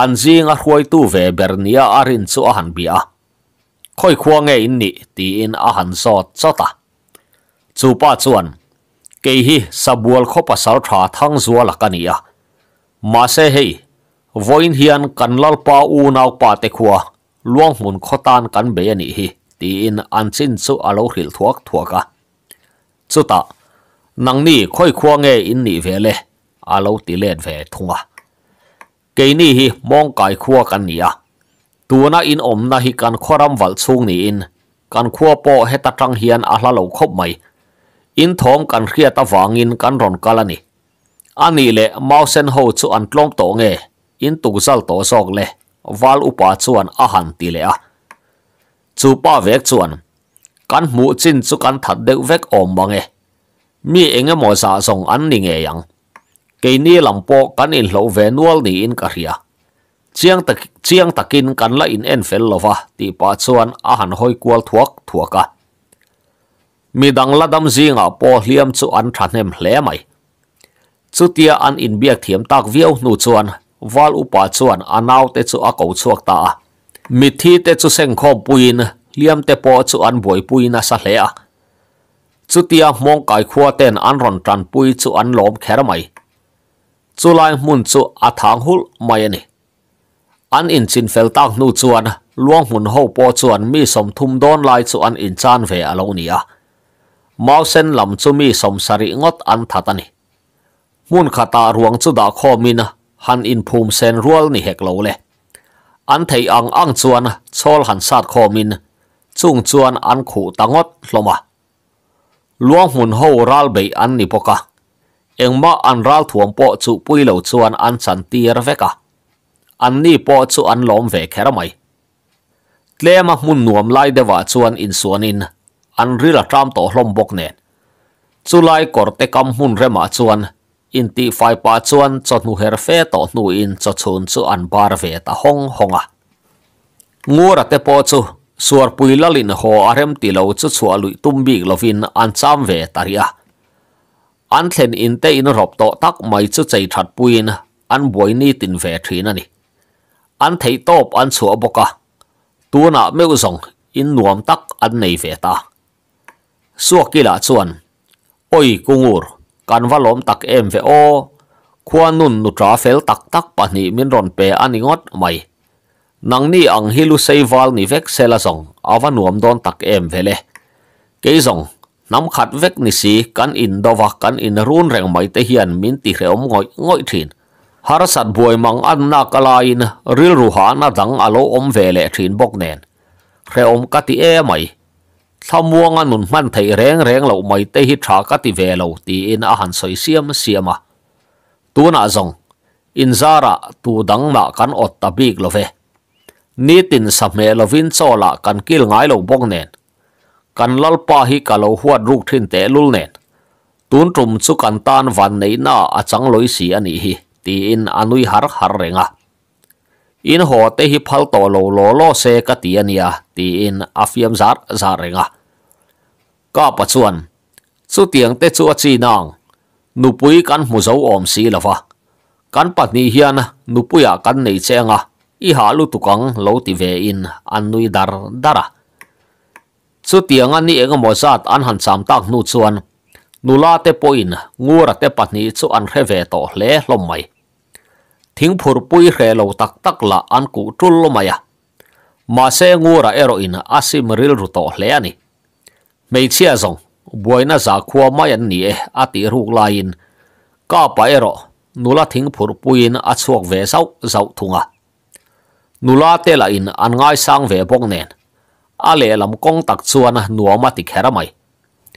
an zing a hruai tu ve bernia arin chu a han bia khoi khuange in ni ti in a han zo chata chu pa chuan ke hi sabual khopa sar tha thang zua lakania ma se hei voin hian lal pa u nau pa te khua luang mun khotan kan be ani hi ti in an chin chu alo hril thuak thuaka nang ni khoi khuange in ni vele alo ti let ve thunga เกนี่ฮีมองไก่ขัวกันเนี่ยตัวน่าอินอมน่าฮิการขวารำวัลซูงนี่อินการขัวโปเฮตัดรังเฮียนอาลาเลคบไม่อินทอมกันเครียตาฟางอินกันรอนกาลนี่อันนี้แหละมาเซนโฮจวนตลงโตเงอินตุกซัลโตซอกเลวัลอุปาชวนอาหารตีเลยอะจูป้าเวกชวนกันหมูจินสุกันถัดเด็กเวกอมบังเอมีเองเงหมอสาส่งอันนี่เงยัง cái ni lampo kan in lo về nuôi ni in ka hria chiang tak chiang takin kan la in en fel lova ti pa chuan a han hoi kwal thuak thuaka à. mi dang la dam zinga po hliam chu an thahnem hle mai chutia an in biak thiam tak viau nu chuan wal upa chuan anau te chu a ko chuak ta à. mi thi te chu seng khom puin liam te po chu an boi puin a sa hle a à. chutia mong kai khuaten an ron tran pui chu an lom khera mai จุลายมุนจุอัฐางหุลไม่เนี่ยอันอินชินเฟลตักนูจวนลวงหุ่นหูปอจวนมีสมทุมดอนไลจูอันอินจานเวอโลนี้อะมาเซนลำจูมีสมสริงดอันทัตันี่มุนขตาหลวงจุดาข้อมินะฮันอินภูมิเซนรัวนี่เฮกโลเลยอันไทยอังอังจวนชอลฮันซาดข้อมินจุงจวนอันขู่ตังดลงมาลวงหุ่นหูรัลเบยอันนี่ปะกะเองมาอันรักถ่วงปอจุปุยเหลวชวนอันสันตีร์เวกะอันนี้ปอจุอันล้อมเวกเค่ไหมเลมามุนนวมไล่เดว่าชวนอินสวนอินอันริละตามต่อลมบกเนนสุไลกอร์เตกำมุนเรมาชวนอินตีไฟปาชวนจนูเฮรเฟต่อนูอินจดชวนชวนบาร์เวตาฮงฮงอะงูระเตปอจุสวรปุยละลินโฮอารมตีเหลวจุดสวลุยตุมบีกลวินอันซามเวตาริอา an thlen in te in rop to tak mai chu chei that puin an boi ni tin ve thrin ani an thei top an chu boka tu na ah meu zong in nuam tak an nei ve ta suakila chuan oi kungur kanvalom tak em ve o khuan nun nu tra fel tak tak pahnih min ron pe ani ngot mai nang ni ang hilu seival ni vek sela zong awa nuam don tak em vele ke zong nắm khát vết nì xì cắn in đo vạc cắn in run rèng mấy tế hiền miễn tì rèo ngồi ngồi thìn har sát buổi mang ăn na kala in ril ruha na dang alo om về lệ thìn bốc nền rèo cắt tì e mày tham muang an nun man thầy rèng rèng lâu mấy tế hít trả cắt tì về lâu tì in a hàn soi xiêm xiêm à tu na zong in zara tu dang na cắn ot tabik lo ve ni tin sa mẹ lo vin cho la cắn kil ngai lâu bốc nền kan lal pa hi ka huat ruk thin te lul nen tun tum chu kan tan van nei na achang loi si ani hi ti in anui har har renga in ho te hi phal to lo lo lo se ka ti ania ti in afiam zar za renga ka pachuan chu tiang te chu achi nang nupui kan muzo om si lova kan patni hian nupuya kan nei chenga i halu tukang lo ti ve in anui dar dara สุดเตียงอันนี้เองก็มอซาดอันหันสามตักนูชวนนูลาเตปอินงูระเตปัดนี้สุอันเรเวโตเล่ลมไม่ทิ้งผูรปุยเรลตักตักละอันกูจุลลมไม่อะมาเซงูระเอโรอินอาศิมริลรุโตเล่นี่ไม่เชื่อจงบวยน่าจะความายันนี้อาติรูกลายินก้าไปเอโรนูลาทิ้งผูรปุยนอาชวกเวเซาเจ้าทุงะนูลาเตลอินอันง่ายสร้างเวบกเนน ale lam kong tak chuana nuama ti khera mai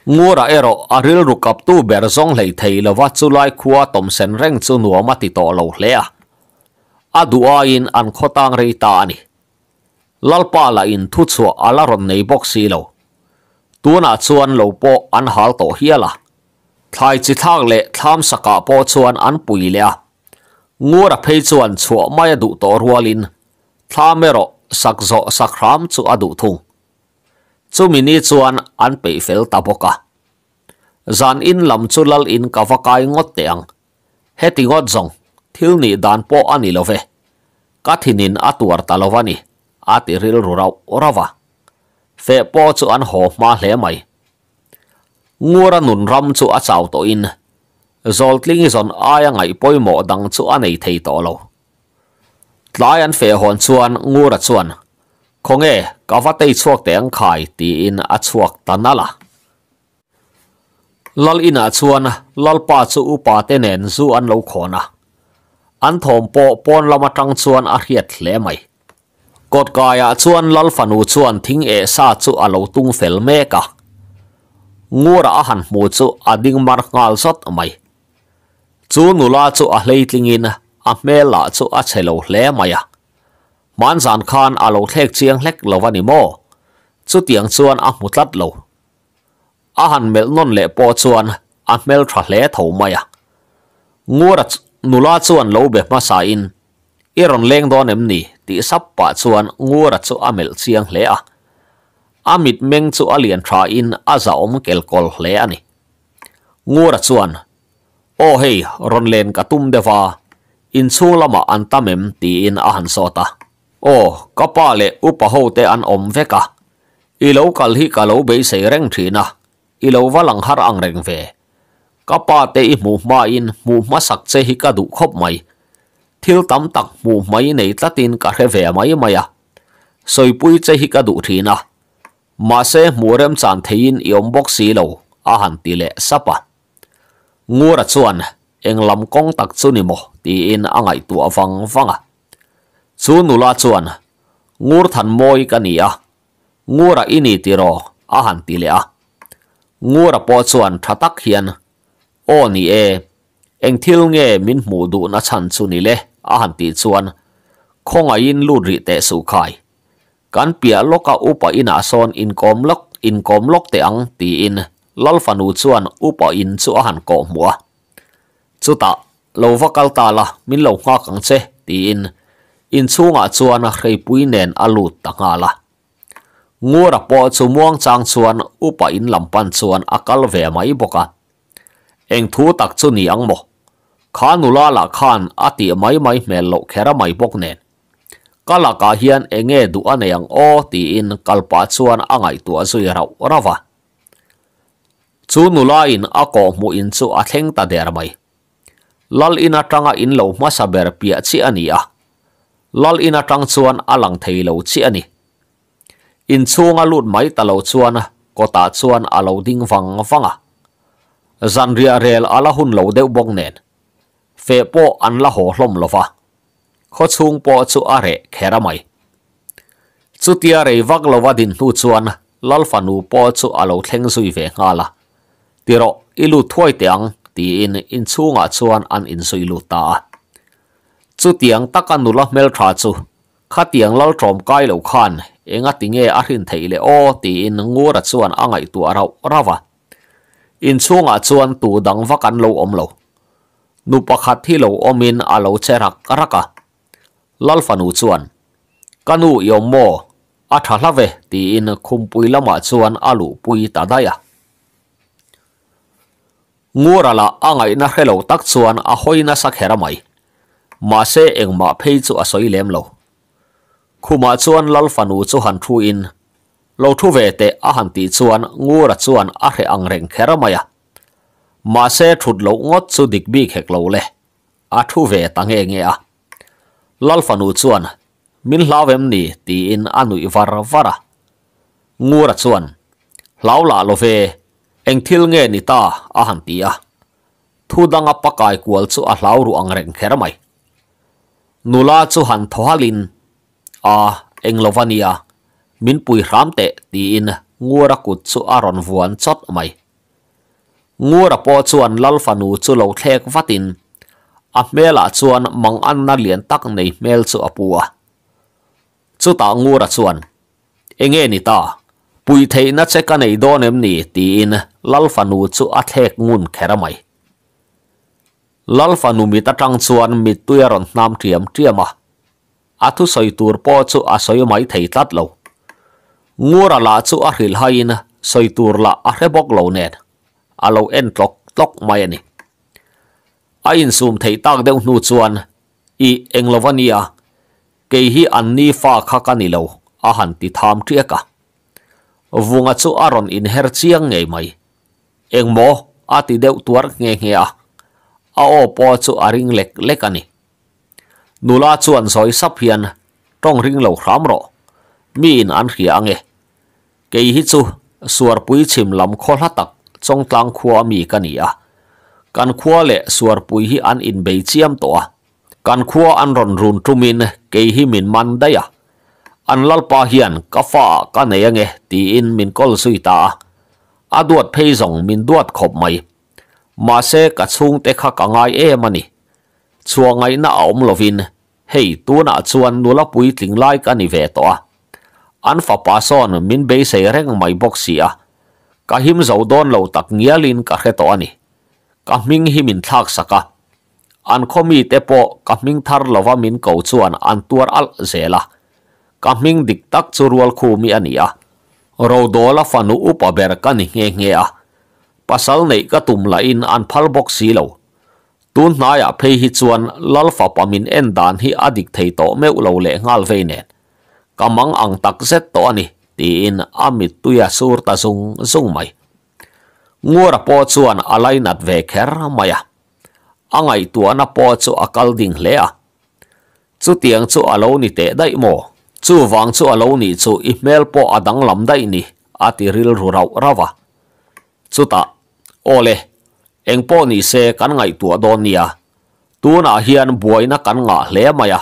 ngora ero aril rukap tu berzong lei theilo wa chu lai khuwa tomsen reng chu nuama ti to lo hlea adua in an khotang reita ani lalpa la in thu chu ala ron nei box si lo tuna chuan lo po an hal to hiala thlai chi thak le tham saka po chuan an pui lea ngora phei chuan chu mai du to rualin thlamero sakzo sakram chu adu thung chumi ni chuan an pe fel ta boka zan in lam chulal in kavakai ngot teang heti ngot zong thil ni dan po ani love kathinin atuar talovani ati ril rau orava fe po chu an ho ma hle mai ngura nun ram chu a chaw to in zoltling izon aya ngai poimo dang chu anei thei to lo tlai an fe hon chuan ngura chuan คงเอก็ว่าตีชวกแต่งขายตีอินอัชวกตันนั่นละลลอินอัชวนลลปาสูอุปาเตเนนสูอันโลคอนะอันถมโปปนละมาตังชวนอาเฮียดเลไหมกดกายชวนลลฟันูชวนทิ้งเอซาจูอโลตุงเฟลเมกะงูระหันมูจูอดิงมารกาลสดไหมจูนุลาจูอาเลติงินอาเมลาจูอาเชโลเลไหมอะมันสานคานอาโลเทกเชียงเล็กเลวันิโมสุเตียงชวนอัมุตัดโลอาหันเมลนนเละปอชวนอัมเมลทะเลเท่าไม่ะงูรัดนุลาชวนโลเบมาสายินอีรอนเลงดอนเอ็มนี่ที่สับปะชวนงูรัดชุอมเมลเชียงเละอะอามิดเมงชุอเลียนทราอินอาซาอมเกลกอลเละนี่งูรัดชวนโอ้เฮยรอนเลนกระตุ้มเดวาอินชูลมาอันตามเอ็มตีอินอาหันโซตา Ô, có bà lệ ú hô tê ăn ôm về cả. Y lâu cả hi cả lâu bị xảy rèn trì na, Y lâu và lăng hát ăn rèn về. Cả bà tê y mù mà in mù mà sạc chê hì cả đủ khóc mày. Thiêu tắm tặc mù mày này ta tin cả khẽ về mày mày à. Rồi bùi chê hì cả đủ trì na. Mà xe mù rem chàn thấy in y ôm bốc xí lâu. À hẳn tỷ lệ sắp à. Ngô rà chuan, anh làm công tạc chú nì mò. Tì in ăn ngại tùa vang à. สูนุลาชวนงูทันมอยกันเนียงูระอินีติโรอาหารติเลงูระปอชวนทัตักเฮียนโอนีเอเองทิลเงมินหมูดูนัชันสุนิเลอาหารติชวนคงอินลูดริเตสุขายกันเปียลกอุปอินาซอนอินกอมลกอินกอมลกเตียงตีอินลลฟานูชวนอุปอินสุอาหารกอมัวสุตะเราฟักกัลตาละมินเราหักกังเซตีอิน in chunga chuan a khrei pui nen alu tanga la ngora po chu muang chang chuan upa in lampan chuan akal ve mai boka eng thu tak chu ni ang mo khanula la khan ati mai mai mel lo khera mai bok nen kala ka hian enge du anayang o ti in kalpa chuan angai tu azui ra rawa chu nula in ako mu in chu a theng ta der mai lal in atanga in lo ma saber pia chi ania lal in atang chuan alang theilo chi ani in chunga lut mai talo chuan kota chuan alo ding wang wanga zanria rel ala hun lo deuh bok nen fe po an la ho hlom lova kho chung po chu are khera mai chutia re wak lova din hu chuan lal fanu po chu alo thleng sui ve nga la tiro ilu thoi tiang ti in in chunga chuan an in sui lu ta a. chu tiếng tắc an nula mel thả chu khá tiếng lal trộm cai lẩu khan eng a tinge a hin lệ, ô o ti in ngô ra chuan a ngai tu arau rawa in chunga chuan tu dang vakan lo om lo nu pakhat hi lo omin a lo cherak raka lal fanu chuan kanu yomo a thalave ti in khumpui lama chuan alu pui tadaya ngura la angai na helo tắc chuan a hoina sa khera mai ma se eng ma phei chu a à soi lâu, lo mà chuan lal fanu chu han thu in lâu thu về te a han ti chuan ngur a chuan a re ang reng khera maya à. ma se thut lo ngot chu dik bi khek lo le a thu nghe nghe à, a lal fanu chuan min hlawem ni ti in anui var vara ngur a chuan lâu la lo ve eng thil nghe ni ta a han ti à, thu danga pakai kual chu a hlau ru ang reng khera mai นูลาจูหันทวาลินอาเองโลวานียมินปุยรามเตตีอินงัวรักุดสุอารอนวันชดไม่งัวรปอจวนลัลฟานูจูโลเทกวัดินอเมลาจวนมังอันนาเลียนตักในเมลสุอปัวจูตางัวรจวนเองเอนิตาปุยเทนัชกันในโดนเอมนีตีอินลัลฟานูจูอัเทกงุนแครไม่ lal fa nu mi ta tang chuan mi tuya ron nam tiam tiam a à. a thu soi tur po chu a soi mai thei tlat lo ngura la chu a hril hain soi tur la a hre bok lo nen a lo en tlok tlok mai ani a in sum thei tak deuh nu chuan i englovania à, ke hi an ni fa kha ka ni lo a han ti tham tiaka vunga chu aron in her chiang ngei mai engmo a ti deuh tuar nge nge a à. อาอปอจะอาริงเล็กเล็กนี่นูลาชวนซอยสับเพียน ต้องริงเหล่าครามรอมีอินอันเขียงเงอเกยฮิตซูสวรปุยชิมลำโคลัตักจงตังควมีกันนี่อะกันควเลสวรปุยฮิอันอินเบียเชียมตัวกันควอันรอนรุนทุมิน เกยฮิมินมันได้อะอันลลปะเฮียนกาฟ้ากันเองเอตีอินมินกอลสุยตาอดวดเพยส่งมินดวดขบไม mà sẽ cả chung tê khắc cả ngay em mà nè chua ngay na ông lo vin hey tu na chuan nu la pui tling lai ka ni ve to an fa pa son min be se reng mai box si a ka him zo don lo tak ngia lin ka khe to ani ka mình him in thak anh an khomi te po ka mình thar lova mình ko chuan an tuar al zela ka mình dik tắc chu rual khu mi ani a ro dola fanu upa ber ka ni nge nghe à pasal nei ka tum la in an phal bok si lo tun hnai a phei hi chuan lalfa pamin en dan hi adik thei to meu lo le ngal ve ne kamang ang tak set to ani tin amit tuya sur ta sung sung mai ngora po chuan alai nat ve kher maya angai tuana po chu akal ding le a chu tiang chu alo ni te dai mo chu wang chu alo ni chu email po adang lam dai ni atiril rau rawa chu ta โอเลเองโปนี่เซกันไงตัวโดนเนี่ยตัวน่ะเฮียนบวยนักกันงาเลี้ยมายะ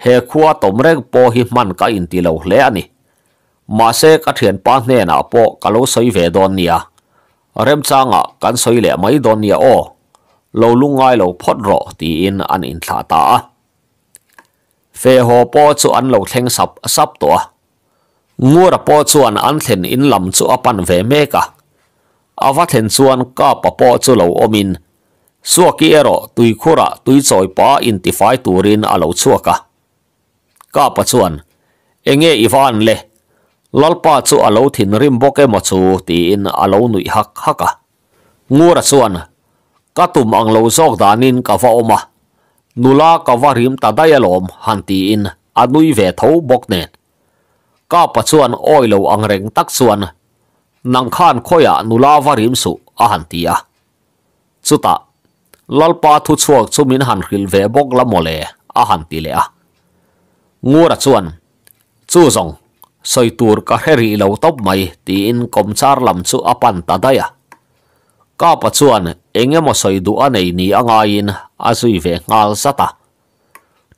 เฮคัวตมเร็ง่อหิมันก็อินติเลวเลี้ยนี่ มาเซกัเหียนป้าเนน่ะปอกะลุสอยเวโดนเนี่ยเริ่มจางอ่ะกันสอยเลี้ยไม่โดนเนี่ยโอเราลุงไงเราพอดรอตีอินอันอินสาตาเฟโฮโปชวนเราเทงสับสับตัวงูระอปจวนอันเทนอินลำจวปันเวเมกะ awa thlen chuan ka papo chu lo omin suaki ero tui khura tui choi pa intifai turin alo chuaka ka pa chuan enge iwan le lalpa chu alo thin rim boke mo chu ti in alo nui hak haka ngura chuan katum ang lo zok danin ka va oma nula ka va rim ta dayalom han ti in anui ve tho bok nen ka pa chuan lâu ang reng tak chuan nangkhan khoya nulawarim su ahantia chuta lalpa thu chuak chumin han hril ve bok la mole ahanti le a ngora chuan ka heri lo top mai ti in kom char mo soi du anei ni anga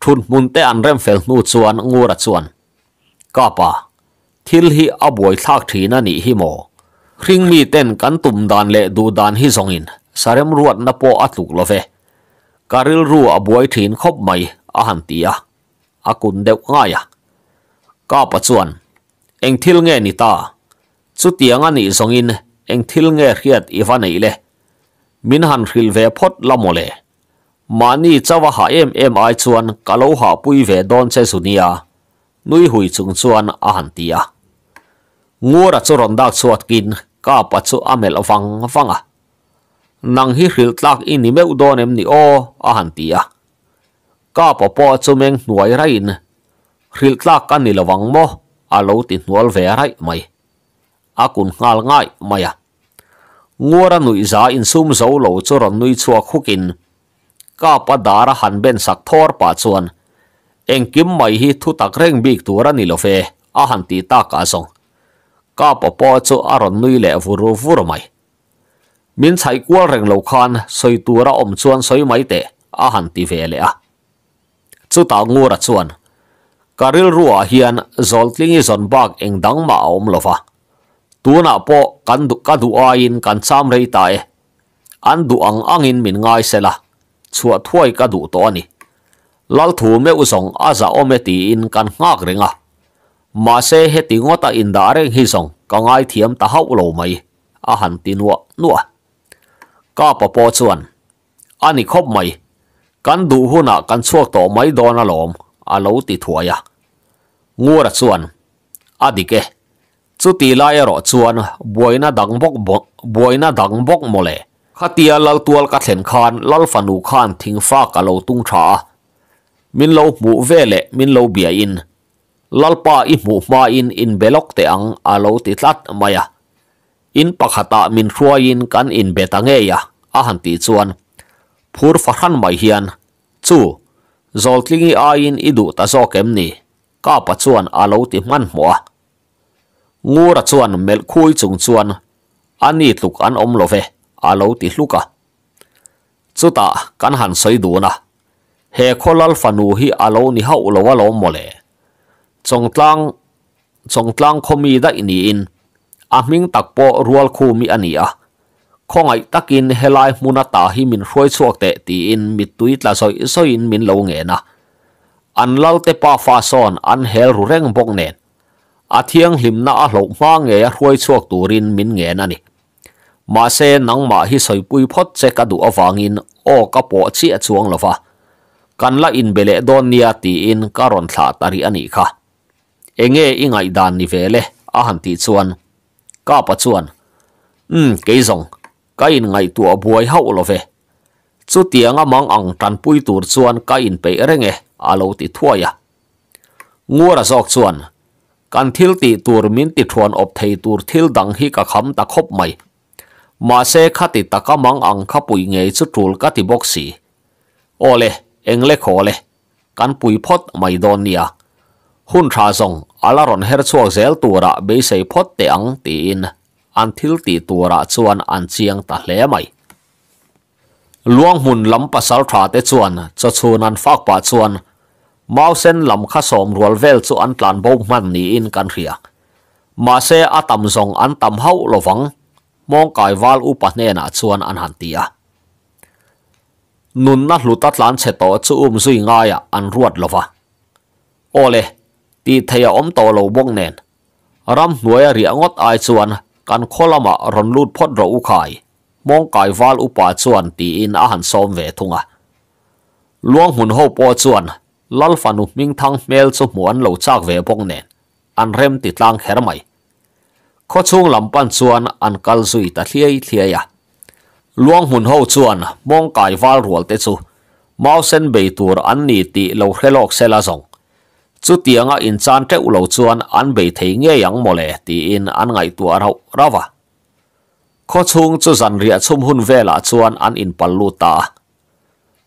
thun mun te an rem fel nu chuan ngora chuan คริงมีเต้นกันตุ่มดานเละดูดานฮิซองอินสารมรวดนโปอัตุกลเฟการิลรัวบวยถินคบไม่อาหันตียาอากุนเดวง่ายก้าปัจจวนเองทิลเงนิตาสุดยงอันนี้ซองอินเองทิลเงเขียดอีฟานอีเลมินหันริลเวพดละโมเลมานี่จาวหาเอ็มเอ็มไอชวนกะโลหาปุยเวดอนเซสุนียานุยหุยจุงชวนอาหันตียา ngura cho ron dak chuat cá bắt chu amel wang wanga nang hi hril tlak in ni meu don em ni o a han tia kapa po chu meng hnuai rain hril tlak kan ni lawang mo a lo ti hnual ve rai mai a kun ngal ngai maya ngora nui za in sum zo lo chu ron nui chua khukin kapa dara han ben sak thor pa chuan kim mai hi thu tak reng bik tura ni lo fe a han ti ta ka zong ก้าปอปอจะอรนุยเละฟูรูฟูรไม่มินใช้กัวเร่งเลวคานสอยตัวระอมชวนสอยไม่เตะอาหันตีเวเละจุดตางูระชวนการิลรัวเฮียนจอลติงิจอนบากเองดังมาอมลฟะตัวน่ะปอกันดุกันดูอายินกันซ้ำเรตายอันดูอังอังอินมินง่ายเสละชัวถ้วยกันดูตัวนี้ลักถูเมื่ออุสงอาจะอมเมตีอินกันงากเริงอ่ะมาเสเหติงอตาอินดาเร่งฮิสงกังไอเทียมตาฮาวโลไม่อาหันตินวะนัวก้าปปอชวนอันนี้ครบไหมกันดูหัวหน้ากันช่วงต่อไม่โดนอารมณ์อาลูติดถั่วยะงัวชวนอันนี้เกจุดทีไล่รอชวนบวยน่าดังบกบบวยน่าดังบกโมเลยขัดเตียลตัวกัดเห็นขานลลฟันูขานทิ้งฟ้ากับเลาตุ้งช้ามินลูหมูเวเลมินลูเบียอิน lalpa i mu ma in in belok te ang alo ti tlat maya in pakhata min in kan in betange ya a han ti chuan phur fahan mai hian chu zoltlingi a in idu ta zo kem ni ka pa chuan alo ti man mo ngura chuan mel khui chung chuan ani tuk an om lo ve alo ti hluka chuta kan han soi du na he kholal fanu hi alo ni ha ulowa lo mole จงตล้งจงตล้งคมีได้นี่อินอามิงตักโปรัวลคูมีอันนี้อ่ะคงไอตักินเฮลายมุนตาฮิมินรวยสวกเตตีอินมิตุยตลาซอยซอยอินมินเลวเงนะอันเล่าเตปาฟาซอนอันเฮลรูเร่งบกเนนอาเทียงหิมนาหลบมาเงยรวยสวกตูรินมินเงนันนี่มาเซนังมาฮิซอยปุยพดเจกดูอวางินโอกระปอชีอ่วงละวะกันละอินเบเลดอนเนียตีอินการอนสาตาริอันนี้ค่ะเองเออยงไงดานนี่เวลเลยอาหันตีชวนก้าปัจชวนอืมกี่สงก็อินไงตัวบวยเฮาเลเฟสุดเตียงอมังอังตันปุยตูดชวนก็ยินไปเร่งเออาลูติทั่วยะงัวระสอกชวนกันทิลตีตูวมินติทวนอบเทตูรทิลดังฮิกะคำตะคบไม่ มาเซคติตะกะมังอังขปุยเงยสุดทูลกติบอกสีโอเลเองเล็กโอเลกันปุยพดไม่โดนเนี่ยหุ่นชาซงอาลารอนเฮิร์ชวกเซลตัวระเบสไซพอดเตียงตีนอันทิลตีตัวระชวนอันเชียงตะเลไม่ลวงหุ่นลำปัสสาวะเตชวนจะชวนอันฟักปัดชวนมาเส้นลำข้าสมรัวเวลชวนอัานบุกมันนี่อินกันเรียมาเซอตัมซงอันตัมเฮาลวังมองกายวาลอุปเนนชวนอันหันเตีานุนนัดลุตัดหลานเชตโตชูอุ้มซุยง่ายอันรวดลวะโอเลตีเทียอมโตโลบงเนนรำหน่วยเรียงดไอส่วนกันโคลมะรนลูดพดเราอุขายมองกายวาลอุปาส่วนตีอินอาหารสมเวทุงะลวงหุ่นหฮปอส่วนลัลฟันุมิงทังเมลสมวนเหล่าจากเวบงเนนอันเริ่มติดลางแครไม่ข้อช่วงลำปันส่วนอันกัลสุยตะเทียเทียะลวงหุ่นหโฮส่วนมองกายวาลรัวเตสุมาเซนเบยตัวอันนี้ตีเราเคลอกเซลาสง chú tiếng à in chan treo lầu chuan an bị thấy nghe yang mồ lệ thì in an ngày tua rau rau à khó chung chú dàn ria chum hun về là chuan an in palu ta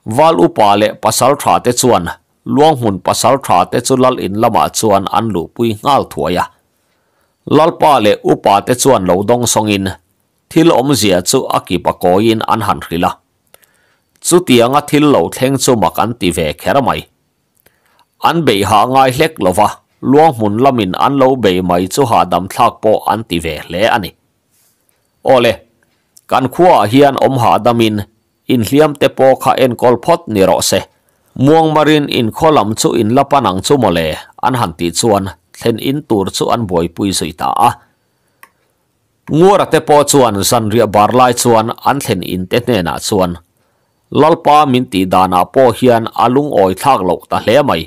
val pa lệ pasal thả te chuan luang hun pasal thả te chu lal in lama chuan an lu pui ngal ya lal pa lệ pa te chuan lâu dong song in thil om zia chu akipa koin an han hrila chu tianga thil lo theng chu mak an ti ve khera mai an bei ha ngai hlek lova luang mun lamin an lo bei mai chu ha dam thlak po an ti ve hle ani ole kan khua hian om ha damin in hliam te po kha en kol phot ni ro se muang marin in kholam chu in lapanang chu mole an han ti chuan thlen in tur chu an boi pui sui ta a ngora te po chuan san ria bar lai chuan an thlen in te ne na chuan lalpa min ti dana po hian alung oi thak lo ta hle mai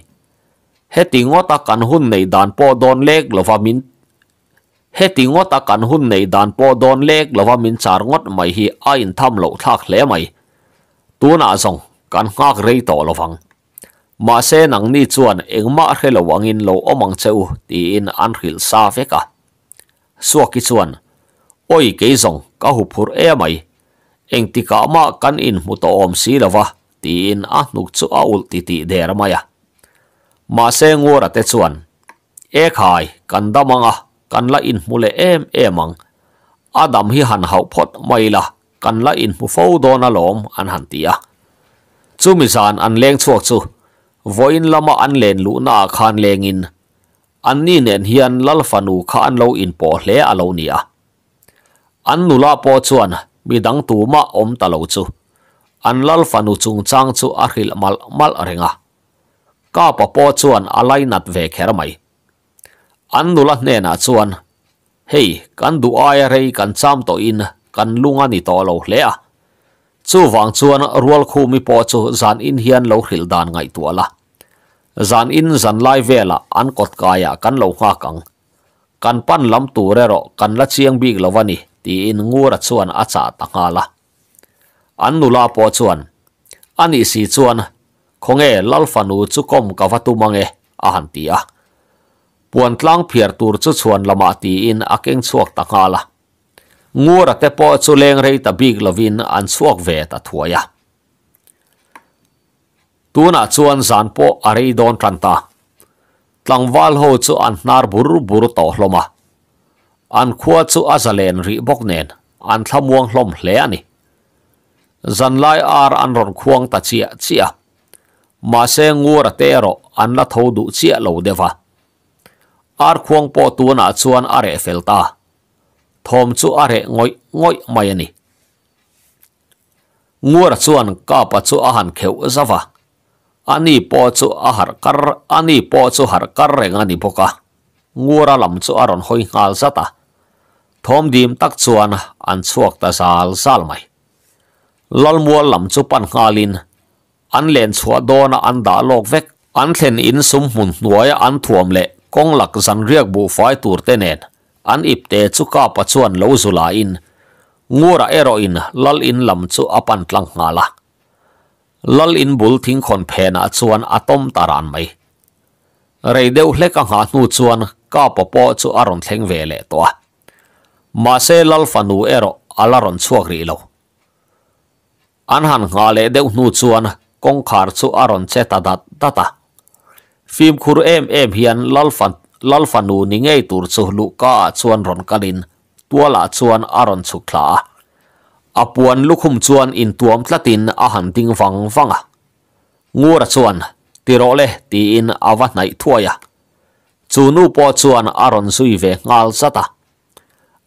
Hết heti ngota kan hun này đàn po don lek hết min heti ngota kan hun này đàn po don lek lova min char ngot mai hi a in tham lo mày tu mai tuna zong kan rây tỏ to lovang mà xe nặng ni chuan engma he lo in lo omang cheu ti in an khil sa fe ka suaki chuan oi ke zong ka hu phur e mai eng ti ka ma kan in mu to om si lova ti in a nuk chu a ul ti ti der maya mase ngora te chuan e khai kanda manga kanla in mule em emang adam hi han hau phot maila kanla in mu fo dona lom an hantia chumi san an leng chuak chu voin lama an len lu na khan lengin an ni nen hian lal fanu kha an lo in po hle alonia an nula po chuan mi dang tu ma om chu an lal fanu chung chang chu achil mal mal renga ka pa po chuan alai nat ve kher mai an nu la ne na chuan hei kan du ai rei kan cham to in kan lunga ni to lo le a chu wang chuan rual khu mi po chu zan in hian lo hril dan ngai tu zan in zan lai an kot kan lo kha kan pan tu re ro kan la chiang big ti in ngura chuan a cha ta nga la an nu po chuan ani si chuan không nghe lal phanu chú công cả vatu mang nghe à hẳn tì à buồn tlang phiền tur chú chuan lama tì in à kinh suộc tạc ngà là ngua ra tepo chú leng rei ta big lovin an suộc về ta thua ya tu na chuan zan po à rei don tran ta tlang val ho chú an nar buru buru tàu loma an khua chú azalen ri bok nen an thamuang lom hle ani zan lai ar an ron khuang ta chia chia มาเซงัวระเตโรอันละทดูเสียเหลวเดวะอาร์ควงปอตัวน่ะชวนอาเรเฟลตาทอมจูอาเรงอยงอยไม่นี่งัวระชวนก้าปจูอาหันเขียวซะวะอันนี้ปอจูอาหัรกรอันนี้ปอจูหัรกรเรงอันนี้พกะงัวระลำจูอารอนหอยงาลซะตาทอมดีมตักชวนอันชวกตาซาลซาลไม่ลลมัวลำจูปันงาลิน an len chua dona an da lok vek an thlen in sum hun nuaya an thuam le kong lak zan riak bu fai tur te nen an ip te chu ka pa chuan lo zula in ngura ero in lal in lam chu apan tlang ngala la lal in bul thing khon phe na chuan atom taran mai rei deuh hle ka nga nu chuan ka pa po chu aron thleng ve le to ma se lal fanu ero alaron chuak ri lo an han nga le deuh nu chuan kong khar chu aron che ta da ta ta film khur em em hian lalfan lalfanu ni ngei tur chu lu ka chuan ron kalin tuala chuan aron chu kla apuan lukhum chuan in tuam tlatin a han ding wang wanga ngura chuan tirole ti in awa nai thuaya aron sui ve ngal sata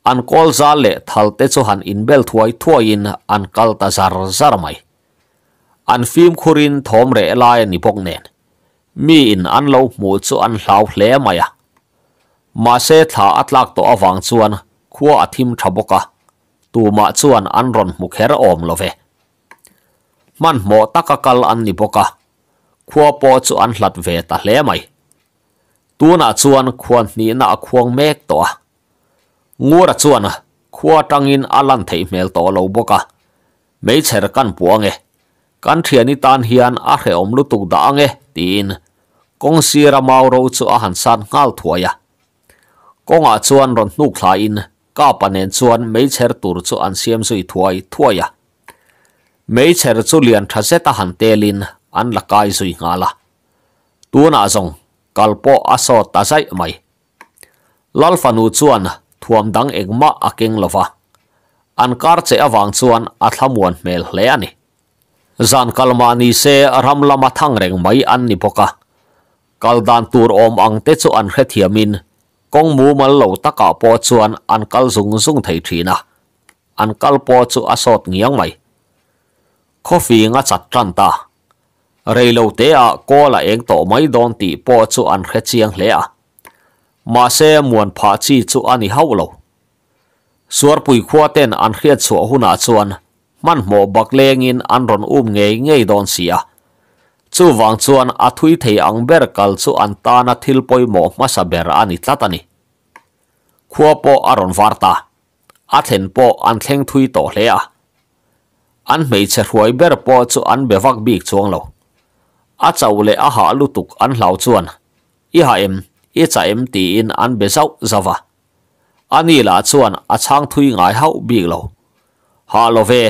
an kol zale thalte chu han in bel thuai thuai in an kal zar zar อันฟิมคูรินทอมเรลนิพกเนนมีอินอันเลวหมูจูอันเลาเลมายะมาเสธาอัตลักตัววังชวนขัวอธิมทบกะตูมาชวนอันรอนมุขเฮรอมลเวมันหมอตะกกกลอันนิพกะขัวปอจูอันหลัดเวตาเลมายตัวน่ะชวนควรนีน่ควงเมกตัวงูระชวนขัวตังอินอัลันเทเมลตัวเลวบกะไม่เชิกันปวงเอ kan thiani tan hian a re om lu tuk da nge tin kong si ra mau ro chu a han san ngal thuaya kong a chuan ron nu kha in ka panen chuan mei cher tur chu an siam sui thuai thuaya mei cher chu lian tha se an la sui nga la tu kalpo aso ta sai mai lal fanu chuan thuam dang ek ma a an kar che awang chuan a thlamuan mel zan kalma ni se ram lama thang reng mai an ni poka kaldan tur om ang te chu an khe thiamin kong mu mal lo taka po chuan an kal zung zung thei thina an kal po chu asot ngiang mai coffee nga chat tran ta reilo te a ko la eng to mai don ti po chu an khe chiang hle a ma se muan pha chi chu ani haulo suar pui khuaten an khia chu huna chuan man hmo bak lengin an ron um ngei ngei don sia chu wang chuan a thui thei ang ber kal chu an ta na thil poi mo ma sa ber ani tlatani khua po aron varta a then po an thleng thui to hle a an mei che ruai ber po chu an bewak bik chuang lo a chau le a ha lutuk an hlau chuan i ha em i cha em ti in an be zau zawa ani la chuan a chang thui ngai hau bik lo ha lo ve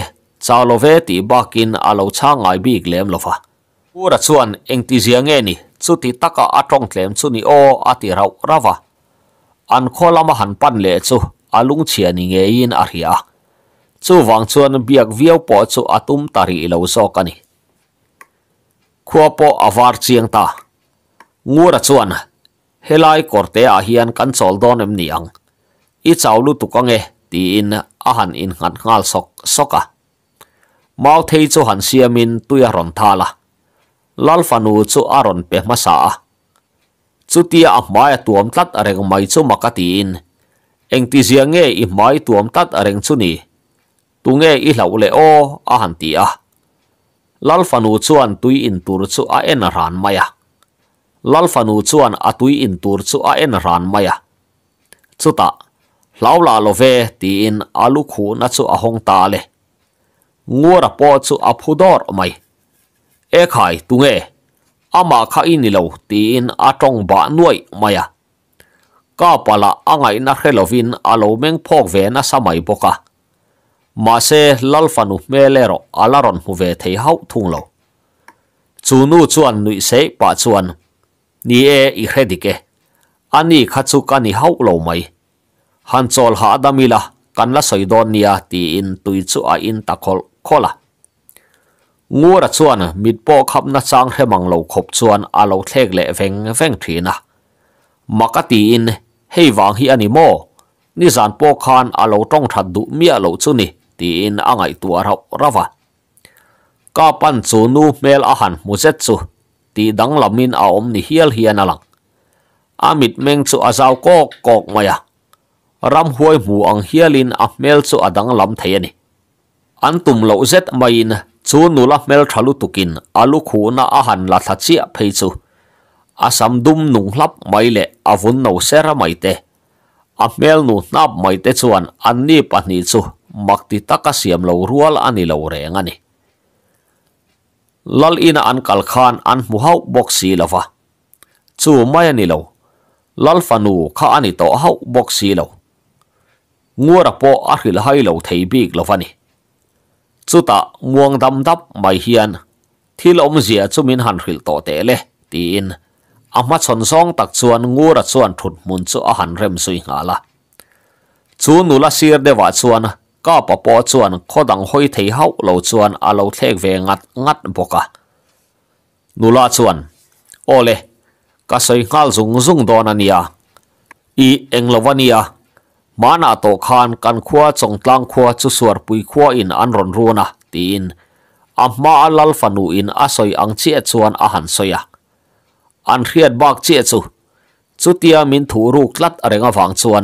cha lo thì ti bakin alo cha ngai bi klem lo fa u ra chuan eng ti zia nge ni chu ti taka atong klem chu ni o ati rau rawa an làm han pan le chu alung chia ni nge in a ria chu wang chuan biak viau po chu atum tari lo zo ka ni khua po avar chiang ta ngu ra chuan helai korte a hian kan chol don em niang ít sau tu ka nge thì in a han in ngan ngal sok soka mau thei cho han siamin tuya ron thala lal fanu cho aron pe masa chutia a mai tuam tat areng mai cho makatin eng ti zianghe i mai tuam tat areng chu ni tunge i lau le o a han ti a lal fanu chuan tui in tur chu a en ran maya ti in alu na chu a งัวระปอชุอพูดอร์ไม่เอกไข่ตุงเออามาข้าอินิโลตีนอาตรงบะน่วยไม่อะก้าปละอ่างไงนักเฮลวินอาโลเมงพอกเวนัสมัยบกะมาเซลัลฟานุเมเลโรอาลารอนหูเวเทเฮาทุงโลจูนูจวนนุยเซปะจวนนี่เออีเฮดิเกอันนี้ขัดสุกันี่เฮาโลไม่ฮันโซลหาดามิละกันละสอยดอนเนียตีอินตุยจูอาอินตะคอล khola ngu ra mít mit khắp nát na chang remang lo khộp chuan a lo thẹt le veng veng thina makati in heiwang hi ani mo ni zan po khan a lo tong that du mi a lo chu ni ti in angai tu a rau rawa cá pan chu nu mel a han mu zet chu ti làm lamin a om ní ni à lăng, alang amit meng chu azau ko mày à, ram huai mu ang hialin a mel chu adang làm thei ani an tum lo zet mai in chu nula mel thalu tukin alu khu na a han la tha chia phei chu asam dum nung hlap mai le avun no sera mai te a mel nu nap mai te chuan an ni pa ni chu makti taka siam lo rual ani lo renga ni lal ina an kal khan an muhau boxi lova chu mai ani lo lal fanu kha ani to hau boxi lo ngora po a hil hai lo thei bik lovani จุดตะงวงดำดับไม่เฮียนที่ลมเสียจุมินหันหิลตเตะเลยตีนอำมาชนซองตักชวนงูรัดชวนถุดมุนจุอาหันเริ่มสุยงาละจูนุลาเสียเดวาชวนก็ปปอชวนขดังห้อยเที่ยวเ่าชวนอาเ่าเทกเวงัดงัดบกะนุลาชวนโอเลก็สุยงาลุงซุงโดนันยาอีเอ็งลวันียามานาโตคานกันขัาจงตังขัาจุสวรปุยขัาอินอันรนรูนะตีนอัมมาอัลลฟานูอินอาศัยอังเชียชวนอาหารซอยอันเครียดบากเชียชูจุตียมินถูรูกลัดอะไรงฟังชวน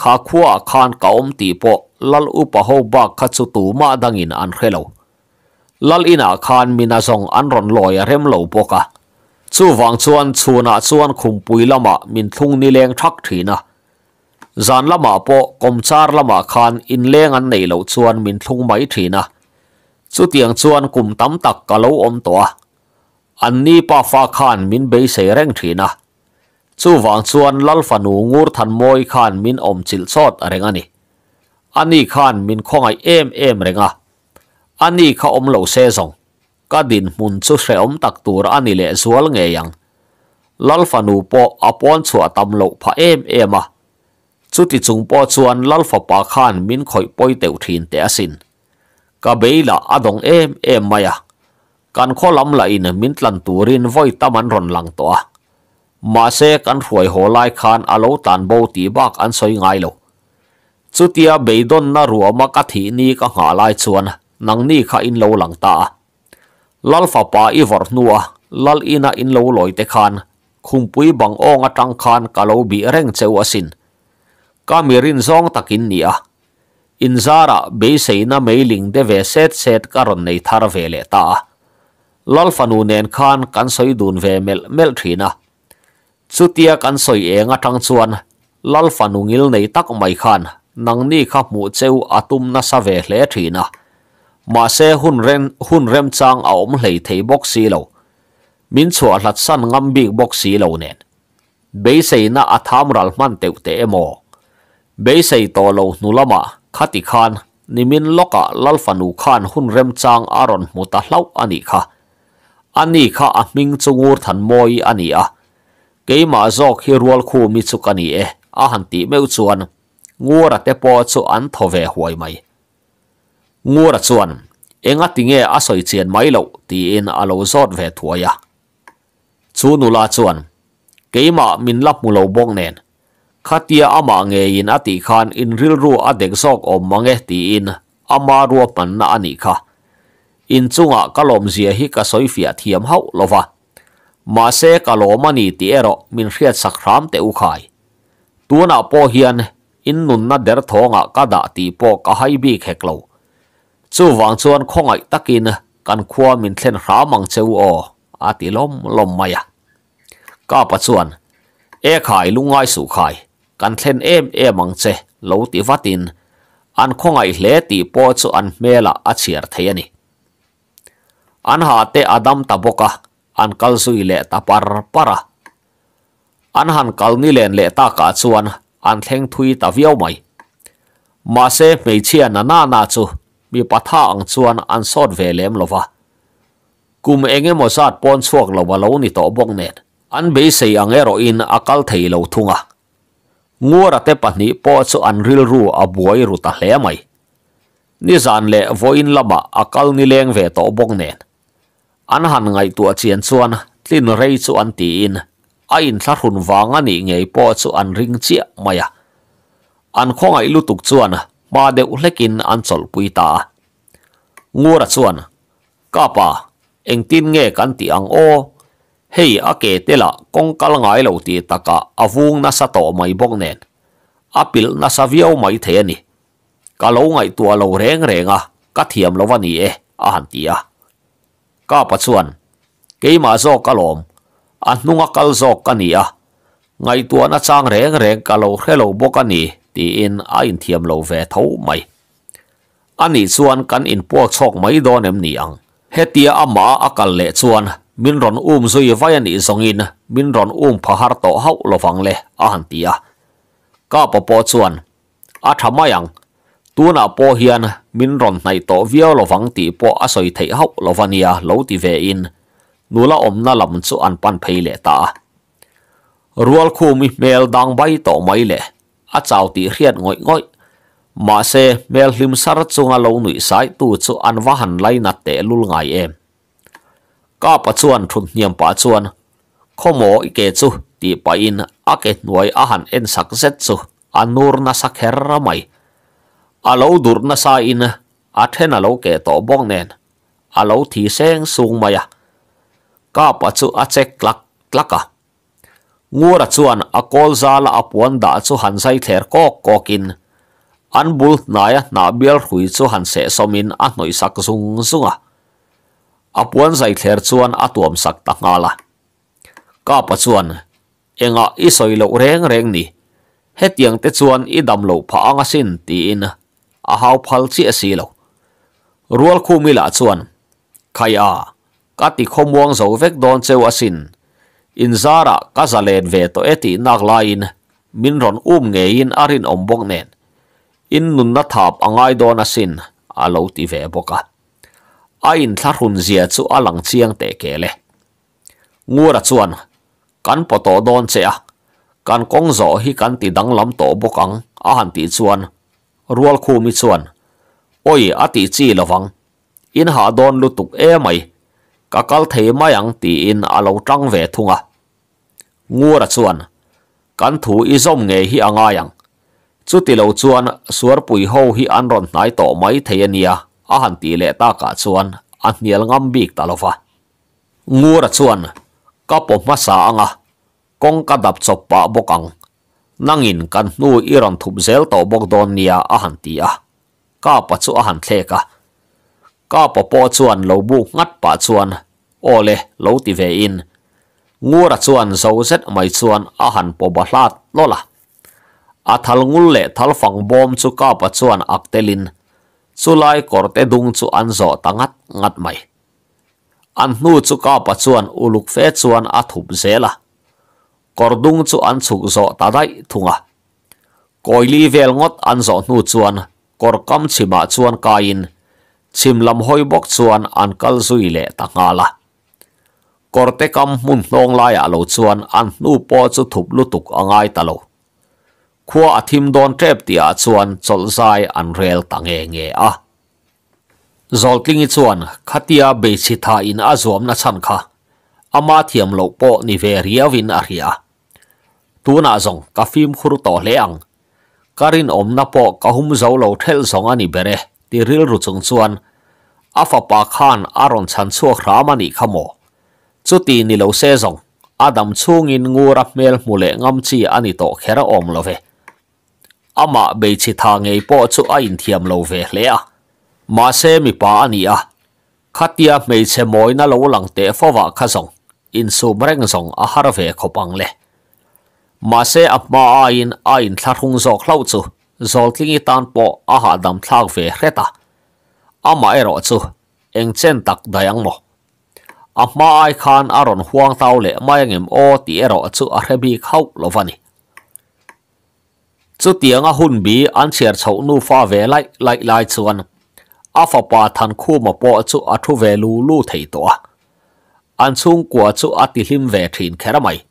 ข้าขัวคานเก่าอุมตีโปลลอุปหบากขัดสุตูมาดังอินอันเคลูลลอินาคานมินาทงอันรนลอยเร็มลบกะชูฟังชวนชูนาชวนคุมปุยละมามินทุ่งนิเลงชักทีนะจานละมาปะกมชาร์ละมาคานอินเลงอันในเหล่าชวนมินทุงไม่ถีนะสุดเตียงชวนกลุ่มตั้มตักกะโลอมตัวอันนี้ป้าฟ้าคานมินเบยเสแรงถีนะชูวังชวนลัลฟานูงูทันมวยคานมินอมจิลสอดอะไรงี้อันนี้คานมินข้องไอเอ็มเอ็มอะไรงะอันนี้เขาอมเหล่าเซซงก็ดินมุนชุเสยอมตักตัวอันนี้เหละสวนเงยังลัลฟานูปออปอนชัวตัำเหล่าพะเอ็มเอ็มอะ chu ti chúng po chuan lal fa pa khan min khoi poi teu thin te asin ka beila adong em em maya kan kho lam là in min tlan turin voi taman ron lang to a ma se kan ruai ho lai khan alo tàn bo ti bạc an soi ngai lo bây beidon na mà ka thi ni ka nga lai chuan nang ni kha in lâu lang ta lal fa pa i vor nuwa lal ina in lo loi te khan khumpui bang ong atang khan ka lo bi reng cheu asin kamirin zong takin nia inzara beiseina meiling de ve set set karon nei thar ve le ta lal fanu khan kan soi dun ve mel mel thina chutia kan soi enga thang chuan lal fanu ngil nei tak mai khan nang ni kha mu cheu atum na sa ve hle thina ma se hun ren hun rem chang a om hlei thei bok si lo min chua hlat san ngam bi bok si lo nen beiseina atham ral man teu te emo bây say to lâu nu lama khati khan nimin loka lalfanu khan hun rem chang aron muta lau ani kha ani kha a ming chungur than moi ani a keima zok hi rual khu mi chukani e a hanti meu chuan ngura te po chu an thove huai mai ngura chuan enga tinge a soi chen mai lo ti in a lo zot ve thuaya chu nula chuan keima min lap mu lo bong nen ขาเตียอามาเงยินอติคานอินริลรัวอเด็กซอกอมมังเอตีอินอามารัวปันนาอันิค่ะอินซุงะกะลมเสียฮิกะสอยฟียเทิมเฮาลวะมาเซกะลมันีตีเอรอมินเรียดสักครามเตอุคายตัวนาปอเฮียนอินนุนนาเดรทองะกะดาตีปอกะไฮบีเฮกโลจู่วังชวนคงไอตักินกันขวามินเซนรามังเซวออาติลมลมมายะกะปัจจุบันเอขายลุงไอสุขาย kan thlen em em ang che lo ti vatin an khongai hle ti po chu an mela a chiar thei ani an ha te adam ta boka an kal sui le ta par para an han kal ni len le ta ka chuan an thleng thui ta vio mai ma se pe chi na na na chu mi patha ang chuan an sot ve lem lova kum enge mo sat pon chuak lo wa net an be se ang ero in akal thei lo thunga งัวระเตปนีปอชอันริลรูอบวยรุตะเลไม่นี่สานเละวอินละบะอักลนิเลงเวตอบงเนนอันหันไงตัวเชียนส่วนทินเรสอวนตีนไอินทัดหุนวางอันนี้ไงปอชอันริงเจียไม่อะอันองไอลุตุกส่วนมาเดือดเล็กินอันสลปุยตางัวระส่วนก้าปาเองตินเงกันตีอังโอ hei ake tela kong kal ngai lo ti taka avung na sa to mai bok nen apil na sa vio mai the ni ka lo ngai tua lo reng renga ka thiam lo wani e a han ti a ka pa chuan ke ma zo kalom a kal zo ka ni a tua na chang reng reng ka lo khelo bok ti in a in thiam lo ve tho mai ani chuan kan in po chok mai do nem ni ang hetia ama akal le chuan min ron um so ye vayan i in min ron um phahar to hau lo fang le a han tia ka po po chuan a tu na po hian min ron nai to vio lo fang ti po a soi thei hau lo vania lo ti ve in nula om na lam chu an pan phei le ta rual khu mi mel dang bai to mai le a chau ti hian ngoi ngoi mà xe mel hlim sar chunga lo nui sai tu chu an va lai na te lul ngai em ก็ปะชวนทุนเนียมปะชวนขโมยเกจูตีไปอินอาเกตหน่วยอาหารเอ็นสักเซ็ตจูอันนูร์นาสักเฮระไม่อาลูดูร์นาซาอินอาเทนอาลูเกตอบงเนนอาลูทีเซงสูงมายะก็ปะจูอาเจ็กลักลักกะงูระชวนอากอลซาลอาปวนดาจูหันไซเทอร์ก็ก็กินอันบุลนายนาเบียลหุยจูหันเสสมินอันหน่วยสักซุงซุงอ่ะ apuan zai thler chuan a sak ta nga la ka pa chuan enga i soi lo reng reng ni hetiang te chuan i dam lo pha anga sin ti in a hau phal chi a si lo rual khu mi chuan khaya ka ti khomwang zo vek don cheu asin in zara ka zalen ve to eti nak lain min ron um nge in arin ombok nen in nun na thap angai don asin alo ti ve boka a in thla hun zia chu a lang chiang te ke le ngur a chuan kan poto don che a kan kong zo hi kan ti dang lam to bokang a han ti chuan rual khu mi chuan oi a ti chi lawang in ha don lu tuk e mai ka kal thei mai ang ti in alo lo tang ve thunga ngur a chuan kan thu i zom nge hi anga yang chu ti lo chuan suar pui ho hi an ron nai to mai thei ania a han ti ta ka chuan a hnial ngam bik talofa lofa chuan ka pomma sa anga kong ka dap chop pa bokang nangin kan nu iron thup zel to bok don nia a han ti a ka pa chu a han ka ka po chuan lo bu ngat pa chuan ole lo ti ve in ngura chuan zo zet mai chuan a han po bahlat lola a thal ngul le thal fang bom chu ka pa chuan aktelin chulai korte dung chu an zo tangat ngat mai an nu chu ka pa chuan uluk fe chuan a thum zela kor dung chu an chuk zo ta thunga koili vel ngot an zo nu chuan kor kam chima chuan kain chim lam hoi bok chuan an kal zui le ta ngala korte kam mun hlong lai a à lo chuan an nu po chu thup lutuk angai à talo khua a thim don trep tia chuan chol zai an rel tange nge a zol tlingi chuan khatia be chi tha in a zom na chan kha ama thiam lo po ni ve ria win a ria tu na zong ka phim khuru to le karin om na po ka hum lo thel song ani bere ti ril ru chung khan aron chan chu khra mani chuti ni se zong adam chungin ngura mel mule ngam chi ani to khera om lo ve ama be chi tha ngei po chu a in thiam lo ve à? hle a ma se mi pa ani a à? khatia me se moi na lo lang te fo wa kha song in su mreng song a har ve kho pang le ma se ap ma a à in a in thla thung zo khlau chu zoltlingi tan po a ha dam thlak ve hreta ama ero chu eng chen tak dayang mo ama ai khan aron huang tau le mai ngem o ti ero chu a hrebi khau lovani chu tiếng a hun bi an cher chho nu fa ve lai lai lai chuan a fa pa than khu ma po chu a thu ve lu lu thei to an chung kwa chu a ti hlim ve thin khera mai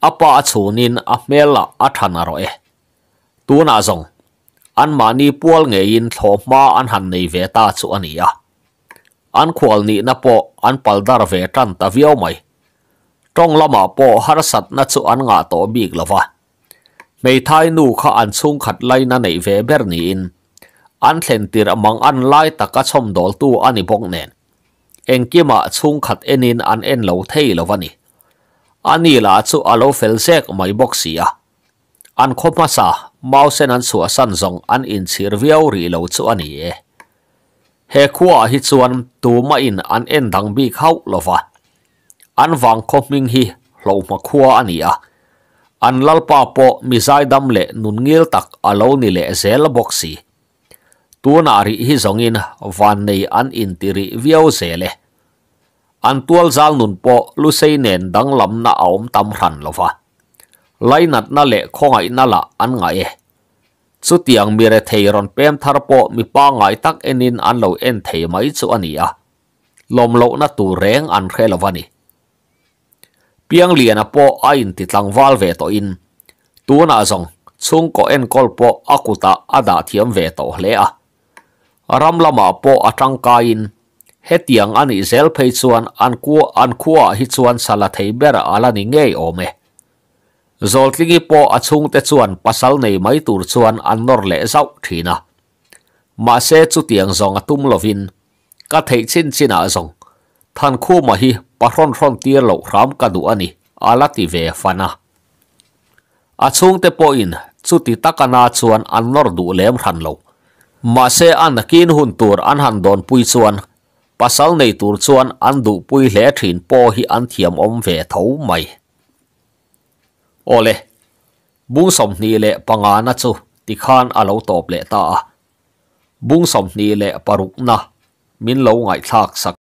a pa chunin a mela a thana ro e tu na zong an mani pual nge in thlo ma an han nei ve ta chu ania an khwal ni na po an paldar ve tan ta viau mai tong lama po har sat na chu an nga to bik lawa mei thai nu kha an chung khat lai na nei ve ber ni in an thlen tir amang an lai ta ka chom dol tu ani bok nen eng ke ma chung khat enin an en lo thei lo wani ani fel sek mai bok si a an kho pa sa mau sen an su san zong an in chir viau ri lo chu ani e he khuwa hi chuan tu ma in an en dang bi khau lo wa an wang kho an lal pa po misai dam le nun ngil tak alo ni le zel boxi tuna ri hi zongin van nei an in tiri viau zele an tual zal nun po lu sei nen dang lam na aom tam hran lova lai nat na le khongai na la an nga e chu tiang mi re thei ron pem thar po mi pa ngai tak enin an lo en thei mai chu ania lom lo na tu reng an khelawani piang lian apo a in ti tlang wal ve to in tuna zong chung ko en kol po akuta ada thiam ve to hle a ram lama po atang ka in hetiang ani zel phei chuan an ku an khuwa hi chuan sala thei ber ala ni ngei ome zoltlingi po achung te chuan pasal nei mai tur chuan an nor le zau thina ma se chu tiang zong atum lovin ka thei chin china zong ท่านคู่มาฮีปะร่อนร่อนเตียเหล่าครามกันดูอันนี้อาลัติเวฟันะอาชงเตปอินสุติตะกันอาชวนอันนอร์ดูเลี้ยมทันเหล่ามาเซอันกินหุ่นตัวอันหันโดนปุยชวนปัสสาวในตัวชวนอันดูปุยเละถิ่นปอฮีอันเทียมอมเวเท่าไม่โอเลบุ้งสมนีเละปังอานะจูติขานอาเลาตอบเละตาบุ้งสมนีเละปรุกนะมินเลาไงทากสัก